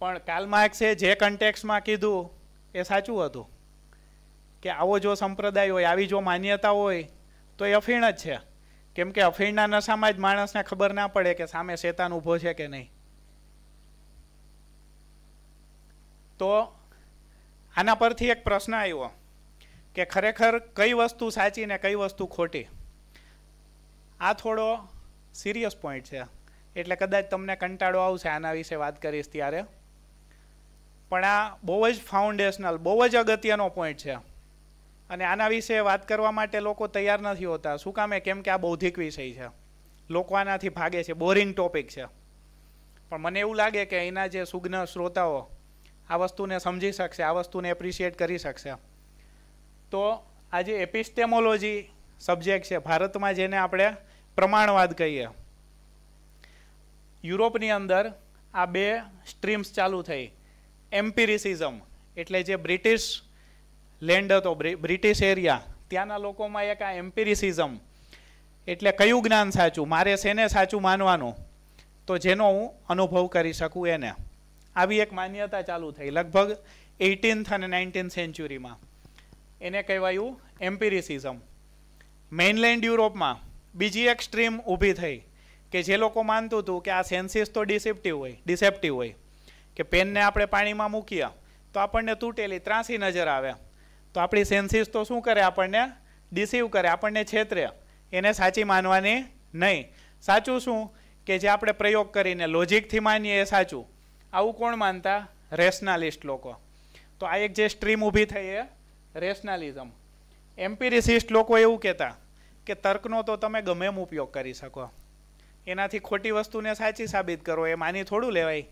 પણ કાલ માર્ક્સે જે કન્ટેક્સમાં કીધું એ સાચું હતું કે આવો જો સંપ્રદાય હોય આવી જો માન્યતા હોય તો એ અફીણ જ છે કેમ કે અફીણના નશામાં જ માણસને ખબર ના પડે કે સામે શેતાન ઊભો છે કે નહીં તો આના પરથી એક પ્રશ્ન આવ્યો કે ખરેખર કઈ વસ્તુ સાચી ને કઈ વસ્તુ ખોટી આ થોડો સિરિયસ પોઈન્ટ છે એટલે કદાચ તમને કંટાળો આવશે આના વિશે વાત કરીશ ત્યારે પણ આ બહુ જ ફાઉન્ડેશનલ બહુ જ અગત્યનો પોઈન્ટ છે અને આના વિશે વાત કરવા માટે લોકો તૈયાર નથી હોતા શું કામે કેમ કે આ બૌદ્ધિક વિષય છે લોકો આનાથી ભાગે છે બોરિંગ ટોપિક છે પણ મને એવું લાગે કે અહીંના જે સુજ્ઞ શ્રોતાઓ આ વસ્તુને સમજી શકશે આ વસ્તુને એપ્રિશિએટ કરી શકશે તો આ જે એપિસ્ટેમોલોજી સબ્જેક્ટ છે ભારતમાં જેને આપણે પ્રમાણવાદ કહીએ યુરોપની અંદર આ બે સ્ટ્રીમ્સ ચાલુ થઈ એમ્પિરિસિઝમ એટલે જે બ્રિટિશ લેન્ડ હતો બ્રિટિશ એરિયા ત્યાંના લોકોમાં એક આ એમ્પિરિસિઝમ એટલે કયું જ્ઞાન સાચું મારે શેને સાચું માનવાનું તો જેનો હું અનુભવ કરી શકું એને આવી એક માન્યતા ચાલુ થઈ લગભગ એઇટીન્થ અને નાઇન્ટીન્થ સેન્ચુરીમાં એને કહેવાયું એમ્પિરિસિઝમ મેઇનલેન્ડ યુરોપમાં બીજી એક સ્ટ્રીમ ઊભી થઈ કે જે લોકો માનતું હતું કે આ સેન્સિસ તો ડિસેપ્ટિવ હોય ડિસેપ્ટિવ હોય કે પેનને આપણે પાણીમાં મૂકીએ તો આપણને તૂટેલી ત્રાસી નજર આવે તો આપણી સેન્સિસ તો શું કરે આપણને ડિસીવ કરે આપણને છેતરે એને સાચી માનવાની નહીં સાચું શું કે જે આપણે પ્રયોગ કરીને લોજિકથી માનીએ એ સાચું આવું કોણ માનતા રેશનાલિસ્ટ લોકો તો આ એક જે સ્ટ્રીમ ઊભી થઈ એ રેશનાલિઝમ એમ્પિરિસિસ્ટ લોકો એવું કહેતા કે તર્કનો તો તમે ગમે એમ ઉપયોગ કરી શકો એનાથી ખોટી વસ્તુને સાચી સાબિત કરો એ માની થોડું લેવાય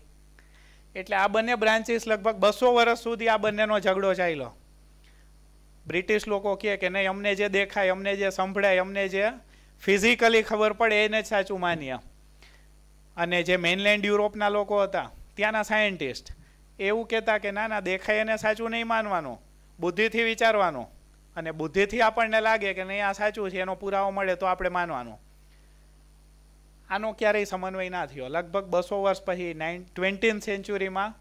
એટલે આ બંને બ્રાન્ચીસ લગભગ બસો વર્ષ સુધી આ બંનેનો ઝઘડો ચાલ્યો બ્રિટિશ લોકો કહે કે નહીં અમને જે દેખાય અમને જે સંભળાય અમને જે ફિઝિકલી ખબર પડે એને જ સાચું માનીએ અને જે મેઇનલેન્ડ યુરોપના લોકો હતા ત્યાંના સાયન્ટિસ્ટ એવું કહેતા કે ના ના દેખાય એને સાચું નહીં માનવાનું બુદ્ધિથી વિચારવાનું અને બુદ્ધિથી આપણને લાગે કે નહીં આ સાચું છે એનો પુરાવો મળે તો આપણે માનવાનું આનો ક્યારેય સમન્વય ના થયો લગભગ બસો વર્ષ પછી નાઇન ટ્વેન્ટીન સેન્ચુરીમાં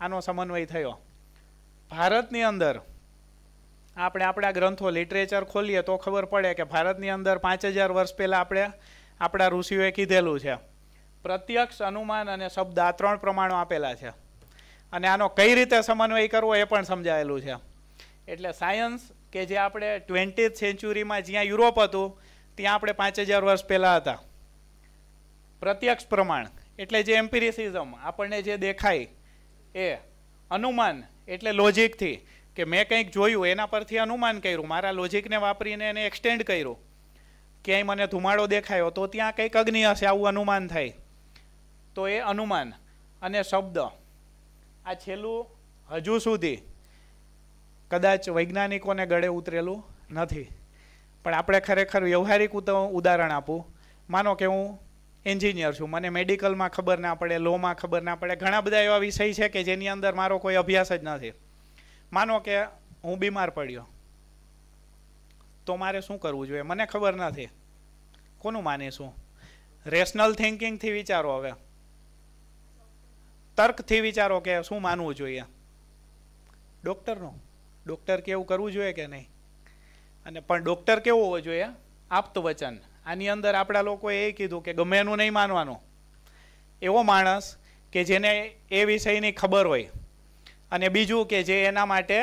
આનો સમન્વય થયો ભારતની અંદર આપણે આપણા ગ્રંથો લિટરેચર ખોલીએ તો ખબર પડે કે ભારતની અંદર પાંચ હજાર વર્ષ પહેલાં આપણે આપણા ઋષિઓએ કીધેલું છે પ્રત્યક્ષ અનુમાન અને શબ્દ આ ત્રણ પ્રમાણો આપેલા છે અને આનો કઈ રીતે સમન્વય કરવો એ પણ સમજાયેલું છે એટલે સાયન્સ કે જે આપણે ટ્વેન્ટી સેન્ચુરીમાં જ્યાં યુરોપ હતું ત્યાં આપણે પાંચ હજાર વર્ષ પહેલાં હતા પ્રત્યક્ષ પ્રમાણ એટલે જે એમ્પિરિસિઝમ આપણને જે દેખાય એ અનુમાન એટલે લોજિકથી કે મેં કંઈક જોયું એના પરથી અનુમાન કર્યું મારા લોજિકને વાપરીને એને એક્સટેન્ડ કર્યું ક્યાંય મને ધુમાડો દેખાયો તો ત્યાં કંઈક અગ્નિ હશે આવું અનુમાન થાય તો એ અનુમાન અને શબ્દ આ છેલ્લું હજુ સુધી કદાચ વૈજ્ઞાનિકોને ગળે ઉતરેલું નથી પણ આપણે ખરેખર વ્યવહારિક ઉદાહરણ આપું માનો કે હું એન્જિનિયર છું મને મેડિકલમાં ખબર ના પડે લોમાં ખબર ના પડે ઘણા બધા એવા વિષય છે કે જેની અંદર મારો કોઈ અભ્યાસ જ નથી માનો કે હું બીમાર પડ્યો તો મારે શું કરવું જોઈએ મને ખબર નથી કોનું માનીશું રેશનલ થિંકિંગથી વિચારો હવે તર્કથી વિચારો કે શું માનવું જોઈએ ડૉક્ટરનું ડૉક્ટર કેવું કરવું જોઈએ કે નહીં અને પણ ડૉક્ટર કેવો હોવો જોઈએ આપત વચન આની અંદર આપણા લોકોએ એ કીધું કે ગમે એનું નહીં માનવાનું એવો માણસ કે જેને એ વિષયની ખબર હોય અને બીજું કે જે એના માટે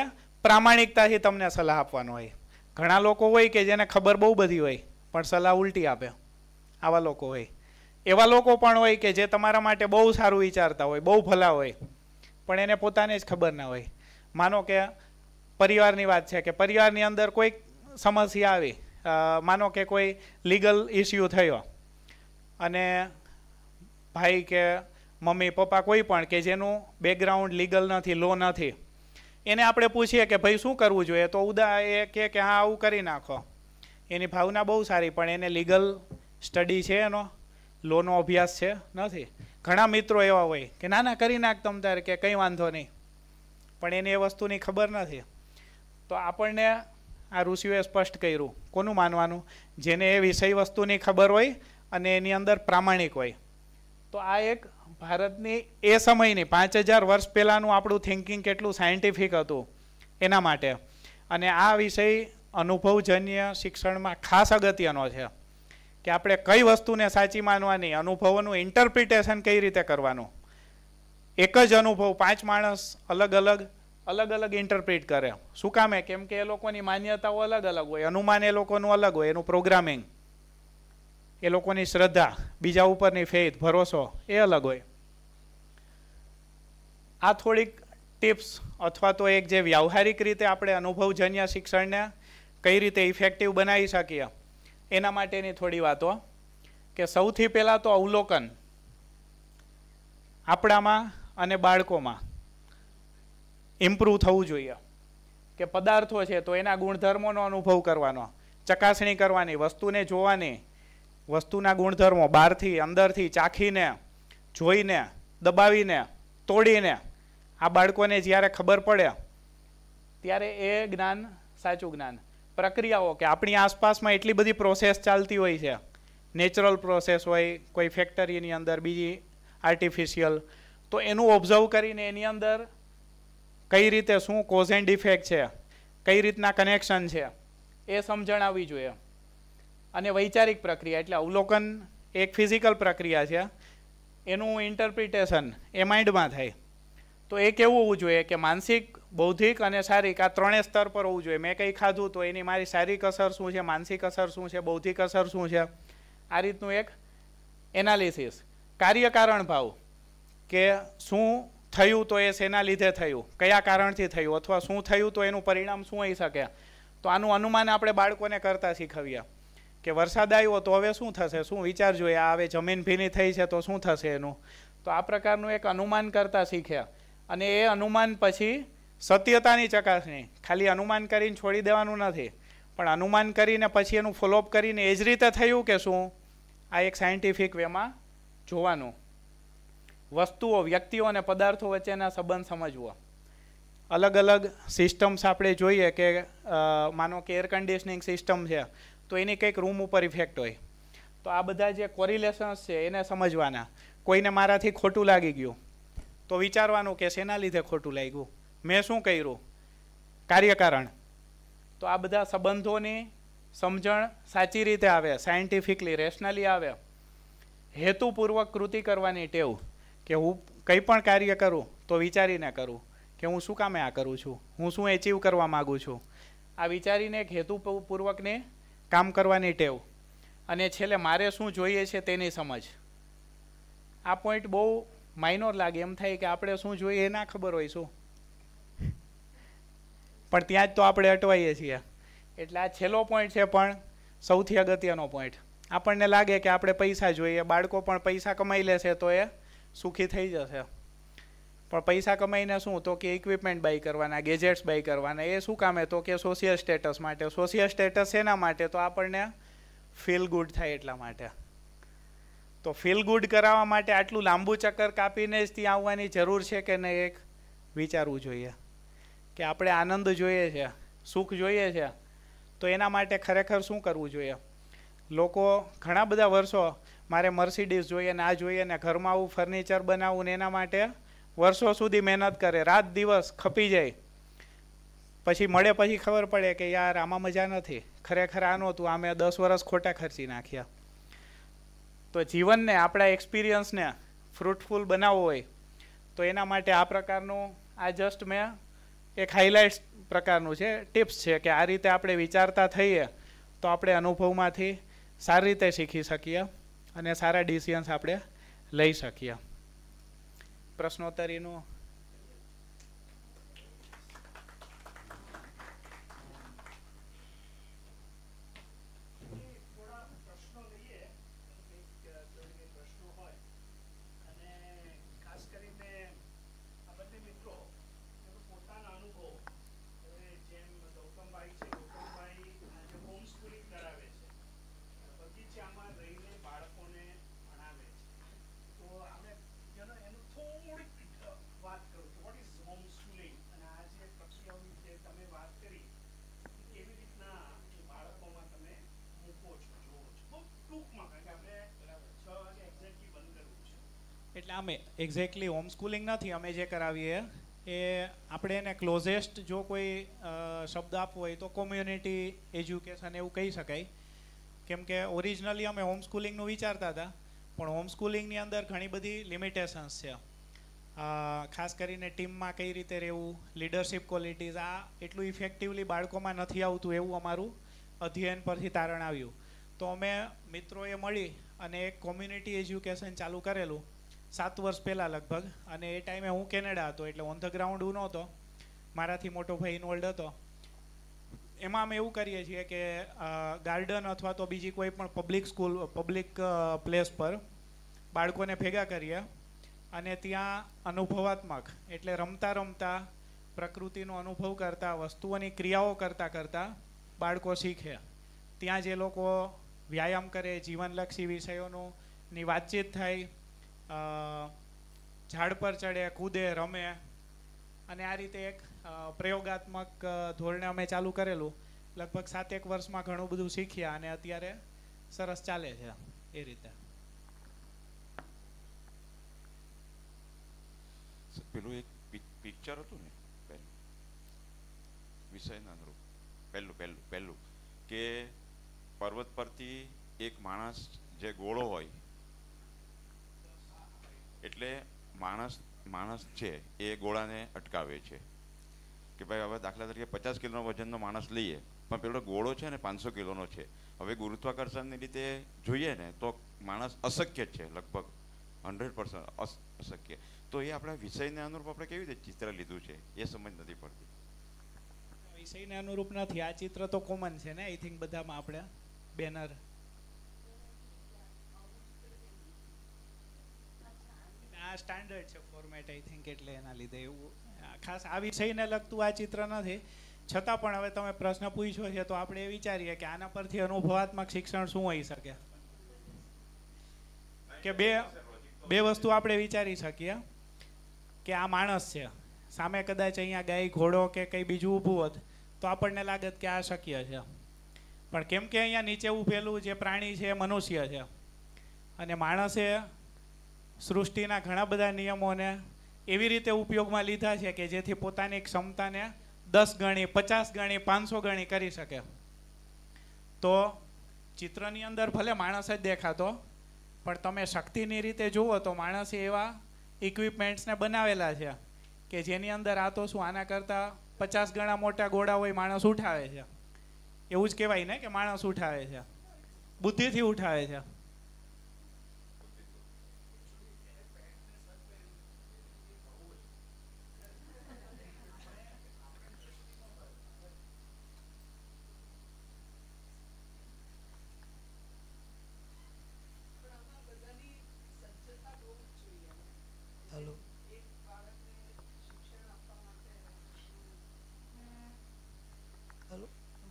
પ્રામાણિકતાથી તમને સલાહ આપવાનો હોય ઘણા લોકો હોય કે જેને ખબર બહુ બધી હોય પણ સલાહ ઉલટી આપે આવા લોકો હોય એવા લોકો પણ હોય કે જે તમારા માટે બહુ સારું વિચારતા હોય બહુ ભલા હોય પણ એને પોતાને જ ખબર ના હોય માનો કે પરિવારની વાત છે કે પરિવારની અંદર કોઈક સમસ્યા આવી માનો કે કોઈ લીગલ ઇસ્યુ થયો અને ભાઈ કે મમ્મી પપ્પા કોઈ પણ કે જેનું બેકગ્રાઉન્ડ લીગલ નથી લો નથી એને આપણે પૂછીએ કે ભાઈ શું કરવું જોઈએ તો ઉદા એ કે હા આવું કરી નાખો એની ભાવના બહુ સારી પણ એને લીગલ સ્ટડી છે એનો લોનો અભ્યાસ છે નથી ઘણા મિત્રો એવા હોય કે ના ના કરી નાખ તમ ત્યારે કે કંઈ વાંધો નહીં પણ એને એ વસ્તુની ખબર નથી તો આપણને આ ઋષિઓએ સ્પષ્ટ કર્યું કોનું માનવાનું જેને એ વિષય વસ્તુની ખબર હોય અને એની અંદર પ્રામાણિક હોય તો આ એક ભારતની એ સમયની પાંચ હજાર વર્ષ પહેલાંનું આપણું થિંકિંગ કેટલું સાયન્ટિફિક હતું એના માટે અને આ વિષય અનુભવજન્ય શિક્ષણમાં ખાસ અગત્યનો છે કે આપણે કઈ વસ્તુને સાચી માનવાની અનુભવોનું ઇન્ટરપ્રિટેશન કઈ રીતે કરવાનું એક જ અનુભવ પાંચ માણસ અલગ અલગ અલગ અલગ ઇન્ટરપ્રિટ કરે શું કામે કેમ કે એ લોકોની માન્યતાઓ અલગ અલગ હોય અનુમાન એ લોકોનું અલગ હોય એનું પ્રોગ્રામિંગ એ લોકોની શ્રદ્ધા બીજા ઉપરની ફેથ ભરોસો એ અલગ હોય આ થોડીક ટિપ્સ અથવા તો એક જે વ્યવહારિક રીતે આપણે અનુભવજન્ય શિક્ષણને કઈ રીતે ઇફેક્ટિવ બનાવી શકીએ એના માટેની થોડી વાતો કે સૌથી પહેલાં તો અવલોકન આપણામાં અને બાળકોમાં ઇમ્પ્રૂવ થવું જોઈએ કે પદાર્થો છે તો એના ગુણધર્મોનો અનુભવ કરવાનો ચકાસણી કરવાની વસ્તુને જોવાની વસ્તુના ગુણધર્મો બહારથી અંદરથી ચાખીને જોઈને દબાવીને તોડીને આ બાળકોને જ્યારે ખબર પડે ત્યારે એ જ્ઞાન સાચું જ્ઞાન પ્રક્રિયાઓ કે આપણી આસપાસમાં એટલી બધી પ્રોસેસ ચાલતી હોય છે નેચરલ પ્રોસેસ હોય કોઈ ફેક્ટરીની અંદર બીજી આર્ટિફિશિયલ તો એનું ઓબ્ઝર્વ કરીને એની અંદર કઈ રીતે શું કોઝ એન્ડ ઇફેક્ટ છે કઈ રીતના કનેક્શન છે એ સમજણ આવવી જોઈએ અને વૈચારિક પ્રક્રિયા એટલે અવલોકન એક ફિઝિકલ પ્રક્રિયા છે એનું ઇન્ટરપ્રિટેશન એ માઇન્ડમાં થાય તો એ કેવું હોવું જોઈએ કે માનસિક બૌદ્ધિક અને શારીરિક આ ત્રણેય સ્તર પર હોવું જોઈએ મેં કંઈ ખાધું તો એની મારી શારીરિક અસર શું છે માનસિક અસર શું છે બૌદ્ધિક અસર શું છે આ રીતનું એક એનાલિસિસ કાર્યકારણ ભાવ કે શું થયું તો એ શેના લીધે થયું કયા કારણથી થયું અથવા શું થયું તો એનું પરિણામ શું હોઈ શકે તો આનું અનુમાન આપણે બાળકોને કરતાં શીખવીએ કે વરસાદ આવ્યો તો હવે શું થશે શું વિચાર જોઈએ આ હવે જમીન ભીની થઈ છે તો શું થશે એનું તો આ પ્રકારનું એક અનુમાન કરતા શીખ્યા અને એ અનુમાન પછી સત્યતાની ચકાસણી ખાલી અનુમાન કરીને છોડી દેવાનું નથી પણ અનુમાન કરીને પછી એનું ફોલોઅપ કરીને એ જ રીતે થયું કે શું આ એક સાયન્ટિફિક વેમાં જોવાનું વસ્તુઓ વ્યક્તિઓ અને પદાર્થો વચ્ચેના સંબંધ સમજવો અલગ અલગ સિસ્ટમ્સ આપણે જોઈએ કે માનો કે એર કન્ડિશનિંગ સિસ્ટમ છે તો એની કંઈક રૂમ ઉપર ઇફેક્ટ હોય તો આ બધા જે કોરિલેશન્સ છે એને સમજવાના કોઈને મારાથી ખોટું લાગી ગયું તો વિચારવાનું કે શેના લીધે ખોટું લાગ્યું મેં શું કર્યું કાર્યકારણ તો આ બધા સંબંધોની સમજણ સાચી રીતે આવે સાયન્ટિફિકલી રેશનલી આવે હેતુપૂર્વક કૃતિ કરવાની ટેવ કે હું કંઈ પણ કાર્ય કરું તો વિચારીને કરું કે હું શું કામે આ કરું છું હું શું એચીવ કરવા માગું છું આ વિચારીને એક હેતુપૂર્વકને કામ કરવાની ટેવ અને છેલ્લે મારે શું જોઈએ છે તેની સમજ આ પોઈન્ટ બહુ માઇનોર લાગે એમ થાય કે આપણે શું જોઈએ એ ના ખબર હોય શું પણ ત્યાં જ તો આપણે અટવાઈએ છીએ એટલે આ છેલ્લો પોઈન્ટ છે પણ સૌથી અગત્યનો પોઈન્ટ આપણને લાગે કે આપણે પૈસા જોઈએ બાળકો પણ પૈસા કમાઈ લેશે તો એ સુખી થઈ જશે પણ પૈસા કમાઈને શું તો કે ઇક્વિપમેન્ટ બાય કરવાના ગેજેટ્સ બાય કરવાના એ શું કામે તો કે સોશિયલ સ્ટેટસ માટે સોશિયલ સ્ટેટસ એના માટે તો આપણને ફીલ ગુડ થાય એટલા માટે તો ફીલ ગુડ કરાવવા માટે આટલું લાંબુ ચક્કર કાપીને જ ત્યાં આવવાની જરૂર છે કે નહીં એક વિચારવું જોઈએ કે આપણે આનંદ જોઈએ છે સુખ જોઈએ છે તો એના માટે ખરેખર શું કરવું જોઈએ લોકો ઘણા બધા વર્ષો મારે મર્સિડીઝ જોઈએ ને આ જોઈએ ને ઘરમાં આવું ફર્નિચર બનાવવું ને એના માટે વર્ષો સુધી મહેનત કરે રાત દિવસ ખપી જાય પછી મળે પછી ખબર પડે કે યાર આમાં મજા નથી ખરેખર આનું હતું અમે દસ વર્ષ ખોટા ખર્ચી નાખ્યા તો જીવનને આપણા એક્સપિરિયન્સને ફ્રૂટફુલ બનાવવો હોય તો એના માટે આ પ્રકારનું આ જસ્ટ મેં એક હાઇલાઇટ્સ પ્રકારનું છે ટિપ્સ છે કે આ રીતે આપણે વિચારતા થઈએ તો આપણે અનુભવમાંથી સારી રીતે શીખી શકીએ અને સારા ડિસિઝન્સ આપણે લઈ શકીએ પ્રશ્નોત્તરીનું એક્ઝેક્ટલી હોમ સ્કૂલિંગ નથી અમે જે કરાવીએ એ આપણે એને ક્લોઝેસ્ટ જો કોઈ શબ્દ આપવો હોય તો કોમ્યુનિટી એજ્યુકેશન એવું કહી શકાય કેમ કે ઓરિજિનલી અમે હોમ સ્કૂલિંગનું વિચારતા હતા પણ હોમ સ્કૂલિંગની અંદર ઘણી બધી લિમિટેશન્સ છે ખાસ કરીને ટીમમાં કઈ રીતે રહેવું લીડરશિપ ક્વોલિટીઝ આ એટલું ઇફેક્ટિવલી બાળકોમાં નથી આવતું એવું અમારું અધ્યયન પરથી તારણ આવ્યું તો અમે મિત્રોએ મળી અને એક કોમ્યુનિટી એજ્યુકેશન ચાલુ કરેલું સાત વર્ષ પહેલાં લગભગ અને એ ટાઈમે હું કેનેડા હતો એટલે ઓન ધ ગ્રાઉન્ડ હું નહોતો મારાથી મોટો ભાઈ ઇન્વોલ્વ હતો એમાં અમે એવું કરીએ છીએ કે ગાર્ડન અથવા તો બીજી કોઈ પણ પબ્લિક સ્કૂલ પબ્લિક પ્લેસ પર બાળકોને ભેગા કરીએ અને ત્યાં અનુભવાત્મક એટલે રમતા રમતા પ્રકૃતિનો અનુભવ કરતાં વસ્તુઓની ક્રિયાઓ કરતા કરતાં બાળકો શીખે ત્યાં જે લોકો વ્યાયામ કરે જીવનલક્ષી વિષયોનું ની વાતચીત થાય ઝાડ પર ચડે કૂદે રમે અને આ રીતે એક પ્રયોગાત્મક ધોરણે અમે ચાલુ કરેલું લગભગ સાત એક વર્ષમાં ઘણું બધું શીખ્યા અને અત્યારે સરસ ચાલે છે એ રીતે પેલું એક પિક્ચર હતું ને પહેલું વિષયના અનુરૂપ પહેલું પહેલું પહેલું કે પર્વત પરથી એક માણસ જે ગોળો હોય એટલે માણસ માણસ છે એ ગોળાને અટકાવે છે કે ભાઈ હવે દાખલા તરીકે પચાસ કિલોનો વજનનો માણસ લઈએ પણ પેલો ગોળો છે ને પાંચસો કિલોનો છે હવે ગુરુત્વાકર્ષણની રીતે જોઈએ ને તો માણસ અશક્ય છે લગભગ હંડ્રેડ પર્સન્ટ અશક્ય તો એ આપણા વિષયને અનુરૂપ આપણે કેવી રીતે ચિત્ર લીધું છે એ સમજ નથી પડતી વિષયને અનુરૂપ નથી આ ચિત્ર તો કોમન છે ને આઈ થિંક બધામાં આપણે બેનર આ સ્ટાન્ડર્ડ છે ફોર્મેટ આઈ થિંક એટલે એના લીધે એવું ખાસ આ વિષયને લગતું આ ચિત્ર નથી છતાં પણ હવે તમે પ્રશ્ન પૂછ્યો છે તો આપણે એ વિચારીએ કે આના પરથી અનુભવાત્મક શિક્ષણ શું હોઈ શકે કે બે બે વસ્તુ આપણે વિચારી શકીએ કે આ માણસ છે સામે કદાચ અહીંયા ગાય ઘોડો કે કંઈ બીજું ઊભું હોત તો આપણને લાગત કે આ શક્ય છે પણ કેમ કે અહીંયા નીચે ઊભેલું જે પ્રાણી છે એ મનુષ્ય છે અને માણસે સૃષ્ટિના ઘણા બધા નિયમોને એવી રીતે ઉપયોગમાં લીધા છે કે જેથી પોતાની ક્ષમતાને દસ ગણી પચાસ ગણી પાંચસો ગણી કરી શકે તો ચિત્રની અંદર ભલે માણસ જ દેખાતો પણ તમે શક્તિની રીતે જુઓ તો માણસે એવા ઇક્વિપમેન્ટ્સને બનાવેલા છે કે જેની અંદર આ તો શું આના કરતાં પચાસ ગણા મોટા ગોળા હોય માણસ ઉઠાવે છે એવું જ કહેવાય ને કે માણસ ઉઠાવે છે બુદ્ધિથી ઉઠાવે છે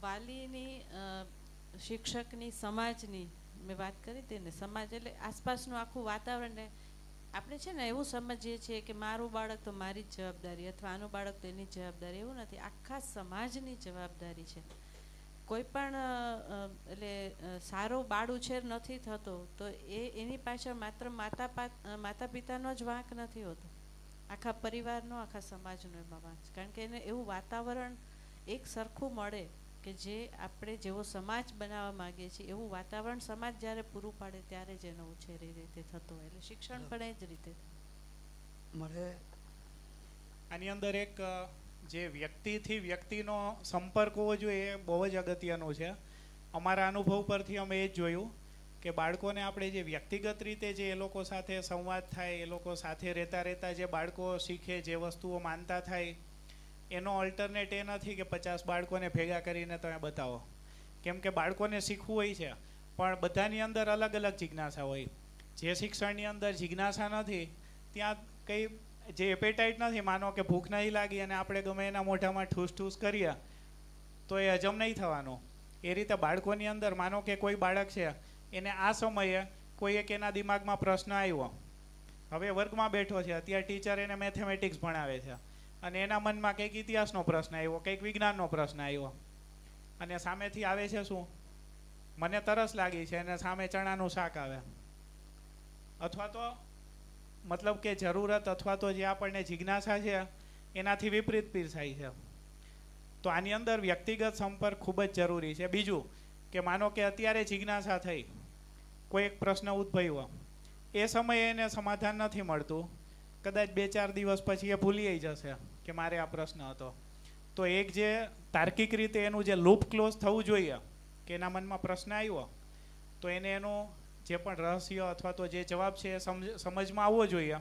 વાલીની શિક્ષકની સમાજની મેં વાત કરી હતી ને સમાજ એટલે આસપાસનું આખું વાતાવરણ ને આપણે છે ને એવું સમજીએ છીએ કે મારું બાળક તો મારી જ જવાબદારી અથવા આનું બાળક તો એની જવાબદારી એવું નથી આખા સમાજની જવાબદારી છે કોઈ પણ એટલે સારો બાળ ઉછેર નથી થતો તો એ એની પાછળ માત્ર માતા માતા પિતાનો જ વાંક નથી હોતો આખા પરિવારનો આખા સમાજનો એમાં વાંક કારણ કે એને એવું વાતાવરણ એક સરખું મળે કે જે આપણે જેવો સમાજ બનાવવા માંગીએ છીએ એવું વાતાવરણ સમાજ જ્યારે પૂરું પાડે ત્યારે જ એનો ઉછેર એ રીતે થતો હોય એટલે શિક્ષણ પણ એ જ રીતે મળે આની અંદર એક જે વ્યક્તિથી વ્યક્તિનો સંપર્ક હોવો જોઈએ એ બહુ જ અગત્યનો છે અમારા અનુભવ પરથી અમે એ જ જોયું કે બાળકોને આપણે જે વ્યક્તિગત રીતે જે એ લોકો સાથે સંવાદ થાય એ લોકો સાથે રહેતા રહેતા જે બાળકો શીખે જે વસ્તુઓ માનતા થાય એનો અલ્ટરનેટ એ નથી કે પચાસ બાળકોને ભેગા કરીને તમે બતાવો કેમ કે બાળકોને શીખવું હોય છે પણ બધાની અંદર અલગ અલગ જિજ્ઞાસા હોય જે શિક્ષણની અંદર જિજ્ઞાસા નથી ત્યાં કંઈ જે એપેટાઇટ નથી માનો કે ભૂખ નહીં લાગી અને આપણે ગમે એના મોઢામાં ઠૂસ ઠૂસ કરીએ તો એ હજમ નહીં થવાનો એ રીતે બાળકોની અંદર માનો કે કોઈ બાળક છે એને આ સમયે કોઈ એક એના દિમાગમાં પ્રશ્ન આવ્યો હવે વર્ગમાં બેઠો છે અત્યારે ટીચર એને મેથેમેટિક્સ ભણાવે છે અને એના મનમાં કંઈક ઇતિહાસનો પ્રશ્ન આવ્યો કંઈક વિજ્ઞાનનો પ્રશ્ન આવ્યો અને સામેથી આવે છે શું મને તરસ લાગી છે અને સામે ચણાનું શાક આવે અથવા તો મતલબ કે જરૂરત અથવા તો જે આપણને જિજ્ઞાસા છે એનાથી વિપરીત પીરસાય છે તો આની અંદર વ્યક્તિગત સંપર્ક ખૂબ જ જરૂરી છે બીજું કે માનો કે અત્યારે જિજ્ઞાસા થઈ કોઈ એક પ્રશ્ન ઉદ્ભવ્યો એ સમયે એને સમાધાન નથી મળતું કદાચ બે ચાર દિવસ પછી એ ભૂલી જશે કે મારે આ પ્રશ્ન હતો તો એક જે તાર્કિક રીતે એનું જે લૂપ ક્લોઝ થવું જોઈએ કે એના મનમાં પ્રશ્ન આવ્યો તો એને એનું જે પણ રહસ્ય અથવા તો જે જવાબ છે એ સમજમાં આવવો જોઈએ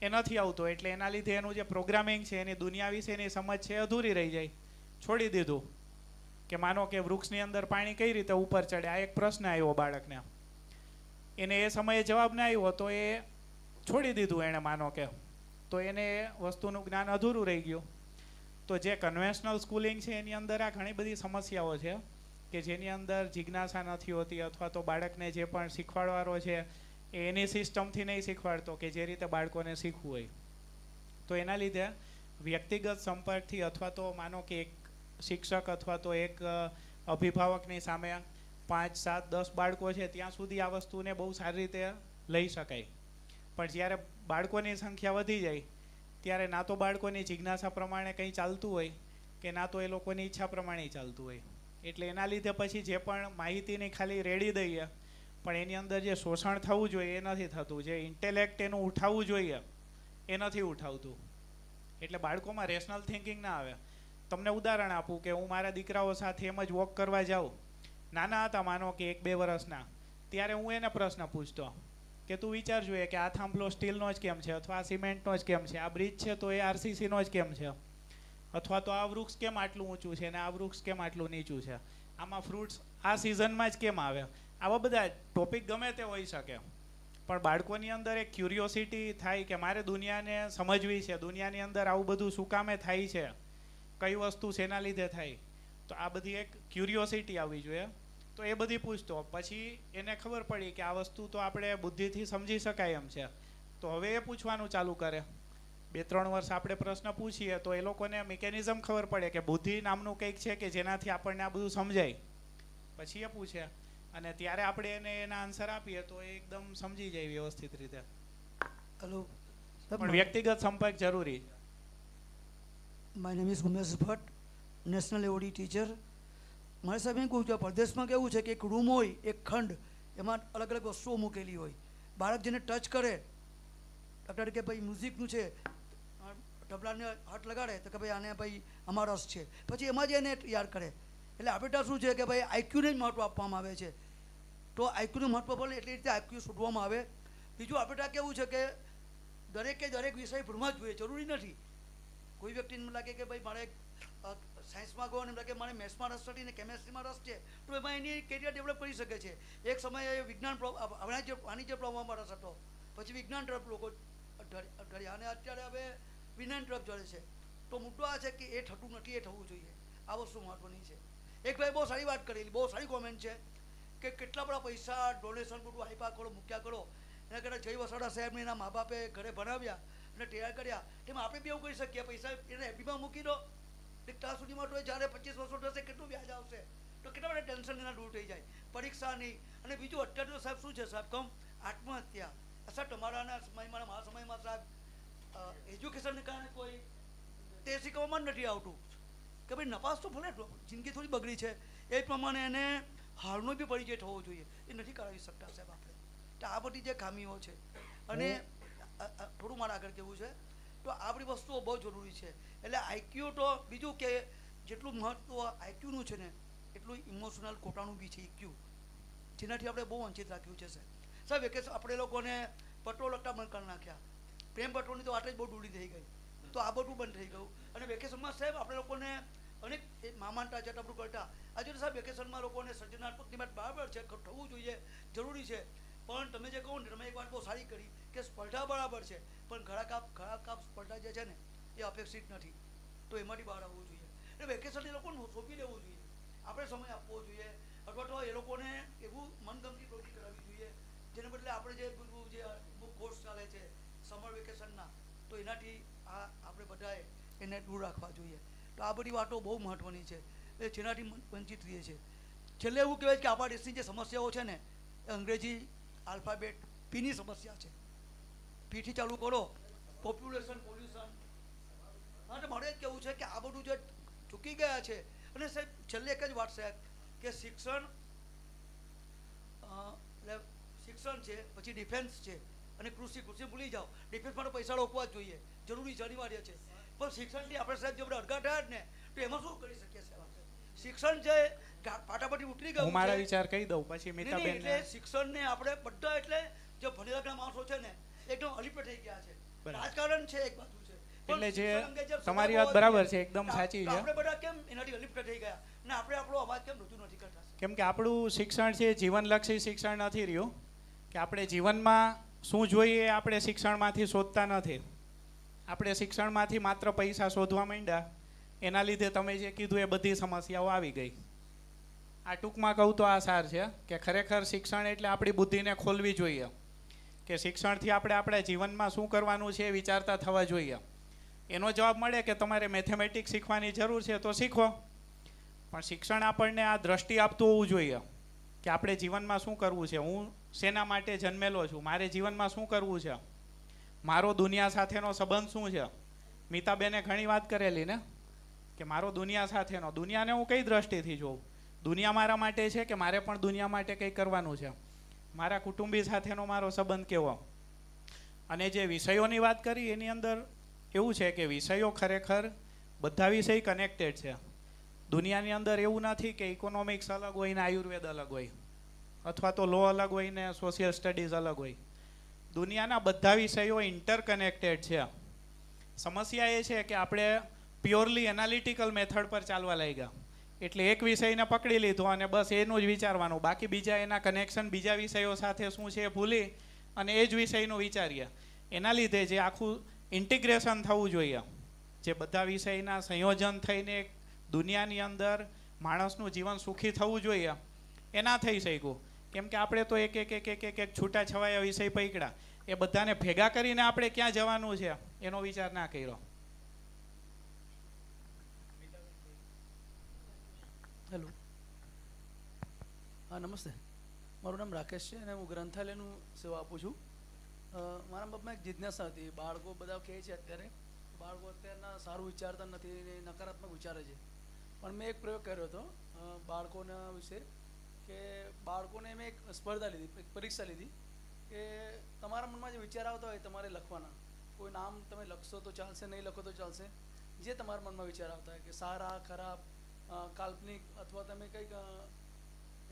એ નથી આવતો એટલે એના લીધે એનું જે પ્રોગ્રામિંગ છે એની દુનિયા વિશે એની સમજ છે અધૂરી રહી જાય છોડી દીધું કે માનો કે વૃક્ષની અંદર પાણી કઈ રીતે ઉપર ચડે આ એક પ્રશ્ન આવ્યો બાળકને એને એ સમયે જવાબ ના આવ્યો તો એ છોડી દીધું એણે માનો કે તો એને વસ્તુનું જ્ઞાન અધૂરું રહી ગયું તો જે કન્વેન્શનલ સ્કૂલિંગ છે એની અંદર આ ઘણી બધી સમસ્યાઓ છે કે જેની અંદર જિજ્ઞાસા નથી હોતી અથવા તો બાળકને જે પણ શીખવાડવાનો છે એ એની સિસ્ટમથી નહીં શીખવાડતો કે જે રીતે બાળકોને શીખવું હોય તો એના લીધે વ્યક્તિગત સંપર્કથી અથવા તો માનો કે એક શિક્ષક અથવા તો એક અભિભાવકની સામે પાંચ સાત દસ બાળકો છે ત્યાં સુધી આ વસ્તુને બહુ સારી રીતે લઈ શકાય પણ જ્યારે બાળકોની સંખ્યા વધી જાય ત્યારે ના તો બાળકોની જિજ્ઞાસા પ્રમાણે કંઈ ચાલતું હોય કે ના તો એ લોકોની ઈચ્છા પ્રમાણે ચાલતું હોય એટલે એના લીધે પછી જે પણ માહિતીની ખાલી રેડી દઈએ પણ એની અંદર જે શોષણ થવું જોઈએ એ નથી થતું જે ઇન્ટેલેક્ટ એનું ઉઠાવવું જોઈએ એ નથી ઉઠાવતું એટલે બાળકોમાં રેશનલ થિંકિંગ ના આવે તમને ઉદાહરણ આપું કે હું મારા દીકરાઓ સાથે એમ જ વોક કરવા જાઉં નાના હતા માનો કે એક બે વર્ષના ત્યારે હું એને પ્રશ્ન પૂછતો કે તું વિચાર જોઈએ કે આ થાંભલો સ્ટીલનો જ કેમ છે અથવા આ સિમેન્ટનો જ કેમ છે આ બ્રિજ છે તો એ આરસીસીનો જ કેમ છે અથવા તો આ વૃક્ષ કેમ આટલું ઊંચું છે અને આ વૃક્ષ કેમ આટલું નીચું છે આમાં ફ્રૂટ્સ આ સિઝનમાં જ કેમ આવે આવા બધા ટોપિક ગમે તે હોઈ શકે પણ બાળકોની અંદર એક ક્યુરિયોસિટી થાય કે મારે દુનિયાને સમજવી છે દુનિયાની અંદર આવું બધું શું કામે થાય છે કઈ વસ્તુ શેના લીધે થાય તો આ બધી એક ક્યુરિયોસિટી આવવી જોઈએ તો એ બધી પૂછતો પછી એને ખબર પડી કે આ વસ્તુ તો આપણે બુદ્ધિથી સમજી શકાય એમ છે તો હવે એ પૂછવાનું ચાલુ કરે બે ત્રણ વર્ષ આપણે પ્રશ્ન પૂછીએ તો એ લોકોને મિકેનિઝમ ખબર પડે કે બુદ્ધિ નામનું કંઈક છે કે જેનાથી આપણને આ બધું સમજાય પછી એ પૂછે અને ત્યારે આપણે એને એના આન્સર આપીએ તો એ એકદમ સમજી જાય વ્યવસ્થિત રીતે હલો પણ વ્યક્તિગત સંપર્ક જરૂરી છે my name is Umesh Bhatt national awardee teacher મારે સાહેબ એમ કહું છું પરદેશમાં કેવું છે કે એક રૂમ હોય એક ખંડ એમાં અલગ અલગ વસ્તુઓ મૂકેલી હોય બાળક જેને ટચ કરે ડૉક્ટર કે ભાઈ મ્યુઝિકનું છે ઢબલાને હાથ લગાડે તો કે ભાઈ આને ભાઈ અમારો રસ છે પછી એમાં જ એને યાદ કરે એટલે આપણે શું છે કે ભાઈ આઈક્યુને જ મહત્ત્વ આપવામાં આવે છે તો આઈક્યુનું મહત્ત્વ પડે એટલી રીતે આઈક્યુ શોધવામાં આવે બીજું આપણે કેવું છે કે દરેકે દરેક વિષય ભણવા જ જોઈએ જરૂરી નથી કોઈ વ્યક્તિને લાગે કે ભાઈ મારે સાયન્સમાં ગયો અને એમ લાગે મારે મેથ્સમાં રસ નથી ને કેમેસ્ટ્રીમાં રસ છે તો એમાં એની કેરિયર ડેવલપ કરી શકે છે એક સમયે વિજ્ઞાન વાણિજ્ય વાણિજ્ય પ્રવાહમાં રસ હતો પછી વિજ્ઞાન તરફ લોકો ઢળ્યા અને અત્યારે હવે વિજ્ઞાન તરફ જડે છે તો મુદ્દો આ છે કે એ થતું નથી એ થવું જોઈએ આ વસ્તુ મહત્વની છે એક ભાઈ બહુ સારી વાત કરેલી બહુ સારી કોમેન્ટ છે કે કેટલા બધા પૈસા ડોનેશન બધું આપ્યા કરો મૂક્યા કરો એના કરતાં જય વસાડા સાહેબને એના મા બાપે ઘરે ભણાવ્યા અને તૈયાર કર્યા તેમાં આપણે બી એવું કરી શકીએ પૈસા એને એફબીમાં મૂકી દો ત્યાં સુધીમાં તો જ્યારે પચીસ વર્ષો થશે કેટલું વ્યાજ આવશે તો કેટલા બધા ટેન્શન એના દૂર થઈ જાય પરીક્ષા નહીં અને બીજું અત્યારે તો સાહેબ શું છે સાહેબ કમ આત્મહત્યા અચ્છા તમારાના સમયમાં મારા સમયમાં સાહેબ એજ્યુકેશનને કારણે કોઈ તે શીખવામાં નથી આવતું કે ભાઈ નપાસ તો ભલે જિંદગી થોડી બગડી છે એ પ્રમાણે એને હાલનો બી પરિચય થવો જોઈએ એ નથી કરાવી શકતા સાહેબ આપણે તો આ બધી જે ખામીઓ છે અને થોડું મારે આગળ કેવું છે તો આપણી વસ્તુઓ બહુ જરૂરી છે એટલે આઈક્યુ તો બીજું કે જેટલું મહત્ત્વ આઈક્યુનું છે ને એટલું ઇમોશનલ કોટાનું બી છે ઇક્યુ e જેનાથી આપણે બહુ વંચિત રાખ્યું છે સાહેબ સાહેબ એક આપણે લોકોને પટોળ લગતા બંધ કરી નાખ્યા પ્રેમ પટોળની તો આટલી જ બહુ દૂરી થઈ ગઈ તો આ બધું બંધ થઈ ગયું અને વેકેશનમાં સાહેબ આપણે લોકોને અનેક મામાનતા જટાપડું કરતા આજે સાહેબ વેકેશનમાં લોકોને સર્જનાત્મક વાત બરાબર છે થવું જોઈએ જરૂરી છે પણ તમે જે કહો ને તમે એક વાત બહુ સારી કરી કે સ્પર્ધા બરાબર છે પણ ઘણા કાપ ઘણા કાપ સ્પર્ધા જે છે ને એ અપેક્ષિત નથી તો એમાંથી બહાર આવવું જોઈએ એટલે વેકેશન એ લોકોને સોંપી દેવું જોઈએ આપણે સમય આપવો જોઈએ અથવા તો એ લોકોને એવું મનગમતી પ્રવૃત્તિ કરાવવી જોઈએ જેને બદલે આપણે જે જે બુક કોર્સ ચાલે છે સમર વેકેશનના તો એનાથી આ આપણે બધાએ એને દૂર રાખવા જોઈએ તો આ બધી વાતો બહુ મહત્ત્વની છે એ જેનાથી વંચિત રહીએ છીએ છેલ્લે એવું કહેવાય કે આપણા દેશની જે સમસ્યાઓ છે ને અંગ્રેજી આલ્ફાબેટ પીની સમસ્યા છે પીઠી ચાલુ કરો પોપ્યુલેશન પોલ્યુશન માટે મારે કેવું છે કે આ બધું જે ચૂકી ગયા છે અને સાહેબ છેલ્લે એક જ વાત સાહેબ કે શિક્ષણ એટલે શિક્ષણ છે પછી ડિફેન્સ છે અને કૃષિ કૃષિ ભૂલી જાઓ ડિફેન્સ માટે પૈસા રોકવા જ જોઈએ જરૂરી છે અનિવાર્ય છે પણ શિક્ષણથી આપણે સાહેબ જો આપણે અડગા થયા જ ને તો એમાં શું કરી શકીએ સાહેબ શિક્ષણ છે ફટાફટ ઉતરી ગયા હું મારા વિચાર કહી દઉં પછી મીતાબેન એટલે શિક્ષણને આપણે બધા એટલે જે ભણેલા માણસો છે ને એકદમ અલીપે થઈ ગયા છે રાજકારણ છે એક બાજુ છે એટલે જે તમારી વાત બરાબર છે એકદમ સાચી છે આપણે બધા કેમ એનાથી અલિપ્ત થઈ ગયા ને આપણે આપણો અવાજ કેમ રજૂ નથી કરતા કેમ કે આપણું શિક્ષણ છે જીવનલક્ષી શિક્ષણ નથી રહ્યું કે આપણે જીવનમાં શું જોઈએ આપણે શિક્ષણમાંથી શોધતા નથી આપણે શિક્ષણમાંથી માત્ર પૈસા શોધવા માંડ્યા એના લીધે તમે જે કીધું એ બધી સમસ્યાઓ આવી ગઈ આ ટૂંકમાં કહું તો આ સાર છે કે ખરેખર શિક્ષણ એટલે આપણી બુદ્ધિને ખોલવી જોઈએ કે શિક્ષણથી આપણે આપણે જીવનમાં શું કરવાનું છે એ વિચારતા થવા જોઈએ એનો જવાબ મળે કે તમારે મેથેમેટિક્સ શીખવાની જરૂર છે તો શીખો પણ શિક્ષણ આપણને આ દ્રષ્ટિ આપતું હોવું જોઈએ કે આપણે જીવનમાં શું કરવું છે હું શેના માટે જન્મેલો છું મારે જીવનમાં શું કરવું છે મારો દુનિયા સાથેનો સંબંધ શું છે મિતાબેને ઘણી વાત કરેલી ને કે મારો દુનિયા સાથેનો દુનિયાને હું કઈ દ્રષ્ટિથી જોઉં દુનિયા મારા માટે છે કે મારે પણ દુનિયા માટે કંઈ કરવાનું છે મારા કુટુંબી સાથેનો મારો સંબંધ કેવો અને જે વિષયોની વાત કરી એની અંદર એવું છે કે વિષયો ખરેખર બધા વિષય કનેક્ટેડ છે દુનિયાની અંદર એવું નથી કે ઇકોનોમિક્સ અલગ હોય ને આયુર્વેદ અલગ હોય અથવા તો લો અલગ હોય ને સોશિયલ સ્ટડીઝ અલગ હોય દુનિયાના બધા વિષયો ઇન્ટરકનેક્ટેડ છે સમસ્યા એ છે કે આપણે પ્યોરલી એનાલિટિકલ મેથડ પર ચાલવા લાગ્યા એટલે એક વિષયને પકડી લીધો અને બસ એનું જ વિચારવાનું બાકી બીજા એના કનેક્શન બીજા વિષયો સાથે શું છે ભૂલી અને એ જ વિષયનું વિચારીએ એના લીધે જે આખું ઇન્ટિગ્રેશન થવું જોઈએ જે બધા વિષયના સંયોજન થઈને દુનિયાની અંદર માણસનું જીવન સુખી થવું જોઈએ એના થઈ શક્યું કેમ કે આપણે તો એક એક એક એક એક એક છૂટા છવાયા વિષય પકડ્યા એ બધાને ભેગા કરીને આપણે ક્યાં જવાનું છે એનો વિચાર ના કર્યો હેલો હા નમસ્તે મારું નામ રાકેશ છે અને હું ગ્રંથાલયનું સેવા આપું છું મારા બાપમાં એક જિજ્ઞાસા હતી બાળકો બધા કહે છે અત્યારે બાળકો અત્યારના સારું વિચારતા નથી ને નકારાત્મક વિચારે છે પણ મેં એક પ્રયોગ કર્યો હતો બાળકોના વિશે કે બાળકોને મેં એક સ્પર્ધા લીધી એક પરીક્ષા લીધી કે તમારા મનમાં જે વિચાર આવતા હોય તમારે લખવાના કોઈ નામ તમે લખશો તો ચાલશે નહીં લખો તો ચાલશે જે તમારા મનમાં વિચાર આવતા હોય કે સારા ખરાબ કાલ્પનિક અથવા તમે કંઈક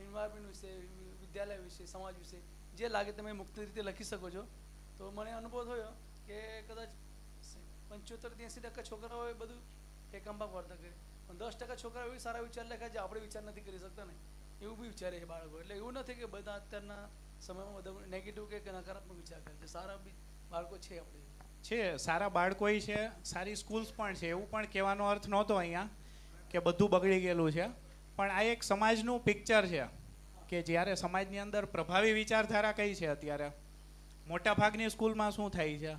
એન્વાયરમેન્ટ વિશે વિદ્યાલય વિશે સમાજ વિશે જે લાગે તમે મુક્ત રીતે લખી શકો છો તો મને અનુભવ થયો કે કદાચ પંચોતેરથી એંસી ટકા છોકરાઓએ બધું એકંબા વર્તન કરે પણ દસ ટકા છોકરાઓ એવી સારા વિચાર લખ્યા જે આપણે વિચાર નથી કરી શકતા ને એવું બી વિચારે છે બાળકો એટલે એવું નથી કે બધા અત્યારના સમયમાં બધા નેગેટિવ કે નકારાત્મક વિચાર કરે છે સારા બી બાળકો છે આપણે છે સારા બાળકોય છે સારી સ્કૂલ્સ પણ છે એવું પણ કહેવાનો અર્થ નહોતો અહીંયા કે બધું બગડી ગયેલું છે પણ આ એક સમાજનું પિક્ચર છે કે જ્યારે સમાજની અંદર પ્રભાવી વિચારધારા કઈ છે અત્યારે મોટાભાગની સ્કૂલમાં શું થાય છે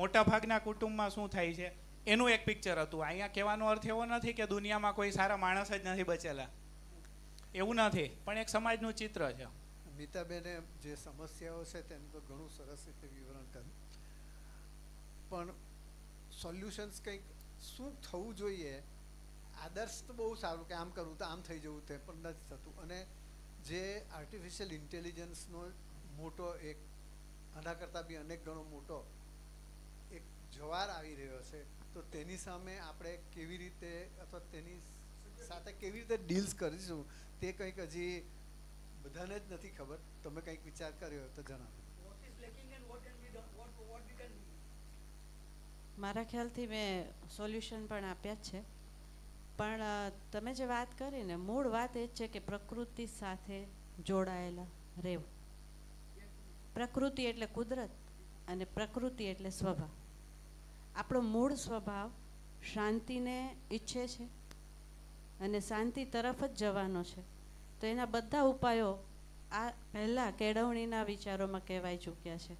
મોટાભાગના કુટુંબમાં શું થાય છે એનું એક પિક્ચર હતું અહીંયા કહેવાનો અર્થ એવો નથી કે દુનિયામાં કોઈ સારા માણસ જ નથી બચેલા એવું નથી પણ એક સમાજનું ચિત્ર છે નીતાબેને જે સમસ્યાઓ છે તેનું તો ઘણું સરસ રીતે વિવરણ કર્યું પણ સોલ્યુશન્સ કંઈક શું થવું જોઈએ આદર્શ તો બહુ સારું કે આમ કરવું તો આમ થઈ જવું તે પણ નથી થતું અને જે આર્ટિફિશિયલ ઇન્ટેલિજન્સનો મોટો એક આના કરતાં બી અનેક ગણો મોટો એક જવાર આવી રહ્યો છે તો તેની સામે આપણે કેવી રીતે અથવા તેની સાથે કેવી રીતે ડીલ્સ કરીશું તે કંઈક હજી બધાને જ નથી ખબર તમે કંઈક વિચાર કર્યો તો જણાવો મારા ખ્યાલથી મેં સોલ્યુશન પણ આપ્યા જ છે પણ તમે જે વાત કરી ને મૂળ વાત એ જ છે કે પ્રકૃતિ સાથે જોડાયેલા રહેવું પ્રકૃતિ એટલે કુદરત અને પ્રકૃતિ એટલે સ્વભાવ આપણો મૂળ સ્વભાવ શાંતિને ઈચ્છે છે અને શાંતિ તરફ જ જવાનો છે તો એના બધા ઉપાયો આ પહેલાં કેળવણીના વિચારોમાં કહેવાય ચૂક્યા છે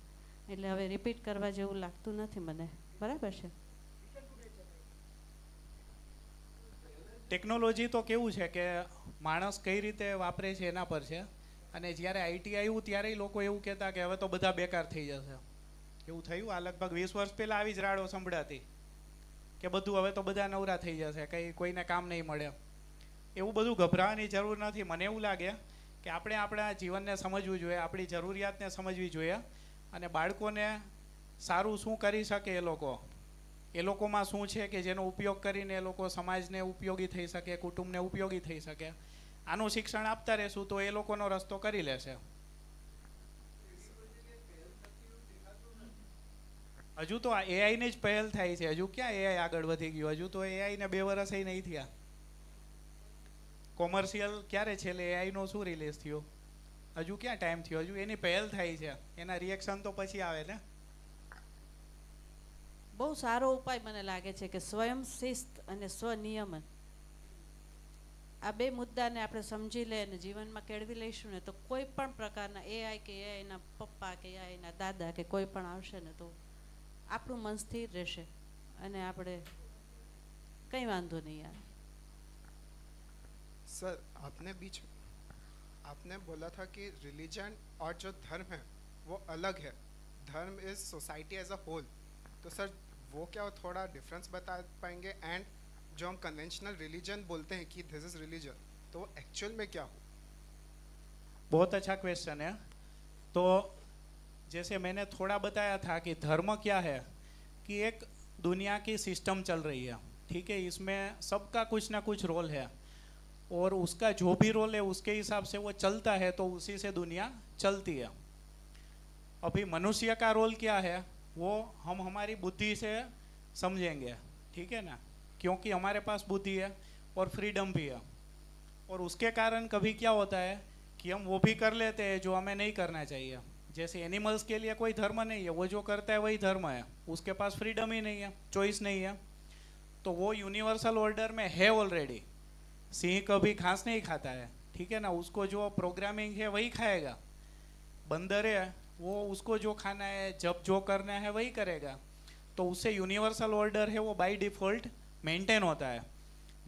એટલે હવે રિપીટ કરવા જેવું લાગતું નથી મને બરાબર છે ટેકનોલોજી તો કેવું છે કે માણસ કઈ રીતે વાપરે છે એના પર છે અને જ્યારે આઈટી આવ્યું ત્યારે લોકો એવું કહેતા કે હવે તો બધા બેકાર થઈ જશે એવું થયું આ લગભગ વીસ વર્ષ પહેલાં આવી જ રાડો સંભળાતી કે બધું હવે તો બધા નવરા થઈ જશે કંઈ કોઈને કામ નહીં મળે એવું બધું ગભરાવાની જરૂર નથી મને એવું લાગે કે આપણે આપણા જીવનને સમજવું જોઈએ આપણી જરૂરિયાતને સમજવી જોઈએ અને બાળકોને સારું શું કરી શકે એ લોકો એ લોકોમાં શું છે કે જેનો ઉપયોગ કરીને એ લોકો સમાજને ઉપયોગી થઈ શકે કુટુંબને ઉપયોગી થઈ શકે આનું શિક્ષણ આપતા રહેશું તો એ લોકોનો રસ્તો કરી લેશે હજુ તો એઆઈને જ પહેલ થાય છે હજુ ક્યાં એઆઈ આગળ વધી ગયું હજુ તો એઆઈ ને બે વર્ષ નહીં થયા કોમર્શિયલ ક્યારે છેલ્લે એઆઈનો શું રિલીઝ થયો હજુ ક્યાં ટાઈમ થયો હજુ એની પહેલ થાય છે એના રિએક્શન તો પછી આવે ને બહુ સારો ઉપાય મને લાગે છે કે સ્વયં શિસ્ત અને સ્વનિયમન આ બે મુદ્દાને આપણે સમજી લઈએ અને જીવનમાં કેળવી લઈશું ને તો કોઈ પણ પ્રકારના એઆઈ કે એઆઈના પપ્પા કે એઆઈના દાદા કે કોઈ પણ આવશે ને તો આપણું મન સ્થિર રહેશે અને આપણે કંઈ વાંધો નહીં યાર સર આપને बीच આપને બોલા था કે रिलीजन ઓર જો ધર્મ है वो अलग है dharma is society as a whole तो सर वो क्या थोड़ा डिफरेंस बता पाएंगे एंड जो हम कन्वेंशनल रिलीजन बोलते हैं कि दिस इज रिलीजन तो एक्चुअल में क्या हो बहुत अच्छा क्वेश्चन है तो जैसे मैंने थोड़ा बताया था कि धर्म क्या है कि एक दुनिया की सिस्टम चल रही है ठीक है इसमें सबका कुछ ना कुछ रोल है और उसका जो भी रोल है उसके हिसाब से वो चलता है तो उसी से दुनिया चलती है अभी मनुष्य का रोल क्या है वो हम हमारी बुद्धि से समझेंगे ठीक है ना क्योंकि हमारे पास बुद्धि है और फ्रीडम भी है और उसके कारण कभी क्या होता है कि हम वो भी कर लेते हैं जो हमें नहीं करना चाहिए जैसे एनिमल्स के लिए कोई धर्म नहीं है वो जो करता है वही धर्म है उसके पास फ्रीडम ही नहीं है चॉइस नहीं है तो वो यूनिवर्सल ऑर्डर में है ऑलरेडी सिंह कभी घास नहीं खाता है ठीक है ना उसको जो प्रोग्रामिंग है वही खाएगा बंदर है वो उसको जो खाना है जब जो करना है वही करेगा तो उससे यूनिवर्सल ऑर्डर है वो बाय डिफ़ॉल्ट मेंटेन होता है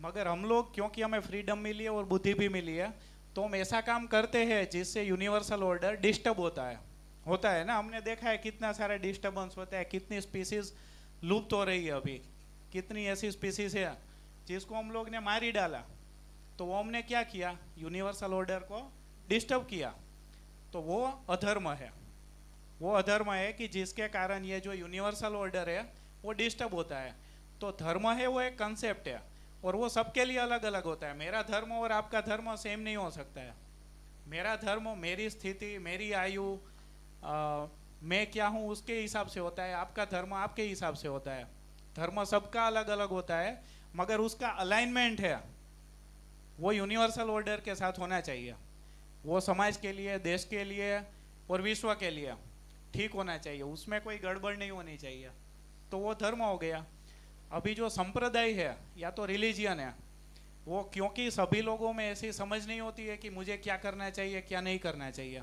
मगर हम लोग क्योंकि हमें फ्रीडम मिली है और बुद्धि भी मिली है तो हम ऐसा काम करते हैं जिससे यूनिवर्सल ऑर्डर डिस्टर्ब होता है होता है ना हमने देखा है कितना सारा डिस्टर्बेंस होता है कितनी स्पीसीज लुप्त हो रही है अभी कितनी ऐसी स्पीसीज है जिसको हम लोग ने मार ही डाला तो वो हमने क्या किया यूनिवर्सल ऑर्डर को डिस्टर्ब किया तो वो अधर्म है वो अधर्म है कि जिसके कारण ये जो यूनिवर्सल ऑर्डर है वो डिस्टर्ब होता है तो धर्म है वो एक कंसेप्ट है और वो सबके लिए अलग अलग होता है मेरा धर्म और आपका धर्म सेम नहीं हो सकता है मेरा धर्म मेरी स्थिति मेरी आयु आ, मैं क्या हूँ उसके हिसाब से होता है आपका धर्म आपके हिसाब से होता है धर्म सबका अलग अलग होता है मगर उसका अलाइनमेंट है वो यूनिवर्सल ऑर्डर के साथ होना चाहिए वो समाज के लिए देश के लिए और विश्व के लिए ठीक होना चाहिए उसमें कोई गड़बड़ नहीं होनी चाहिए तो वो धर्म हो गया अभी जो संप्रदाय है या तो रिलीजियन है वो क्योंकि सभी लोगों में ऐसी समझ नहीं होती है कि मुझे क्या करना चाहिए क्या नहीं करना चाहिए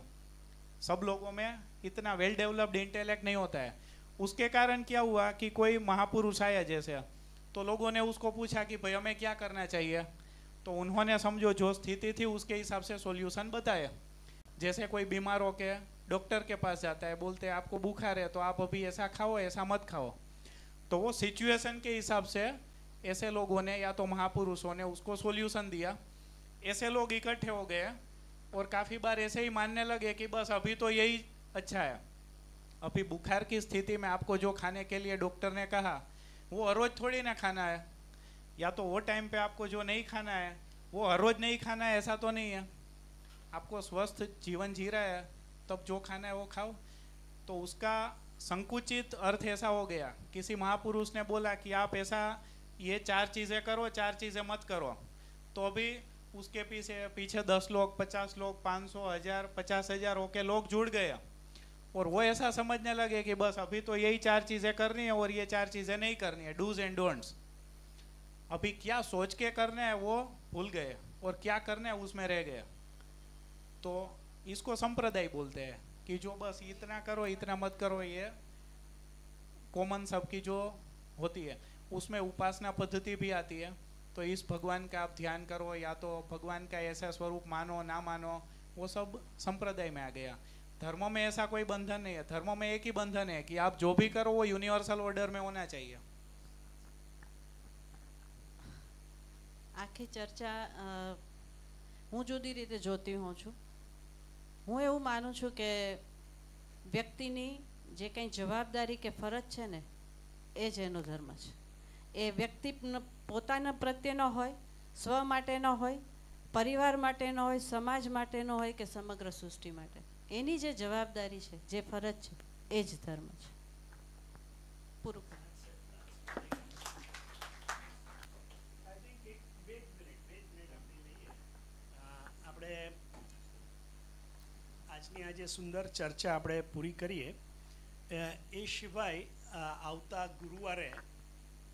सब लोगों में इतना वेल डेवलप्ड इंटेलेक्ट नहीं होता है उसके कारण क्या हुआ कि कोई महापुरुष आया जैसे तो लोगों ने उसको पूछा कि भाई हमें क्या करना चाहिए तो उन्होंने समझो जो स्थिति थी उसके हिसाब से सोल्यूशन बताया जैसे कोई बीमार हो के डॉक्टर के पास जाता है बोलते हैं आपको बुखार है तो आप अभी ऐसा खाओ ऐसा मत खाओ तो वो सिचुएशन के हिसाब से ऐसे लोगों ने या तो महापुरुषों ने उसको सोल्यूशन दिया ऐसे लोग इकट्ठे हो गए और काफ़ी बार ऐसे ही मानने लगे कि बस अभी तो यही अच्छा है अभी बुखार की स्थिति में आपको जो खाने के लिए डॉक्टर ने कहा वो हर रोज थोड़ी ना खाना है या तो वो टाइम पे आपको जो नहीं खाना है वो हर रोज नहीं खाना है ऐसा तो नहीं है आपको स्वस्थ जीवन जी रहा है तब जो खाना है वो खाओ तो उसका संकुचित अर्थ ऐसा हो गया किसी महापुरुष ने बोला कि आप ऐसा ये चार चीज़ें करो चार चीज़ें मत करो तो अभी उसके पीछे पीछे दस लोग पचास लोग पाँच सौ हज़ार पचास हज़ार होके लोग जुड़ गए और वो ऐसा समझने लगे कि बस अभी तो यही चार चीज़ें करनी है और ये चार चीज़ें नहीं करनी है डूज एंड डोंट्स अभी क्या सोच के करना है वो भूल गए और क्या करना है उसमें रह गया तो इसको संप्रदाय बोलते हैं कि जो बस इतना करो इतना मत करो ये कॉमन सबकी जो होती है उसमें उपासना पद्धति भी आती है तो इस भगवान का आप ध्यान करो या तो भगवान का ऐसा स्वरूप मानो ना मानो वो सब संप्रदाय में आ गया धर्म में ऐसा कोई बंधन नहीं है धर्म में एक ही बंधन है कि आप जो भी करो वो यूनिवर्सल ऑर्डर में होना चाहिए आखिर चर्चा हूँ जुदी रीते जोती हूँ छू હું એવું માનું છું કે વ્યક્તિની જે કંઈ જવાબદારી કે ફરજ છે ને એ જ એનો ધર્મ છે એ વ્યક્તિ પોતાના પ્રત્યેનો હોય સ્વ માટેનો હોય પરિવાર માટેનો હોય સમાજ માટેનો હોય કે સમગ્ર સૃષ્ટિ માટે એની જે જવાબદારી છે જે ફરજ છે એ જ ધર્મ છે પૂરું વિષયની આજે સુંદર ચર્ચા આપણે પૂરી કરીએ એ સિવાય આવતા ગુરુવારે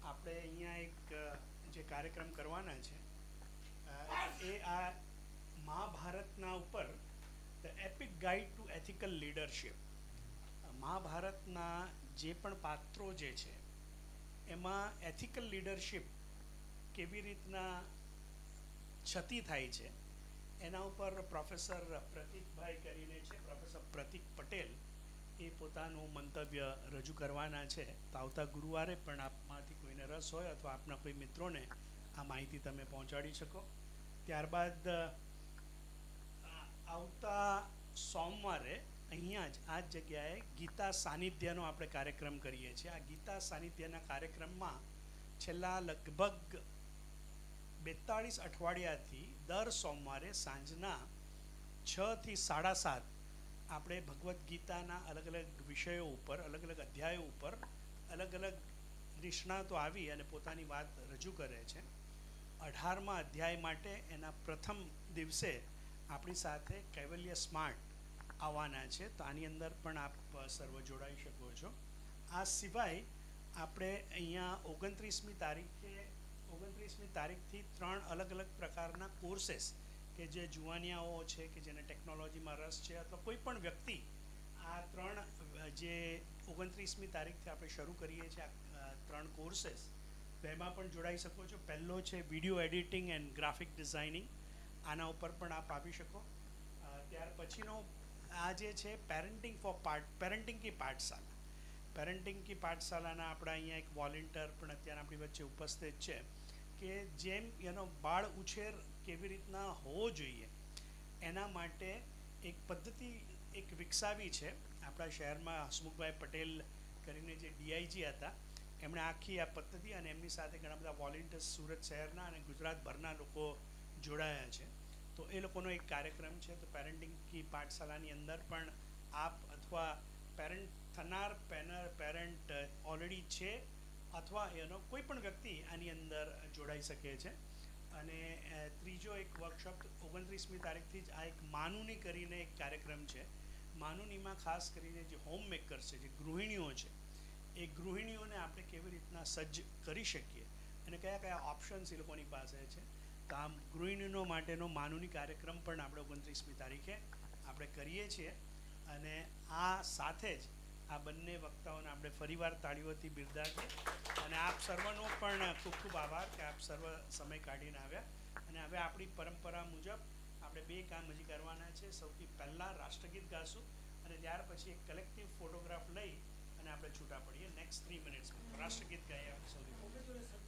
આપણે અહીંયા એક જે કાર્યક્રમ કરવાના છે એ આ મહાભારતના ઉપર the epic guide to ethical leadership મહાભારતના જે પણ પાત્રો જે છે એમાં એથિકલ લીડરશિપ કેવી રીતના ક્ષતિ થાય છે એના ઉપર પ્રોફેસર પ્રતિકભાઈ કરીને છે પ્રોફેસર પ્રતિક પટેલ એ પોતાનું મંતવ્ય રજૂ કરવાના છે તો આવતા ગુરુવારે પણ આપમાંથી કોઈને રસ હોય અથવા આપના કોઈ મિત્રોને આ માહિતી તમે પહોંચાડી શકો ત્યારબાદ આવતા સોમવારે અહીંયા જ આ જ જગ્યાએ ગીતા સાનિધ્યનો આપણે કાર્યક્રમ કરીએ છીએ આ ગીતા સાનિધ્યના કાર્યક્રમમાં છેલ્લા લગભગ બેતાળીસ અઠવાડિયાથી દર સોમવારે સાંજના છથી સાડા સાત આપણે ભગવદ્ ગીતાના અલગ અલગ વિષયો ઉપર અલગ અલગ અધ્યાયો ઉપર અલગ અલગ નિષ્ણાતો આવી અને પોતાની વાત રજૂ કરે છે અઢારમાં અધ્યાય માટે એના પ્રથમ દિવસે આપણી સાથે કૈવલ્ય સ્માર્ટ આવવાના છે તો આની અંદર પણ આપ સર્વ જોડાઈ શકો છો આ સિવાય આપણે અહીંયા ઓગણત્રીસમી તારીખે ઓગણત્રીસમી તારીખથી ત્રણ અલગ અલગ પ્રકારના કોર્सेस કે જે જુવાનિયાઓ છે કે જેને ટેકનોલોજીમાં રસ છે અથવા કોઈ પણ વ્યક્તિ આ ત્રણ જે ઓગણત્રીસમી તારીખથી આપણે શરૂ કરીએ છીએ આ ત્રણ કોર્સેસ તો એમાં પણ જોડાઈ શકો છો પહેલો છે video editing and graphic designing આના ઉપર પણ આપ આપી શકો ત્યાર પછીનો આ જે છે પેરેન્ટિંગ ફોર પાર્ટ પેરેન્ટિંગ કી પાઠશાલા પેરેન્ટિંગ કી પાઠશાલાના આપણા અહીંયા એક વોલેન્ટિયર પણ અત્યારે આપણી વચ્ચે ઉપસ્થિત છે કે જેમ એનો બાળ ઉછેર કેવી રીતના હોવો જોઈએ એના માટે એક પદ્ધતિ એક વિકસાવી છે આપણા શહેરમાં હસમુખભાઈ પટેલ કરીને જે ડીઆઈજી હતા એમણે આખી આ પદ્ધતિ અને એમની સાથે ઘણા બધા વોલેન્ટિયર્સ સુરત શહેરના અને ગુજરાતભરના લોકો જોડાયા છે તો એ લોકોનો એક કાર્યક્રમ છે તો પેરેન્ટિંગ કી પાઠશાલાની અંદર પણ આપ અથવા પેરેન્ટ થનાર પેનર પેરેન્ટ ઓલરેડી છે અથવા એનો કોઈ પણ વ્યક્તિ આની અંદર જોડાઈ શકે છે અને ત્રીજો એક વર્કશોપ ઓગણત્રીસમી તારીખથી જ આ એક માનુની કરીને એક કાર્યક્રમ છે માનુનીમાં ખાસ કરીને જે હોમ મેકર્સ છે જે ગૃહિણીઓ છે એ ગૃહિણીઓને આપણે કેવી રીતના સજ્જ કરી શકીએ અને કયા કયા ઓપ્શન્સ એ લોકોની પાસે છે તો આમ ગૃહિણીનો માટેનો માનુની કાર્યક્રમ પણ આપણે ઓગણત્રીસમી તારીખે આપણે કરીએ છીએ અને આ સાથે જ આ બંને વક્તાઓને આપણે ફરીવાર તાળીઓથી બિરદાવીએ અને આપ સર્વનો પણ ખૂબ ખૂબ આભાર કે આપ સર્વ સમય કાઢીને આવ્યા અને હવે આપણી પરંપરા મુજબ આપણે બે કામ હજી કરવાના છે સૌથી પહેલાં રાષ્ટ્રગીત ગાશું અને ત્યાર પછી એક કલેક્ટિવ ફોટોગ્રાફ લઈ અને આપણે છૂટા પડીએ નેક્સ્ટ થ્રી મિનિટ્સમાં રાષ્ટ્રગીત ગાઈએ સૌથી